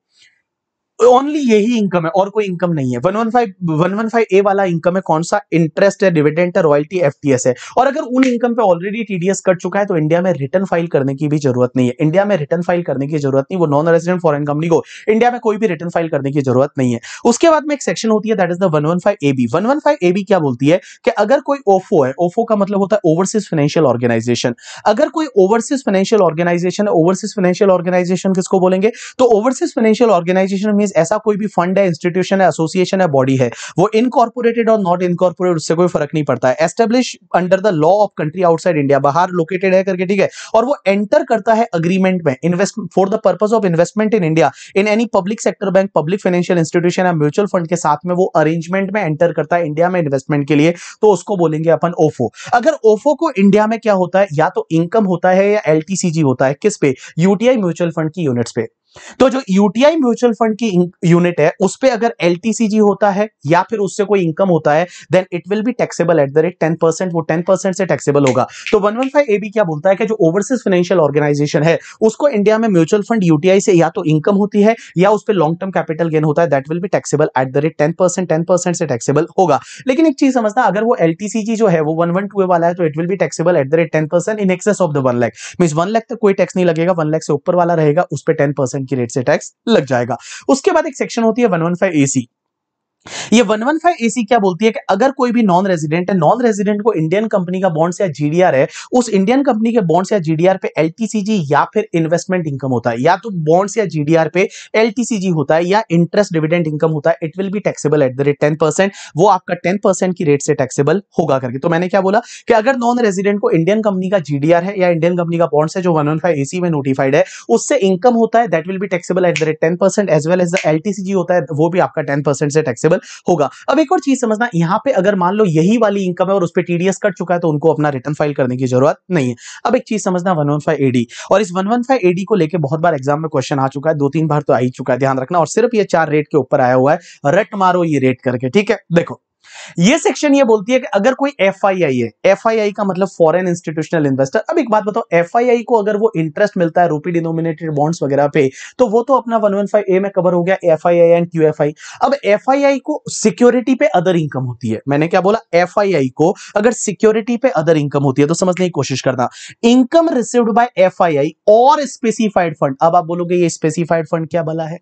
ओनली यही इनकम है और कोई इनकम नहीं है 115 115 ए वाला इनकम है कौन सा इंटरेस्ट है डिविडेंट है रॉयल्टी एफटीएस है और अगर उन इनकम पे ऑलरेडी टीडीएस कट चुका है तो इंडिया में रिटर्न फाइल करने की भी जरूरत नहीं है इंडिया में रिटर्न फाइल करने की जरूरत नहीं वो नॉन रेजिडेंट फॉरन कंपनी को इंडिया में कोई भी रिटर्न फाइल करने की जरूरत नहीं है उसके बाद में एक सेक्शन होती है that is the one one five A B one one five A B क्या बोलती है कि अगर कोई ओफो है ओफो का मतलब होता है ओवरसीज फाइनेंशियल ऑर्गेनाइजेशन अगर कोई ओवरसीज फाइनेंशियल ऑर्गेनाइजेशन है ओवरसीज फाइनेंशियल ऑर्गेनाइजेशन किसको बोलेंगे तो ओवरसीज फाइनेंशियल ऑर्गेनाइजेशन मीन ऐसा कोई भी फंड है इंस्टीट्यूशन है एसोसिएशन है बॉडी है वो इनकॉर्पोरेटेड और नॉट इनकॉर्पोरेट उससे कोई फर्क नहीं पड़ता है establish under the law of country outside India बाहर लोकेटेड है करके ठीक है और वो एंटर करता है अग्रीमेंट में invest for the purpose of investment in India in any public sector bank public financial institution या म्यूचुअल फंड के साथ में वो अरेंजमेंट में एंटर करता है इंडिया में इन्वेस्टमेंट के लिए तो उसको बोलेंगे अपन ओफो अगर ओफो को इंडिया में क्या होता है या तो इनकम होता है या एल होता है किस पे यूटीआई म्यूचुअल फंड की यूनिट्स पे तो जो यूटीआई म्यूचुअल फंड की यूनिट है उस पर अगर एलटीसीजी होता है या फिर उससे कोई इनकम होता है then it will be taxable at the rate ten percent वो टेन परसेंट से टैक्सेबल होगा तो one one five A B क्या बोलता है कि जो ओवरसीज फाइनेंशियल ऑर्गेनाइजेशन है उसको इंडिया में म्यूचुअल फंड यूटीआई से या तो इनकम होती है या उस पर लॉन्ग टर्म कैपिटल गेन होता है that will be taxable at the rate ten percent ten percent से टैक्सेबल होगा लेकिन एक चीज समझना अगर वो एलटीसीजी जो है वो वन वन टू वाला है तो it will be taxable at the rate ten percent in excess of the one lakh mean one lakh तक कोई टैक्स नहीं लगेगा वन लैख से ऊपर वाला रहेगा उस पर टेन परसेंट इनकी रेट से टैक्स लग जाएगा उसके बाद एक सेक्शन होती है one one five A C ये 115 एसी क्या बोलती है कि अगर कोई भी नॉन रेजिडेंट है नॉन रेजिडेंट को इंडियन कंपनी का बॉन्ड्स या जीडीआर है उस इंडियन कंपनी के बॉन्ड्स या जीडीआर पे एलटीसीजी या फिर इन्वेस्टमेंट इनकम होता है या तो बॉन्ड्स या जीडीआर पे एलटीसीजी होता है या इंटरेस्ट डिविडेंड इनकम होता है it will be taxable at the rate ten percent वो आपका टेन परसेंट की रेट से टैक्सेबल होगा करके तो मैंने क्या बोला कि अगर नॉन रेजिडेंट को इंडियन कंपनी का जीडीआर है या इंडियन कंपनी का बॉन्ड्स है जो वन एसी में नोटिफाइड है उससे इनकम होता है that will be taxable at the rate ten as well as the LTCG होता है वो भी आपका टेन से टैक्सेबल पॉसिबल होगा अब एक और चीज समझना यहाँ पे अगर मान लो यही वाली इनकम है और उस पर टीडीएस कट चुका है तो उनको अपना रिटर्न फाइल करने की जरूरत नहीं है अब एक चीज समझना वन वन फाइव एडी और इस वन वन फाइव एडी को लेकर बहुत बार एग्जाम में क्वेश्चन आ चुका है दो तीन बार तो आई चुका है ध्यान रखना और सिर्फ ये चार रेट के ऊपर आया हुआ है रट मारो ये रेट करके ठीक है देखो ये सेक्शन ये बोलती है कि अगर कोई एफ है एफ का मतलब फॉरेन इंस्टीट्यूशनल इन्वेस्टर अब एक बात बताओ एफ को अगर वो इंटरेस्ट मिलता है रूपी डिनोमिनेटेड बॉन्ड्स वगैरह पे तो वो तो अपना वन वन फाइव ए में कवर हो गया एफ एंड क्यू अब एफ को सिक्योरिटी पे अदर इनकम होती है मैंने क्या बोला एफ को अगर सिक्योरिटी पे अदर इनकम होती है तो समझने की कोशिश करना इनकम रिसीव्ड बाय एफ और स्पेसिफाइड फंड अब आप बोलोगे ये स्पेसिफाइड फंड क्या बला है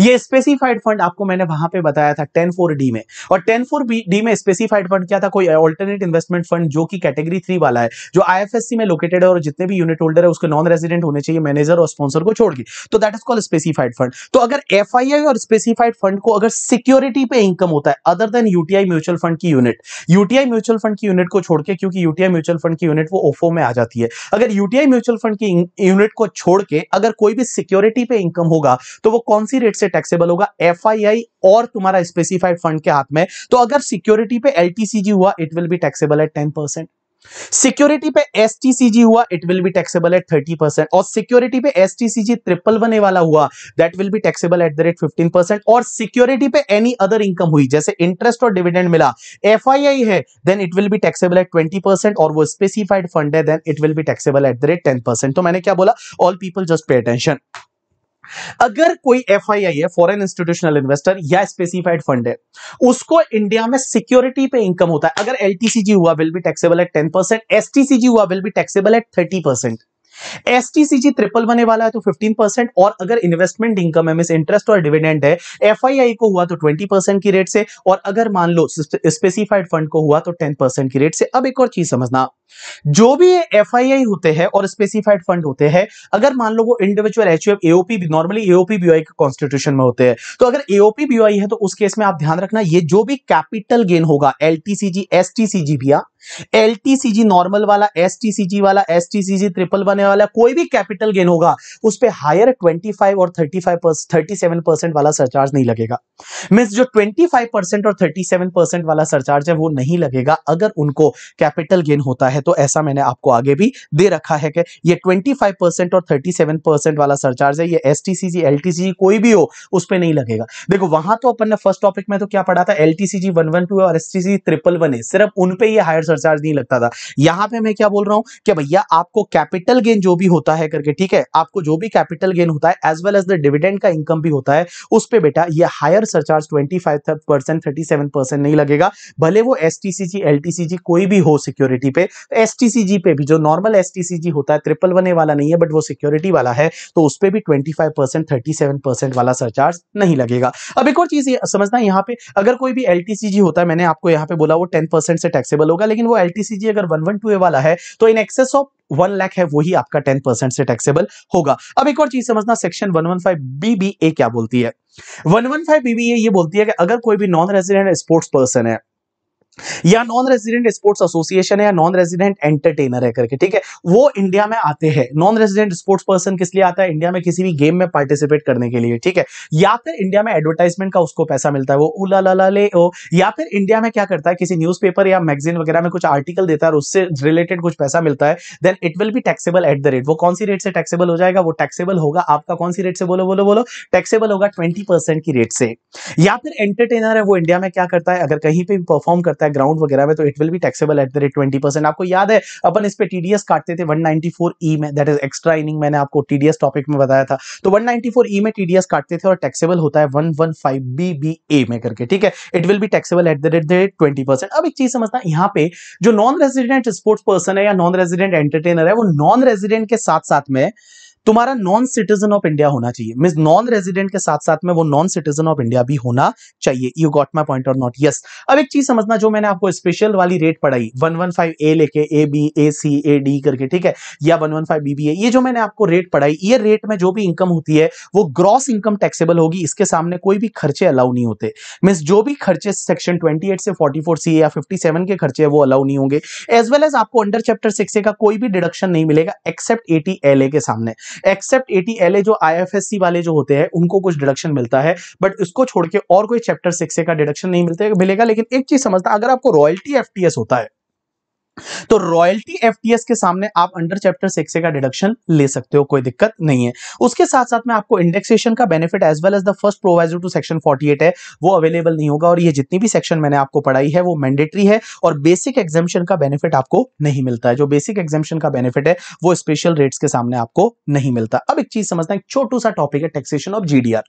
ये स्पेसिफाइड फंड आपको मैंने वहां पे बताया था टेन फोर डी में और टेन फोर डी में स्पेसिफाइड फंड क्या था कोई अल्टरनेट इन्वेस्टमेंट फंड जो कि कैटेगरी थ्री वाला है जो आईएफएससी में लोकेटेड है और जितने भी यूनिट होल्डर है उसके नॉन रेजिडेंट होने चाहिए मैनेजर और स्पॉन्सर को छोड़ के तो that is called specified fund तो अगर एफ और स्पेसिफाइड फंड को अगर सिक्योरिटी पे इनकम होता है other than UTI mutual fund की यूनिट यूटीआई म्यूचुअल फंड की यूनिट को छोड़ के क्योंकि यूटीआई म्यूचुअल फंड की यूनिट वो ओफो में आ जाती है अगर यूटीआई म्यूचुअल फंड की यूनिट को छोड़ के अगर कोई भी सिक्योरिटी पे इनकम होगा तो वो कौन सी रेट से टैक्सेबल होगा एफ और तुम्हारा स्पेसिफाइड फंड के हाथ में तो अगर सिक्योरिटी पे एल हुआ it will be taxable at ten percent security पे एस हुआ it will be taxable at thirty percent और सिक्योरिटी पे एस ट्रिपल बने वाला हुआ that will be taxable at the rate fifteen percent और security पे any other income हुई जैसे इंटरेस्ट और डिविडेंड मिला एफ है then it will be taxable at twenty percent और वो स्पेसिफाइड फंड है then it will be taxable at the rate ten percent तो मैंने क्या बोला all people just pay attention अगर कोई एफ आई आई है फॉरन इंस्टीट्यूशनल इन्वेस्टर या स्पेसिफाइड फंड है उसको इंडिया में सिक्योरिटी पे इनकम होता है अगर एलटीसीजी हुआ will be taxable at ten percent STCG हुआ will be taxable at thirty percent S T C G triple one वाला है तो फिफ्टीन परसेंट और अगर इन्वेस्टमेंट इनकम है मिस इंटरेस्ट और डिविडेंड है एफ आई आई को हुआ तो ट्वेंटी परसेंट की रेट से और अगर मान लो स्पेसिफाइड फंड को हुआ तो टेन परसेंट की रेट से अब एक और चीज समझना जो भी एफ होते हैं और स्पेसिफाइड फंड होते हैं अगर मान लो वो individual H U AOP normally AOP BOI के कॉन्स्टिट्यूशन में होते हैं तो अगर एओपी बीओआई है तो उस केस में आप ध्यान रखना ये जो भी कैपिटल गेन होगा L T C G S T C G भैया एल नॉर्मल वाला एस वाला एस ट्रिपल बने वाला कोई भी कैपिटल गेन होगा उस पर हायर ट्वेंटी फाइव और thirty five thirty seven percent वाला सरचार्ज नहीं लगेगा मीन जो ट्वेंटी फाइव परसेंट और थर्टी सेवन परसेंट वाला सरचार्ज है वो नहीं लगेगा अगर उनको कैपिटल गेन होता है तो ऐसा मैंने आपको आगे भी दे रखा है कि ये ट्वेंटी फाइव परसेंट और थर्टी सेवन परसेंट वाला सरचार्ज है ये एस टी कोई भी हो उस पर नहीं लगेगा देखो वहां तो अपन ने फर्स्ट टॉपिक में तो क्या पढ़ा था L T C G one one two और S T C triple one है सिर्फ उनपे पे हायर सरचार्ज नहीं लगता था यहां पे मैं क्या बोल रहा हूं कि भैया आपको कैपिटल गेन जो भी होता है करके ठीक है आपको जो भी कैपिटल गेन होता है as well as the dividend का इनकम भी होता है उस पर बेटा ये higher surcharge twenty five percent नहीं लगेगा भले वो एस टी कोई भी हो सिक्योरिटी पे एस टी पे भी जो नॉर्मल एस टी होता है ट्रिपल वन वाला नहीं है बट वो सिक्योरिटी वाला है तो उस पर भी twenty five percent thirty percent वाला सरचार्ज नहीं लगेगा अब एक और चीज समझना यहाँ पे अगर कोई भी एल होता है मैंने आपको यहाँ पे बोला वो टेन से टैक्सेबल होगा लेकिन लेकिन वो एल अगर वन वन टू ए वाला है तो in excess of one lakh है वही आपका टेन परसेंट से टैक्सेबल होगा अब एक और चीज समझना section one one five BBA क्या बोलती है वन वन फाइव ए ये बोलती है कि अगर कोई भी नॉन रेजिडेंट स्पोर्ट्स पर्सन है या नॉन रेजिडेंट स्पोर्ट्स एसोसिएशन है या नॉन रेजिडेंट एंटरटेनर है करके ठीक है वो इंडिया में आते हैं नॉन रेजिडेंट स्पोर्ट्स पर्सन किस लिए आता है इंडिया में किसी भी गेम में पार्टिसिपेट करने के लिए ठीक है या फिर इंडिया में एडवर्टाइजमेंट का उसको पैसा मिलता है वो उला ला ला ले ओ या फिर इंडिया में क्या करता है किसी न्यूज या मैगजीन वगैरह में कुछ आर्टिकल देता है उससे रिलेटेड कुछ पैसा मिलता है then it will be taxable at the rate वो कौन सी रेट से टैक्सेबल हो जाएगा वो टैक्सेबल होगा आपका कौन सी रेट से बोलो बोलो बोलो टैक्सेबल होगा ट्वेंटी की रेट से या फिर एंटरटेनर है वो इंडिया में क्या करता है अगर कहीं पर परफॉर्म करता करता है ग्राउंड वगैरह में तो it will be taxable at the rate twenty percent आपको याद है अपन इस पर टीडीएस काटते थे 194 ई e में दैट इज एक्स्ट्रा इनिंग मैंने आपको टीडीएस टॉपिक में बताया था तो 194 ई e में टीडीएस काटते थे और टैक्सेबल होता है 115 बी बी ए में करके ठीक है it will be taxable at the rate twenty percent अब एक चीज समझना यहाँ पे जो नॉन रेजिडेंट स्पोर्ट्स पर्सन है या नॉन रेजिडेंट एंटरटेनर है वो नॉन रेजिडेंट के साथ साथ में तुम्हारा नॉन सिटीजन ऑफ इंडिया होना चाहिए मीन नॉन रेजिडेंट के साथ साथ में वो नॉन सिटीजन ऑफ इंडिया भी होना चाहिए यू गॉट माई पॉइंट और नॉट यस अब एक चीज समझना जो मैंने आपको स्पेशल वाली रेट पढ़ाई वन वन फाइव ए लेके A B A C A D करके ठीक है या one one five B B A ये जो मैंने आपको रेट पढ़ाई ये रेट में जो भी इनकम होती है वो ग्रॉस इनकम टैक्सेबल होगी इसके सामने कोई भी खर्चे अलाउ नहीं होते मीन्स जो भी खर्चे सेक्शन ट्वेंटी से फोर्टी सी या फिफ्टी के खर्चे वो अलाउ नहीं होंगे एज वेल एज आपको अंडर चैप्टर सिक्स का कोई भी डिडक्शन नहीं मिलेगा एक्सेप्ट एटी एल के सामने एक्सेप्ट एटीएलए जो सी वाले जो होते हैं उनको कुछ डिडक्शन मिलता है बट इसको छोड़ के और कोई चैप्टर सिक्स का डिडक्शन नहीं मिलता मिलेगा लेकिन एक चीज समझता अगर आपको रॉयल्टी एफ होता है तो रॉयल्टी एफटीएस के सामने आप अंडर चैप्टर सिक्स का डिडक्शन ले सकते हो कोई दिक्कत नहीं है उसके साथ साथ में आपको इंडेक्सेशन का benefit as well as the first proviso to section 48 है वो अवेलेबल नहीं होगा और ये जितनी भी सेक्शन मैंने आपको पढ़ाई है वो मैंडेटरी है और बेसिक एग्जामेशन का बेनिफिट आपको नहीं मिलता है जो बेसिक एग्जामेशन का बेनिफिट है वो स्पेशल रेट्स के सामने आपको नहीं मिलता अब एक चीज समझना एक छोटू सा टॉपिक है टैक्सेशन ऑफ जीडीआर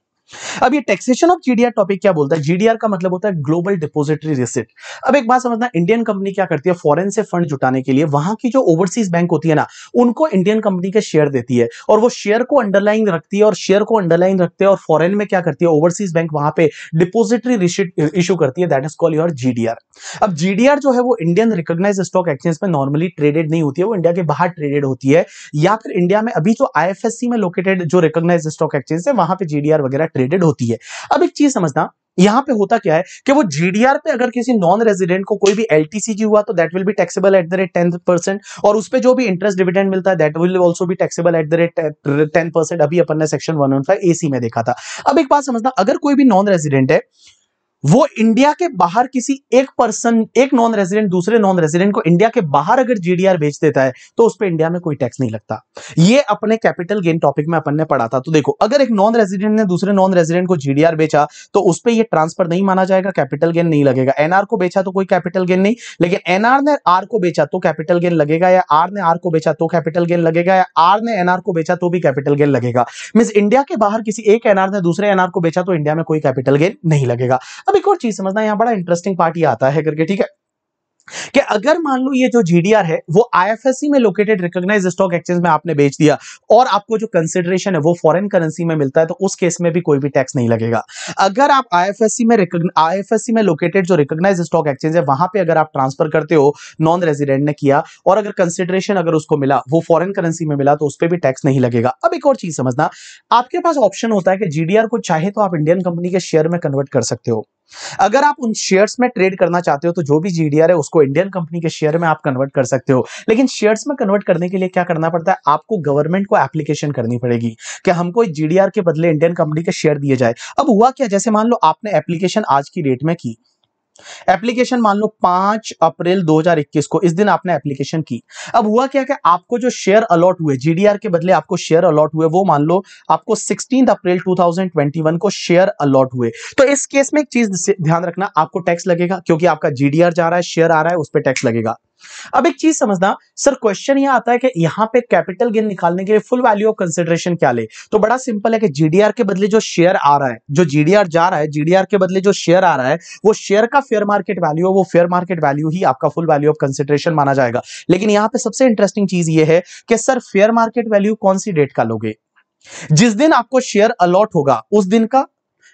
अब ये टैक्सेशन ऑफ जीडीआर टॉपिक क्या बोलता है जीडीआर का मतलब होता है ग्लोबल डिपोजिटरी रिसिट अब एक बात समझना इंडियन कंपनी क्या करती है फॉरेन से फंड जुटाने के लिए वहां की जो ओवरसीज बैंक होती है ना उनको इंडियन कंपनी के शेयर देती है और वो शेयर को अंडरलाइन रखती है और शेयर को अंडरलाइन रखते हैं और फॉरन में क्या करती है ओवरसीज बैंक वहां पर डिपोजिटरी रिसिट इशू करती है that is call your GDR अब जीडीआर जो है वो इंडियन रिकोगनाइज स्टॉक एक्सचेंज में नॉर्मली ट्रेडेड नहीं होती है वो इंडिया के बाहर ट्रेडेड होती है या फिर इंडिया में अभी जो आई में लोकेटेड जो रिकोगनाइज स्टॉक एक्सचेंज है वहां पर जीडीआर वगैरह ट्रेडेड होती है अब एक चीज समझना यहाँ पे होता क्या है कि वो जीडीआर पे अगर किसी नॉन रेजिडेंट को कोई भी की हुआ तो that will be taxable at the rate ten percent और उस पर जो भी इंटरेस्ट डिविडेंड मिलता है that will also be taxable at the rate ten percent अभी अपन ने section one one five AC में देखा था अब एक बात समझना अगर कोई भी नॉन रेजिडेंट है वो इंडिया के बाहर किसी एक पर्सन एक नॉन रेजिडेंट दूसरे नॉन रेजिडेंट को इंडिया के बाहर अगर जीडीआर भेज देता है तो उस पर इंडिया में कोई टैक्स नहीं लगता ये अपने कैपिटल गेन टॉपिक में अपन ने पढ़ा था तो देखो अगर एक नॉन रेजिडेंट ने दूसरे नॉन रेजिडेंट को जीडीआर बेचा तो उस पर यह ट्रांसफर नहीं माना जाएगा कैपिटल गेन नहीं लगेगा एनआर को बेचा तो कोई कैपिटल गेन नहीं लेकिन एनआर ने आर को बेचा तो कैपिटल गेन लगेगा या आर ने आर को बेचा तो कैपिटल गेन लगेगा या आर ने एनआर को बेचा तो भी कैपिटल गेन लगेगा मीन इंडिया के बाहर किसी एक एनआर ने दूसरे एनआर को बेचा तो इंडिया में कोई कैपिटल गेन नहीं लगेगा अब एक और चीज समझना यहाँ बड़ा इंटरेस्टिंग पार्ट ये आता है करके ठीक है कि अगर मान लो ये जो जीडीआर है वो आईएफएससी में लोकेटेड रिकॉग्नाइज स्टॉक एक्सचेंज में आपने बेच दिया और आपको जो कंसिडरेशन है वो फॉरेन करेंसी में मिलता है तो उस केस में भी कोई भी टैक्स नहीं लगेगा अगर आप आईएफएससी में आईएफएससी में लोकेटेड जो रिकॉग्नाइज स्टॉक एक्सचेंज है वहां पर अगर आप ट्रांसफर करते हो नॉन रेजिडेंट ने किया और अगर कंसिडरेशन अगर उसको मिला वो फॉरन करेंसी में मिला तो उस पर भी टैक्स नहीं लगेगा अब एक और चीज समझना आपके पास ऑप्शन होता है कि जीडीआर को चाहे तो आप इंडियन कंपनी के शेयर में कन्वर्ट कर सकते हो अगर आप उन शेयर्स में ट्रेड करना चाहते हो तो जो भी जीडीआर है उसको इंडियन कंपनी के शेयर में आप कन्वर्ट कर सकते हो लेकिन शेयर्स में कन्वर्ट करने के लिए क्या करना पड़ता है आपको गवर्नमेंट को एप्लीकेशन करनी पड़ेगी कि हमको जीडीआर के बदले इंडियन कंपनी के शेयर दिए जाए अब हुआ क्या जैसे मान लो आपने एप्लीकेशन आज की डेट में की एप्लीकेशन मान लो पांच अप्रैल 2021 को इस दिन आपने एप्लीकेशन की अब हुआ क्या कि आपको जो शेयर अलॉट हुए जीडीआर के बदले आपको शेयर अलॉट हुए वो मान लो आपको सिक्सटीन अप्रैल 2021 को शेयर अलॉट हुए तो इस केस में एक चीज ध्यान रखना आपको टैक्स लगेगा क्योंकि आपका जीडीआर जा रहा है शेयर आ रहा है उस पर टैक्स लगेगा अब एक चीज समझना सर क्वेश्चन यह आता है कि यहां पे कैपिटल गेन निकालने के लिए फुल वैल्यू ऑफ कंसिडरेशन क्या ले तो बड़ा सिंपल है कि जीडीआर के बदले जो शेयर आ रहा है जो जीडीआर जा रहा है जीडीआर के बदले जो शेयर आ रहा है वो शेयर का फेयर मार्केट वैल्यू है वो फेयर मार्केट वैल्यू ही आपका फुल वैल्यू ऑफ कंसिडरेशन माना जाएगा लेकिन यहां पर सबसे इंटरेस्टिंग चीज ये है कि सर फेयर मार्केट वैल्यू कौन सी डेट का लोगे जिस दिन आपको शेयर अलॉट होगा उस दिन का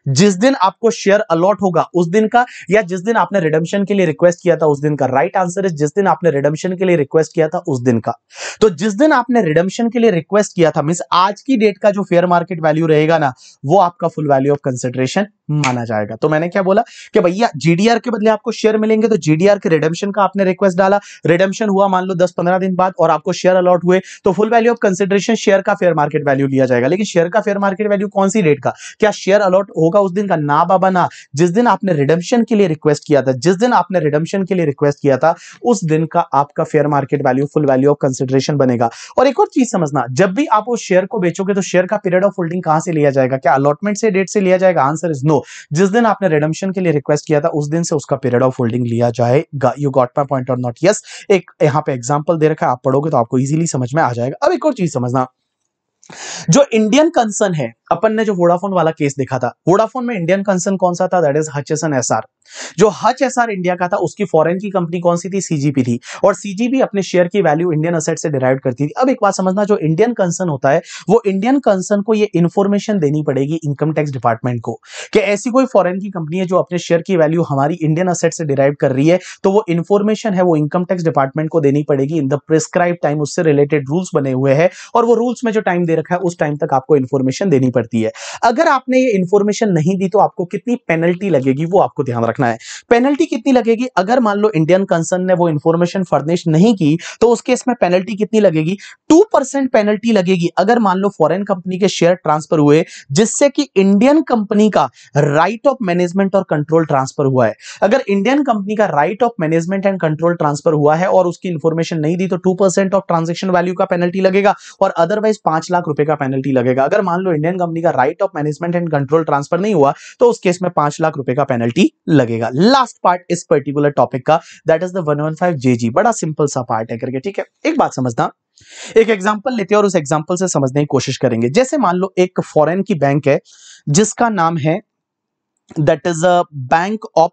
जिस दिन आपको शेयर अलॉट होगा उस दिन का या जिस दिन आपने रिडम्शन के लिए रिक्वेस्ट किया था उस दिन का राइट आंसर है जिस दिन आपने रिडम्शन के लिए रिक्वेस्ट किया था उस दिन का तो जिस दिन आपने रिडम्शन के लिए रिक्वेस्ट किया था मीन आज की डेट का जो फेयर मार्केट वैल्यू रहेगा ना वो आपका फुल वैल्यू ऑफ कंसिडरेशन माना जाएगा तो मैंने क्या बोला कि भैया जीडीआर के बदले आपको शेयर मिलेंगे तो जीडीआर के रिडम्शन का आपने रिक्वेस्ट डाला रिडम्शन हुआ मान लो दस पंद्रह दिन बाद और आपको शेयर अलॉट हुए तो full value of consideration share का फेयर मार्केट वैल्यू लिया जाएगा लेकिन शेयर का फेयर मार्केट वैल्यू कौन सी डेट का क्या शेयर अलॉट हो होगा उस दिन का ना बाबा ना जिस दिन आपने रिडम्शन के लिए रिक्वेस्ट किया था जिस दिन आपने रिडम्शन के लिए रिक्वेस्ट किया था उस दिन का आपका fair market value full value of consideration बनेगा और एक और चीज समझना जब भी आप उस शेयर को बेचोगे तो शेयर का पीरियड ऑफ होल्डिंग कहां से लिया जाएगा क्या अलॉटमेंट से डेट से लिया जाएगा आंसर इज नो जिस दिन आपने रिडम्शन के लिए रिक्वेस्ट किया था उस दिन से उसका पीरियड ऑफ होल्डिंग लिया जाएगा यू गॉट माई पॉइंट और नॉट यस एक यहाँ पे एग्जाम्पल दे रखा है आप पढ़ोगे तो आपको इजीली समझ में आ जाएगा अब एक और चीज समझना जो इंडियन कंसर्न है अपन ने जो वोडाफोन वाला केस देखा था वोडाफोन में इंडियन कंसर्न कौन सा था दैट इज हच एस जो हच एस इंडिया का था उसकी फॉरेन की कंपनी कौन सी थी सीजीपी थी और सीजीपी अपने शेयर की वैल्यू इंडियन असेट से डिराइव करती थी अब एक बात समझना जो इंडियन कंसर्न होता है वो इंडियन कंसर्न को ये इन्फॉर्मेशन देनी पड़ेगी इनकम टैक्स डिपार्टमेंट को कि ऐसी कोई फॉरेन की कंपनी है जो अपने शेयर की वैल्यू हमारी इंडियन असेट से डिराइव कर रही है तो वो इन्फॉर्मेशन है वो इनकम टैक्स डिपार्टमेंट को देनी पड़ेगी इन द प्रिस्क्राइब टाइम उससे रिलेटेड रूल्स बने हुए हैं और वो रूल्स में जो टाइम दे रखा है उस टाइम तक आपको इन्फॉर्मेशन देनी पड़ती है अगर आपने ये इन्फॉर्मेशन नहीं दी तो आपको कितनी पेनल्टी लगेगी वो आपको ध्यान रखना है पेनल्टी कितनी लगेगी अगर मान लो इंडियन कंसर्न ने वो इन्फॉर्मेशन फर्निश नहीं की तो उस केस में पेनल्टी कितनी लगेगी टू पेनल्टी लगेगी अगर मान लो फॉरन कंपनी के शेयर ट्रांसफर हुए जिससे कि इंडियन कंपनी का राइट ऑफ मैनेजमेंट और कंट्रोल ट्रांसफर हुआ है अगर इंडियन कंपनी का right of management and control transfer हुआ है और उसकी इन्फॉर्मेशन नहीं दी तो टू ऑफ ट्रांजेक्शन वैल्यू का पेनल्टी लगेगा और अदरवाइज पांच लाख रुपए का पेनल्टी लगेगा अगर मान लो इंडियन कंपनी का right of management and control transfer नहीं हुआ तो उस केस में पांच लाख रुपए का पेनल्टी लगेगा लास्ट पार्ट इस पर्टिकुलर टॉपिक का that is then one one five J G बड़ा सिंपल सा पार्ट है करके ठीक है एक बात समझना एक एग्जाम्पल लेते हैं और उस एग्जाम्पल से समझने की कोशिश करेंगे जैसे मान लो एक फॉरेन की बैंक है जिसका नाम है that is a bank of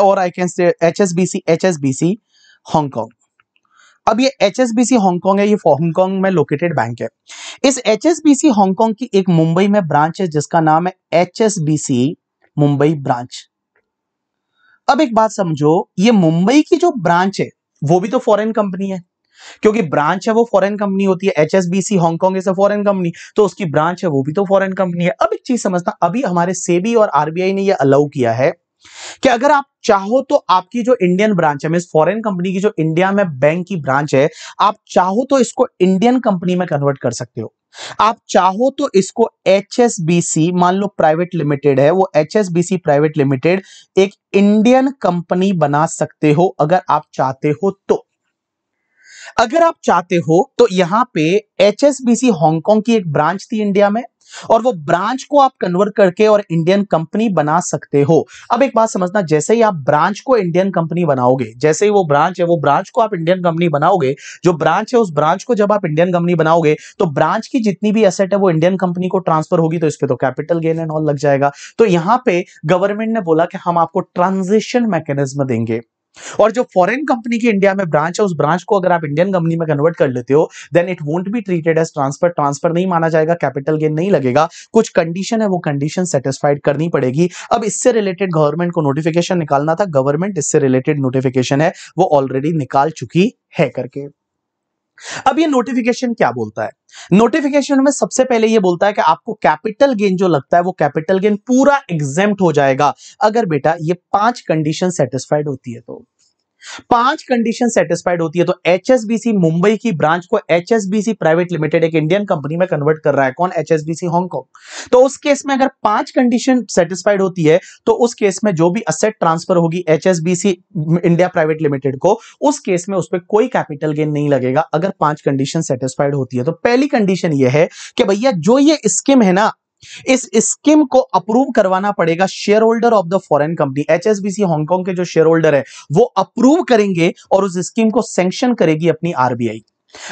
और I can say H S B C H S B C Hong Kong अब ये H S B C Hong Kong है ये हांगकॉन्ग में लोकेटेड बैंक है इस H S B C Hong Kong की एक मुंबई में ब्रांच है जिसका नाम है H S B C Mumbai branch अब एक बात समझो ये मुंबई की जो ब्रांच है वो भी तो फॉरेन कंपनी है क्योंकि ब्रांच है वो फॉरेन कंपनी होती है H S B C Hong Kong is foreign company तो उसकी ब्रांच है वो भी तो फॉरेन कंपनी है अब एक चीज समझना अभी हमारे सेबी और आरबीआई ने ये अलाउ किया है कि अगर आप चाहो तो आपकी जो इंडियन ब्रांच है मीन फॉरेन कंपनी की जो इंडिया में बैंक की ब्रांच है आप चाहो तो इसको इंडियन कंपनी में कन्वर्ट कर सकते हो आप चाहो तो इसको एच मान लो प्राइवेट लिमिटेड है वो एच प्राइवेट लिमिटेड एक इंडियन कंपनी बना सकते हो अगर आप चाहते हो तो अगर आप चाहते हो तो यहां पे एच हांगकांग की एक ब्रांच थी इंडिया में और वो ब्रांच को आप कन्वर्ट करके और इंडियन कंपनी बना सकते हो अब एक बात समझना जैसे ही आप ब्रांच को इंडियन कंपनी बनाओगे जैसे ही वो ब्रांच है वो ब्रांच को आप इंडियन कंपनी बनाओगे जो ब्रांच है उस ब्रांच को जब आप इंडियन कंपनी बनाओगे तो ब्रांच की जितनी भी एसेट है वो इंडियन कंपनी को ट्रांसफर होगी तो इस पर तो कैपिटल गेन एंड ऑल लग जाएगा तो यहां पर गवर्नमेंट ने बोला कि हम आपको ट्रांजेक्शन मैकेनिज्म देंगे और जो फॉरेन कंपनी की इंडिया में ब्रांच है उस ब्रांच को अगर आप इंडियन कंपनी में कन्वर्ट कर लेते हो then it won't be treated as transfer transfer नहीं माना जाएगा कैपिटल गेन नहीं लगेगा कुछ कंडीशन है वो कंडीशन सेटिस्फाइड करनी पड़ेगी अब इससे रिलेटेड गवर्नमेंट को नोटिफिकेशन निकालना था गवर्नमेंट इससे रिलेटेड नोटिफिकेशन है वो ऑलरेडी निकाल चुकी है करके अब ये नोटिफिकेशन क्या बोलता है नोटिफिकेशन में सबसे पहले ये बोलता है कि आपको कैपिटल गेन जो लगता है वो कैपिटल गेन पूरा एग्जेम्प्ट हो जाएगा अगर बेटा ये पांच कंडीशन सेटिस्फाइड होती है तो पांच कंडीशन सेटिस्फाइड होती है तो एच मुंबई की ब्रांच को एच प्राइवेट लिमिटेड एक इंडियन कंपनी में कन्वर्ट कर रहा है कौन एचएसबीसी हांगकांग तो उस केस में अगर पांच कंडीशन सेटिस्फाइड होती है तो उस केस में जो भी असेट ट्रांसफर होगी एच इंडिया प्राइवेट लिमिटेड को उस केस में उस पर कोई कैपिटल गेन नहीं लगेगा अगर पांच कंडीशन सेटिस्फाइड होती है तो पहली कंडीशन यह है कि भैया जो ये स्कीम है ना इस स्कीम को अप्रूव करवाना पड़ेगा share holder of the foreign company HSBC Hong Kong के जो शेयर होल्डर है वो अप्रूव करेंगे और उस स्कीम को सेंक्शन करेगी अपनी आरबीआई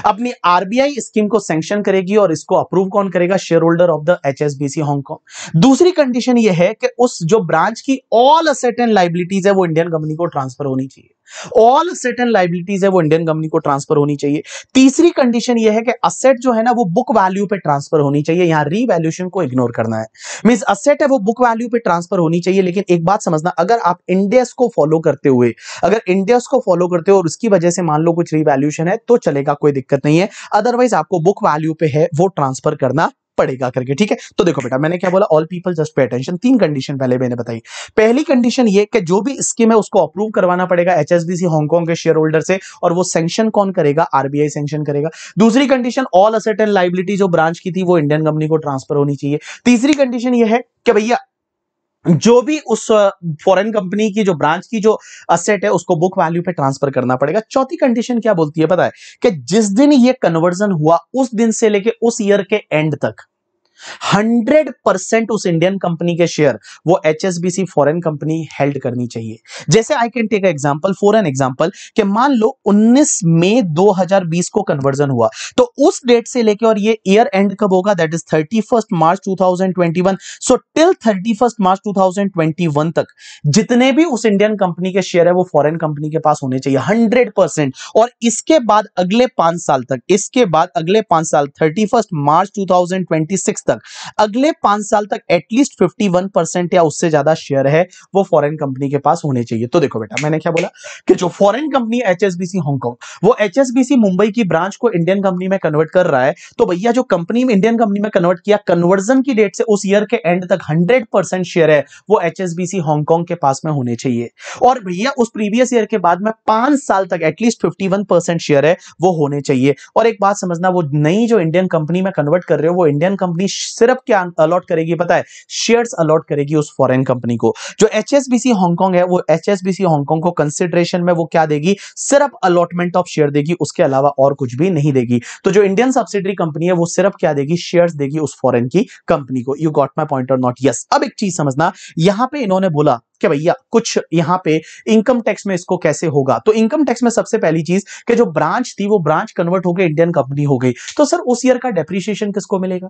अपनी आरबीआई स्कीम को सेंक्शन करेगी और इसको अप्रूव कौन करेगा share holder of the HSBC Hong Kong दूसरी कंडीशन यह है कि उस जो ब्रांच की ऑल असेट एंड लाइबिलिटीज है वो इंडियन कंपनी को ट्रांसफर होनी चाहिए ऑल असेट एंड लाइबिलिटीज है वो इंडियन कंपनी को ट्रांसफर होनी चाहिए तीसरी कंडीशन ये है कि असेट जो है ना वो बुक वैल्यू पे ट्रांसफर होनी चाहिए यहाँ रीवैल्यूशन को इग्नोर करना है मीन्स असेट है वो बुक वैल्यू पे ट्रांसफर होनी चाहिए लेकिन एक बात समझना अगर आप इंडेस को फॉलो करते हुए अगर इंडेस को फॉलो करते हो और उसकी वजह से मान लो कुछ रीवैल्यूशन है तो चलेगा कोई दिक्कत नहीं है अदरवाइज आपको बुक वैल्यू पे है वो ट्रांसफर करना पड़ेगा करके ठीक है तो देखो बेटा मैंने क्या बोला all people just pay attention तीन कंडीशन पहले मैंने बताई पहली कंडीशन ये कि जो भी स्कीम है उसको अप्रूव करवाना पड़ेगा एचएसबीसी हांगकांग के शेयर होल्डर से और वो सेंक्शन कौन करेगा आरबीआई सेंक्शन करेगा दूसरी condition all asset and liability जो ब्रांच की थी वो इंडियन कंपनी को ट्रांसफर होनी चाहिए तीसरी कंडीशन ये है कि भैया जो भी उस फॉरेन कंपनी की जो ब्रांच की जो असेट है उसको बुक वैल्यू पे ट्रांसफर करना पड़ेगा चौथी कंडीशन क्या बोलती है पता है कि जिस दिन ये कन्वर्जन हुआ उस दिन से लेके उस ईयर के एंड तक हंड्रेड परसेंट उस इंडियन कंपनी के शेयर वो H S B C foreign company held करनी चाहिए जैसे I can take example foreign example कि मान लो 19 मई 2020 को कन्वर्जन हुआ तो उस डेट से लेके और ये ईयर एंड कब होगा that is thirty first March two thousand twenty one so till thirty first March two thousand twenty one तक जितने भी उस इंडियन कंपनी के शेयर है वो फॉरन कंपनी के पास होने चाहिए हंड्रेड परसेंट और इसके बाद अगले पांच साल तक इसके बाद अगले पांच साल thirty first March two thousand twenty six six तक अगले पांच साल तक एटलीस्ट फिफ्टी वन परसेंट या उससे ज्यादा शेयर है वो फॉरेन कंपनी के पास होने चाहिए तो देखो बेटा मैंने क्या बोला कि जो foreign company H S B Hong Kong वो एच मुंबई की ब्रांच को इंडियन कंपनी में कन्वर्ट कर रहा है तो भैया जो कंपनी इंडियन कंपनी में कन्वर्ट किया कन्वर्जन की डेट से उस ईयर के एंड तक हंड्रेड शेयर है वो H S B C Hong Kong के पास में होने चाहिए और भैया उस प्रीवियस ईयर के बाद में पांच साल तक at least fifty one percent share है वो होने चाहिए और एक बात समझना वो नई जो इंडियन कंपनी में कन्वर्ट कर रहे हो वो इंडियन कंपनी सिर्फ क्या अलॉट करेगी पता है शेयर्स अलॉट करेगी उस फॉरेन कंपनी को जो एच हांगकांग है वो एच हांगकांग को कंसिडरेशन में वो क्या देगी सिर्फ अलॉटमेंट ऑफ शेयर देगी उसके अलावा और कुछ भी नहीं देगी तो जो इंडियन सब्सिडरी कंपनी है वो सिर्फ क्या देगी शेयर देगी उस फॉरन की कंपनी को यू गॉट माई पॉइंट और नॉट यस अब एक चीज समझना यहां पे इन्होंने बोला भैया कुछ यहां पे इनकम टैक्स में इसको कैसे होगा तो इनकम टैक्स में सबसे पहली चीज कि जो ब्रांच थी वो ब्रांच कन्वर्ट हो गई इंडियन कंपनी हो गई तो सर उस ईयर का डेप्रिशिएशन किसको मिलेगा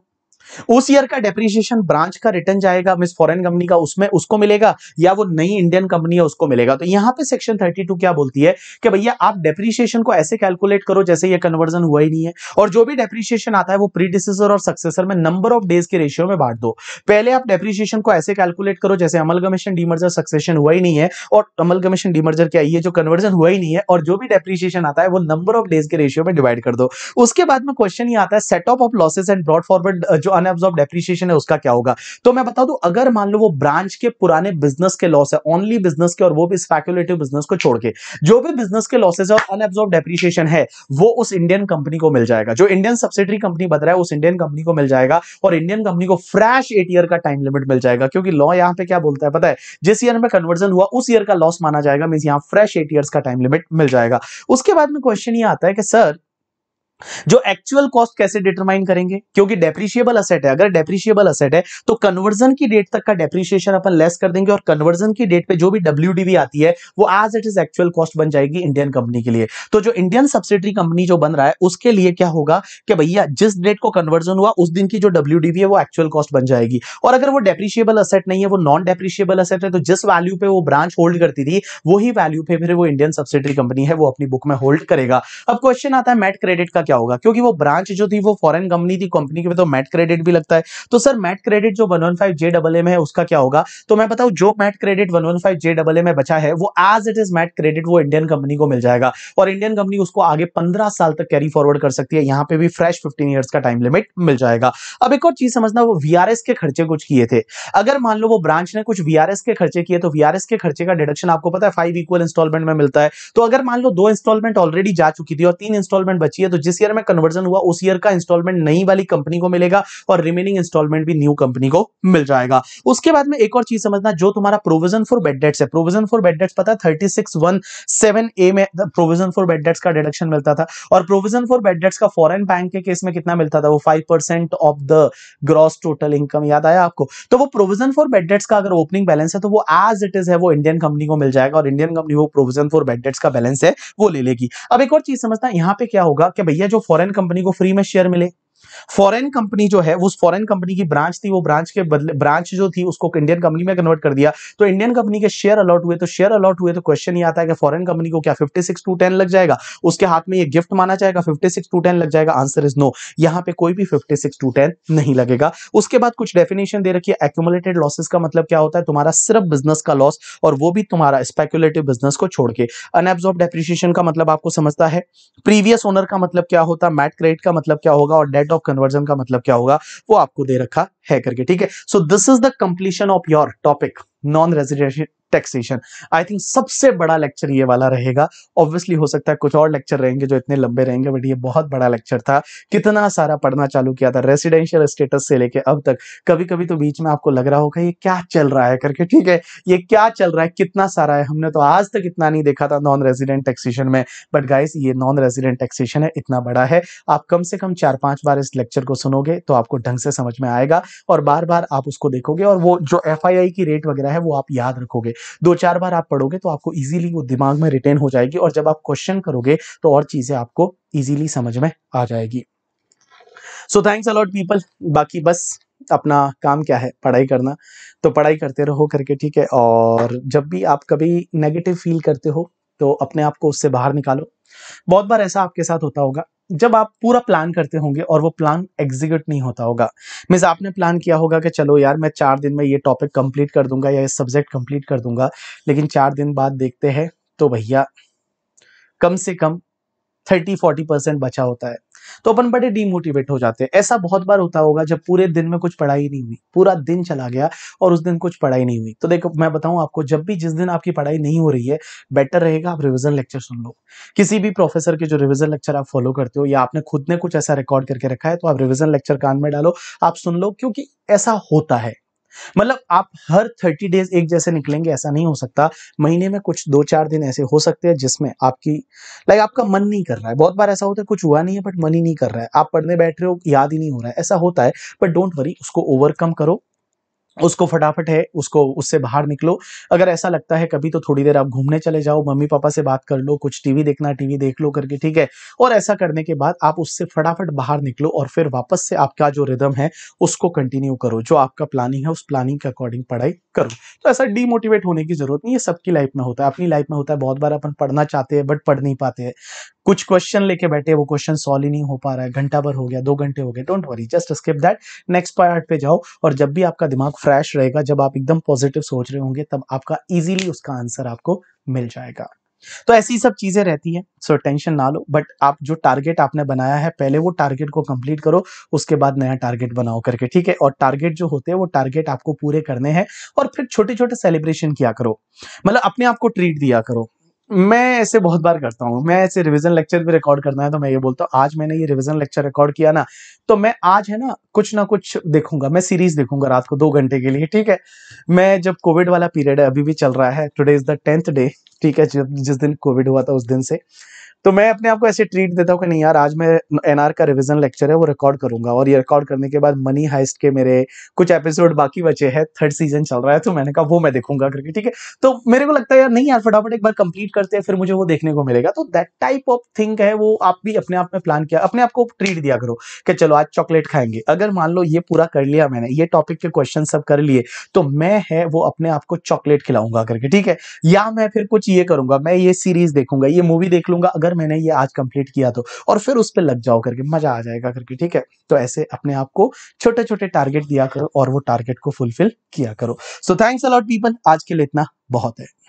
उस ईयर का डेप्रिसिएशन ब्रांच का रिटर्न जाएगा मिस फॉरेन कंपनी का उसमें उसको मिलेगा या वो नई इंडियन कंपनी है उसको मिलेगा तो यहां पे सेक्शन 32 क्या बोलती है कि भैया आप डेप्रिसिएशन को ऐसे कैलकुलेट करो जैसे ये कन्वर्जन हुआ ही नहीं है और जो भी डेप्रिसिएशन आता है वो प्रीडिसेसर और सक्सेसर में नंबर ऑफ डेज के रेशियो में बांट दो पहले आप डेप्रिसिएशन को ऐसे कैलकुलेट करो जैसे अमलगमेशन डीमर्जर सक्सेशन हुआ ही नहीं है और अमलगमेशन डीमर्जर क्या ये जो कन्वर्जन हुआ ही नहीं है और जो भी डेप्रिसिएशन आता है वो नंबर ऑफ डेज के रेशियो में डिवाइड कर दो उसके बाद में क्वेश्चन ये आता है set off of losses and brought forward जो है उसका क्या होगा तो मैं बता अगर मान लो वो ब्रांच के पुराने बिजनेस के लॉस है ओनली बिजनेस के और वो भी स्पेकुलेटिव बिजनेस को छोड़ के जो भी बिजनेस के लॉसेज और है वो उस इंडियन कंपनी को मिल जाएगा जो इंडियन सब्सिडरी कंपनी बता रहा है उस इंडियन कंपनी को मिल जाएगा और इंडियन कंपनी को फ्रेश एट ईयर का टाइम लिमिट मिल जाएगा क्योंकि लॉ यहाँ पे क्या बोलता है पता है जिस ईयर में कन्वर्जन हुआ उस ईयर का लॉस माना जाएगा मीन यहाँ फ्रेश एट का टाइम लिमिट मिल जाएगा उसके बाद में क्वेश्चन ये आता है कि सर जो एक्चुअल कॉस्ट कैसे डिटरमाइन करेंगे क्योंकि डेप्रिशिएबल असेट है अगर डेप्रिशिएबल असेट है तो कन्वर्जन की डेट तक का डेप्रिशिएशन अपन लेस कर देंगे और कन्वर्जन की डेट पे जो भी डब्ल्यू आती है वो as it is actual cost बन जाएगी इंडियन कंपनी के लिए तो जो इंडियन सब्सिडरी कंपनी जो बन रहा है उसके लिए क्या होगा कि भैया जिस डेट को कन्वर्जन हुआ उस दिन की जो डब्ल्यू है वो एक्चुअल कॉस्ट बन जाएगी और अगर वो डेप्रिशिएबल असेट नहीं है वो नॉन डेप्रिशिएबल असेट है तो जिस वैल्यू पे वो ब्रांच होल्ड करती थी वही वैल्यू पे फिर वो इंडियन सब्सिडरी कंपनी है वो अपनी बुक में होल्ड करेगा अब क्वेश्चन आता है मेट क्रेडिट का क्या होगा क्योंकि वो ब्रांच जो थी वो फॉरेन कंपनी थी कंपनी के तो मैट क्रेडिट भी लगता है तो सर मैट क्रेडिट जो one one five J double A है उसका क्या होगा तो मैं बताऊं जो MAT credit one one five J double A में बचा है वो as it is MAT credit वो इंडियन कंपनी को मिल जाएगा और इंडियन कंपनी उसको आगे पंद्रह साल तक कैरी फॉरवर्ड कर सकती है यहाँ पे भी फ्रेश फिफ्टीन ईयर्स का टाइम लिमिट मिल जाएगा अब एक और चीज समझना वो वीआरएस के खर्चे कुछ किए थे अगर मान लो वो ब्रांच ने कुछ वीआरएस के खर्चे किए तो वीआरएस के खर्चे का डिडक्शन आपको पता है फाइव इक्वल इंस्टॉलमेंट में मिलता है तो अगर मान लो दो इंस्टॉलमेंट ऑलरेडी जा चुकी थी और तीन इंस्टॉलमेंट बची है तो जिस ईयर में कन्वर्जन हुआ उस ईयर का इंस्टॉलमेंट नई वाली कंपनी को मिलेगा और रिमेनिंग इंस्टॉलमेंट भी न्यू कंपनी को मिल जाएगा उसके बाद में एक और चीज समझना जो तुम्हारा प्रोविजन फॉर बेड डेट्स है प्रोविजन फॉर बेड डेट्स पता thirty six one seven A में प्रोविजन फॉर बेड डेट्स का डिडक्शन मिलता था और प्रोविजन फॉर बेड डेट्स का फॉरन बैंक के केस में कितना मिलता था वो five percent of the gross total income याद आया आपको तो वो प्रोविजन फॉर बेड डेट्स का अगर ओपनिंग बैलेंस है तो वो एज इट इज है वो इंडियन कंपनी को मिल जाएगा और इंडियन कंपनी वो प्रोविजन फॉर बेड डेट्स का बैलेंस है वो ले लेगी अब एक और चीज समझना यहाँ पे क्या होगा कि भैया जो फॉरेन कंपनी को फ्री में शेयर मिले फॉरेन कंपनी जो है उस फॉरेन कंपनी की ब्रांच थी वो ब्रांच के बदले ब्रांच जो थी उसको इंडियन कंपनी में कन्वर्ट कर दिया तो इंडियन कंपनी के शेयर अलॉट हुए तो शेयर अलॉट हुए तो क्वेश्चन ये आता है कि फॉरेन कंपनी को क्या फिफ्टी सिक्स टू टेन लग जाएगा उसके हाथ में ये गिफ्ट माना जाएगा फिफ्टी सिक्स टू टेन लग जाएगा आंसर इज नो यहाँ पे कोई भी फिफ्टी सिक्स टू टेन नहीं लगेगा उसके बाद कुछ डेफिनेशन दे रखिए है एक्यूमुलेटेड लॉसेज का मतलब क्या होता है तुम्हारा सिर्फ बिजनेस का लॉस और वो भी तुम्हारा स्पेकुलेटिव बिजनेस को छोड़ के अनएब्जॉर्ब डेप्रिशिएशन का मतलब आपको समझता है प्रीवियस ओनर का मतलब क्या होता है मैट क्रेडिट का मतलब क्या होगा और डेट रेट ऑफ कन्वर्जन का मतलब क्या होगा वो आपको दे रखा है करके ठीक है so this is the completion of your topic non residential taxation I think सबसे बड़ा लेक्चर ये वाला रहेगा ऑब्वियसली हो सकता है कुछ और लेक्चर रहेंगे जो इतने लंबे रहेंगे बट ये बहुत बड़ा लेक्चर था कितना सारा पढ़ना चालू किया था रेजिडेंशियल स्टेटस से लेके अब तक कभी कभी तो बीच में आपको लग रहा होगा ये क्या चल रहा है करके ठीक है ये क्या चल रहा है कितना सारा है हमने तो आज तक इतना नहीं देखा था नॉन रेजिडेंट टैक्सेशन में बट गाइस ये नॉन रेजिडेंट टैक्सेशन है इतना बड़ा है आप कम से कम चार पांच बार इस लेक्चर को सुनोगे तो आपको ढंग से समझ में आएगा और बार बार आप उसको देखोगे और वो जो एफ की रेट वगैरह है वो आप याद रखोगे दो चार बार आप पढ़ोगे तो आपको इजीली वो दिमाग में रिटेन हो जाएगी और जब आप क्वेश्चन करोगे तो और चीज़ें आपको इजीली समझ में आ जाएगी सो थैंक्स अलॉट पीपल बाकी बस अपना काम क्या है पढ़ाई करना तो पढ़ाई करते रहो करके ठीक है और जब भी आप कभी नेगेटिव फील करते हो तो अपने आप को उससे बाहर निकालो बहुत बार ऐसा आपके साथ होता होगा जब आप पूरा प्लान करते होंगे और वो प्लान एग्जीक्यूट नहीं होता होगा मीन्स आपने प्लान किया होगा कि चलो यार मैं चार दिन में ये टॉपिक कंप्लीट कर दूंगा या ये सब्जेक्ट कंप्लीट कर दूंगा लेकिन चार दिन बाद देखते हैं तो भैया कम से कम थर्टी फोर्टी परसेंट बचा होता है तो अपन बड़े डिमोटिवेट हो जाते हैं ऐसा बहुत बार होता होगा जब पूरे दिन में कुछ पढ़ाई नहीं हुई पूरा दिन चला गया और उस दिन कुछ पढ़ाई नहीं हुई तो देखो मैं बताऊं आपको जब भी जिस दिन आपकी पढ़ाई नहीं हो रही है बेटर रहेगा आप रिविजन लेक्चर सुन लो किसी भी प्रोफेसर के जो रिविजन लेक्चर आप फॉलो करते हो या आपने खुद ने कुछ ऐसा रिकॉर्ड करके रखा है तो आप रिविजन लेक्चर कान में डालो आप सुन लो क्योंकि ऐसा होता है मतलब आप हर थर्टी डेज एक जैसे निकलेंगे ऐसा नहीं हो सकता महीने में कुछ दो चार दिन ऐसे हो सकते हैं जिसमें आपकी लाइक आपका मन नहीं कर रहा है बहुत बार ऐसा होता है कुछ हुआ नहीं है बट मन ही नहीं कर रहा है आप पढ़ने बैठ रहे हो याद ही नहीं हो रहा है ऐसा होता है बट डोंट वरी उसको ओवरकम करो उसको फटाफट है उसको उससे बाहर निकलो अगर ऐसा लगता है कभी तो थोड़ी देर आप घूमने चले जाओ मम्मी पापा से बात कर लो कुछ टीवी देखना टीवी देख लो करके ठीक है और ऐसा करने के बाद आप उससे फटाफट बाहर निकलो और फिर वापस से आपका जो रिदम है उसको कंटिन्यू करो जो आपका प्लानिंग है उस प्लानिंग के अकॉर्डिंग पढ़ाई करो तो ऐसा डीमोटिवेट होने की जरूरत नहीं है सबकी लाइफ में होता है अपनी लाइफ में होता है बहुत बार अपन पढ़ना चाहते हैं बट पढ़ नहीं पाते हैं कुछ क्वेश्चन लेके बैठे वो क्वेश्चन सॉल्व ही नहीं हो पा रहा है घंटा भर हो गया दो घंटे हो गए don't worry just skip that next part पे जाओ और जब भी आपका दिमाग फ्रेश रहेगा जब आप एकदम पॉजिटिव सोच रहे होंगे तब आपका इजीली उसका आंसर आपको मिल जाएगा तो ऐसी सब चीज़ें रहती है सो टेंशन ना लो बट आप जो टारगेट आपने बनाया है पहले वो टारगेट को कंप्लीट करो उसके बाद नया टारगेट बनाओ करके ठीक है और टारगेट जो होते हैं वो टारगेट आपको पूरे करने हैं और फिर छोटे छोटे सेलिब्रेशन किया करो मतलब अपने आप को ट्रीट दिया करो मैं ऐसे बहुत बार करता हूँ मैं ऐसे रिवीजन लेक्चर भी रिकॉर्ड करना है तो मैं ये बोलता हूँ आज मैंने ये रिवीजन लेक्चर रिकॉर्ड किया ना तो मैं आज है ना कुछ ना कुछ देखूंगा मैं सीरीज देखूंगा रात को दो घंटे के लिए ठीक है मैं जब कोविड वाला पीरियड है अभी भी चल रहा है today is the tenth day ठीक है जिस दिन कोविड हुआ था उस दिन से तो मैं अपने आप को ऐसे ट्रीट देता हूँ कि नहीं यार आज मैं एनआर का रिवीजन लेक्चर है वो रिकॉर्ड करूंगा और ये रिकॉर्ड करने के बाद मनी हाइस्ट के मेरे कुछ एपिसोड बाकी बचे हैं थर्ड सीजन चल रहा है तो मैंने कहा वो मैं देखूंगा करके ठीक है तो मेरे को लगता है यार नहीं यार फटाफट एक बार कंप्लीट करते हैं फिर मुझे वो देखने को मिलेगा तो दैट टाइप ऑफ थिंग है वो आप भी अपने आप में प्लान किया अपने आप को ट्रीट दिया करो कि चलो आज चॉकलेट खाएंगे अगर मान लो ये पूरा कर लिया मैंने ये टॉपिक के क्वेश्चन सब कर लिए तो मैं है वो अपने आप को चॉकलेट खिलाऊंगा करके ठीक है या मैं फिर कुछ ये करूंगा मैं ये सीरीज देखूंगा ये मूवी देख लूंगा अगर अगर मैंने ये आज कंप्लीट किया तो और फिर उस पर लग जाओ करके मजा आ जाएगा करके ठीक है तो ऐसे अपने आप को छोटे छोटे टारगेट दिया करो और वो टारगेट को फुलफिल किया करो सो थैंक्स अलॉट पीपल आज के लिए इतना बहुत है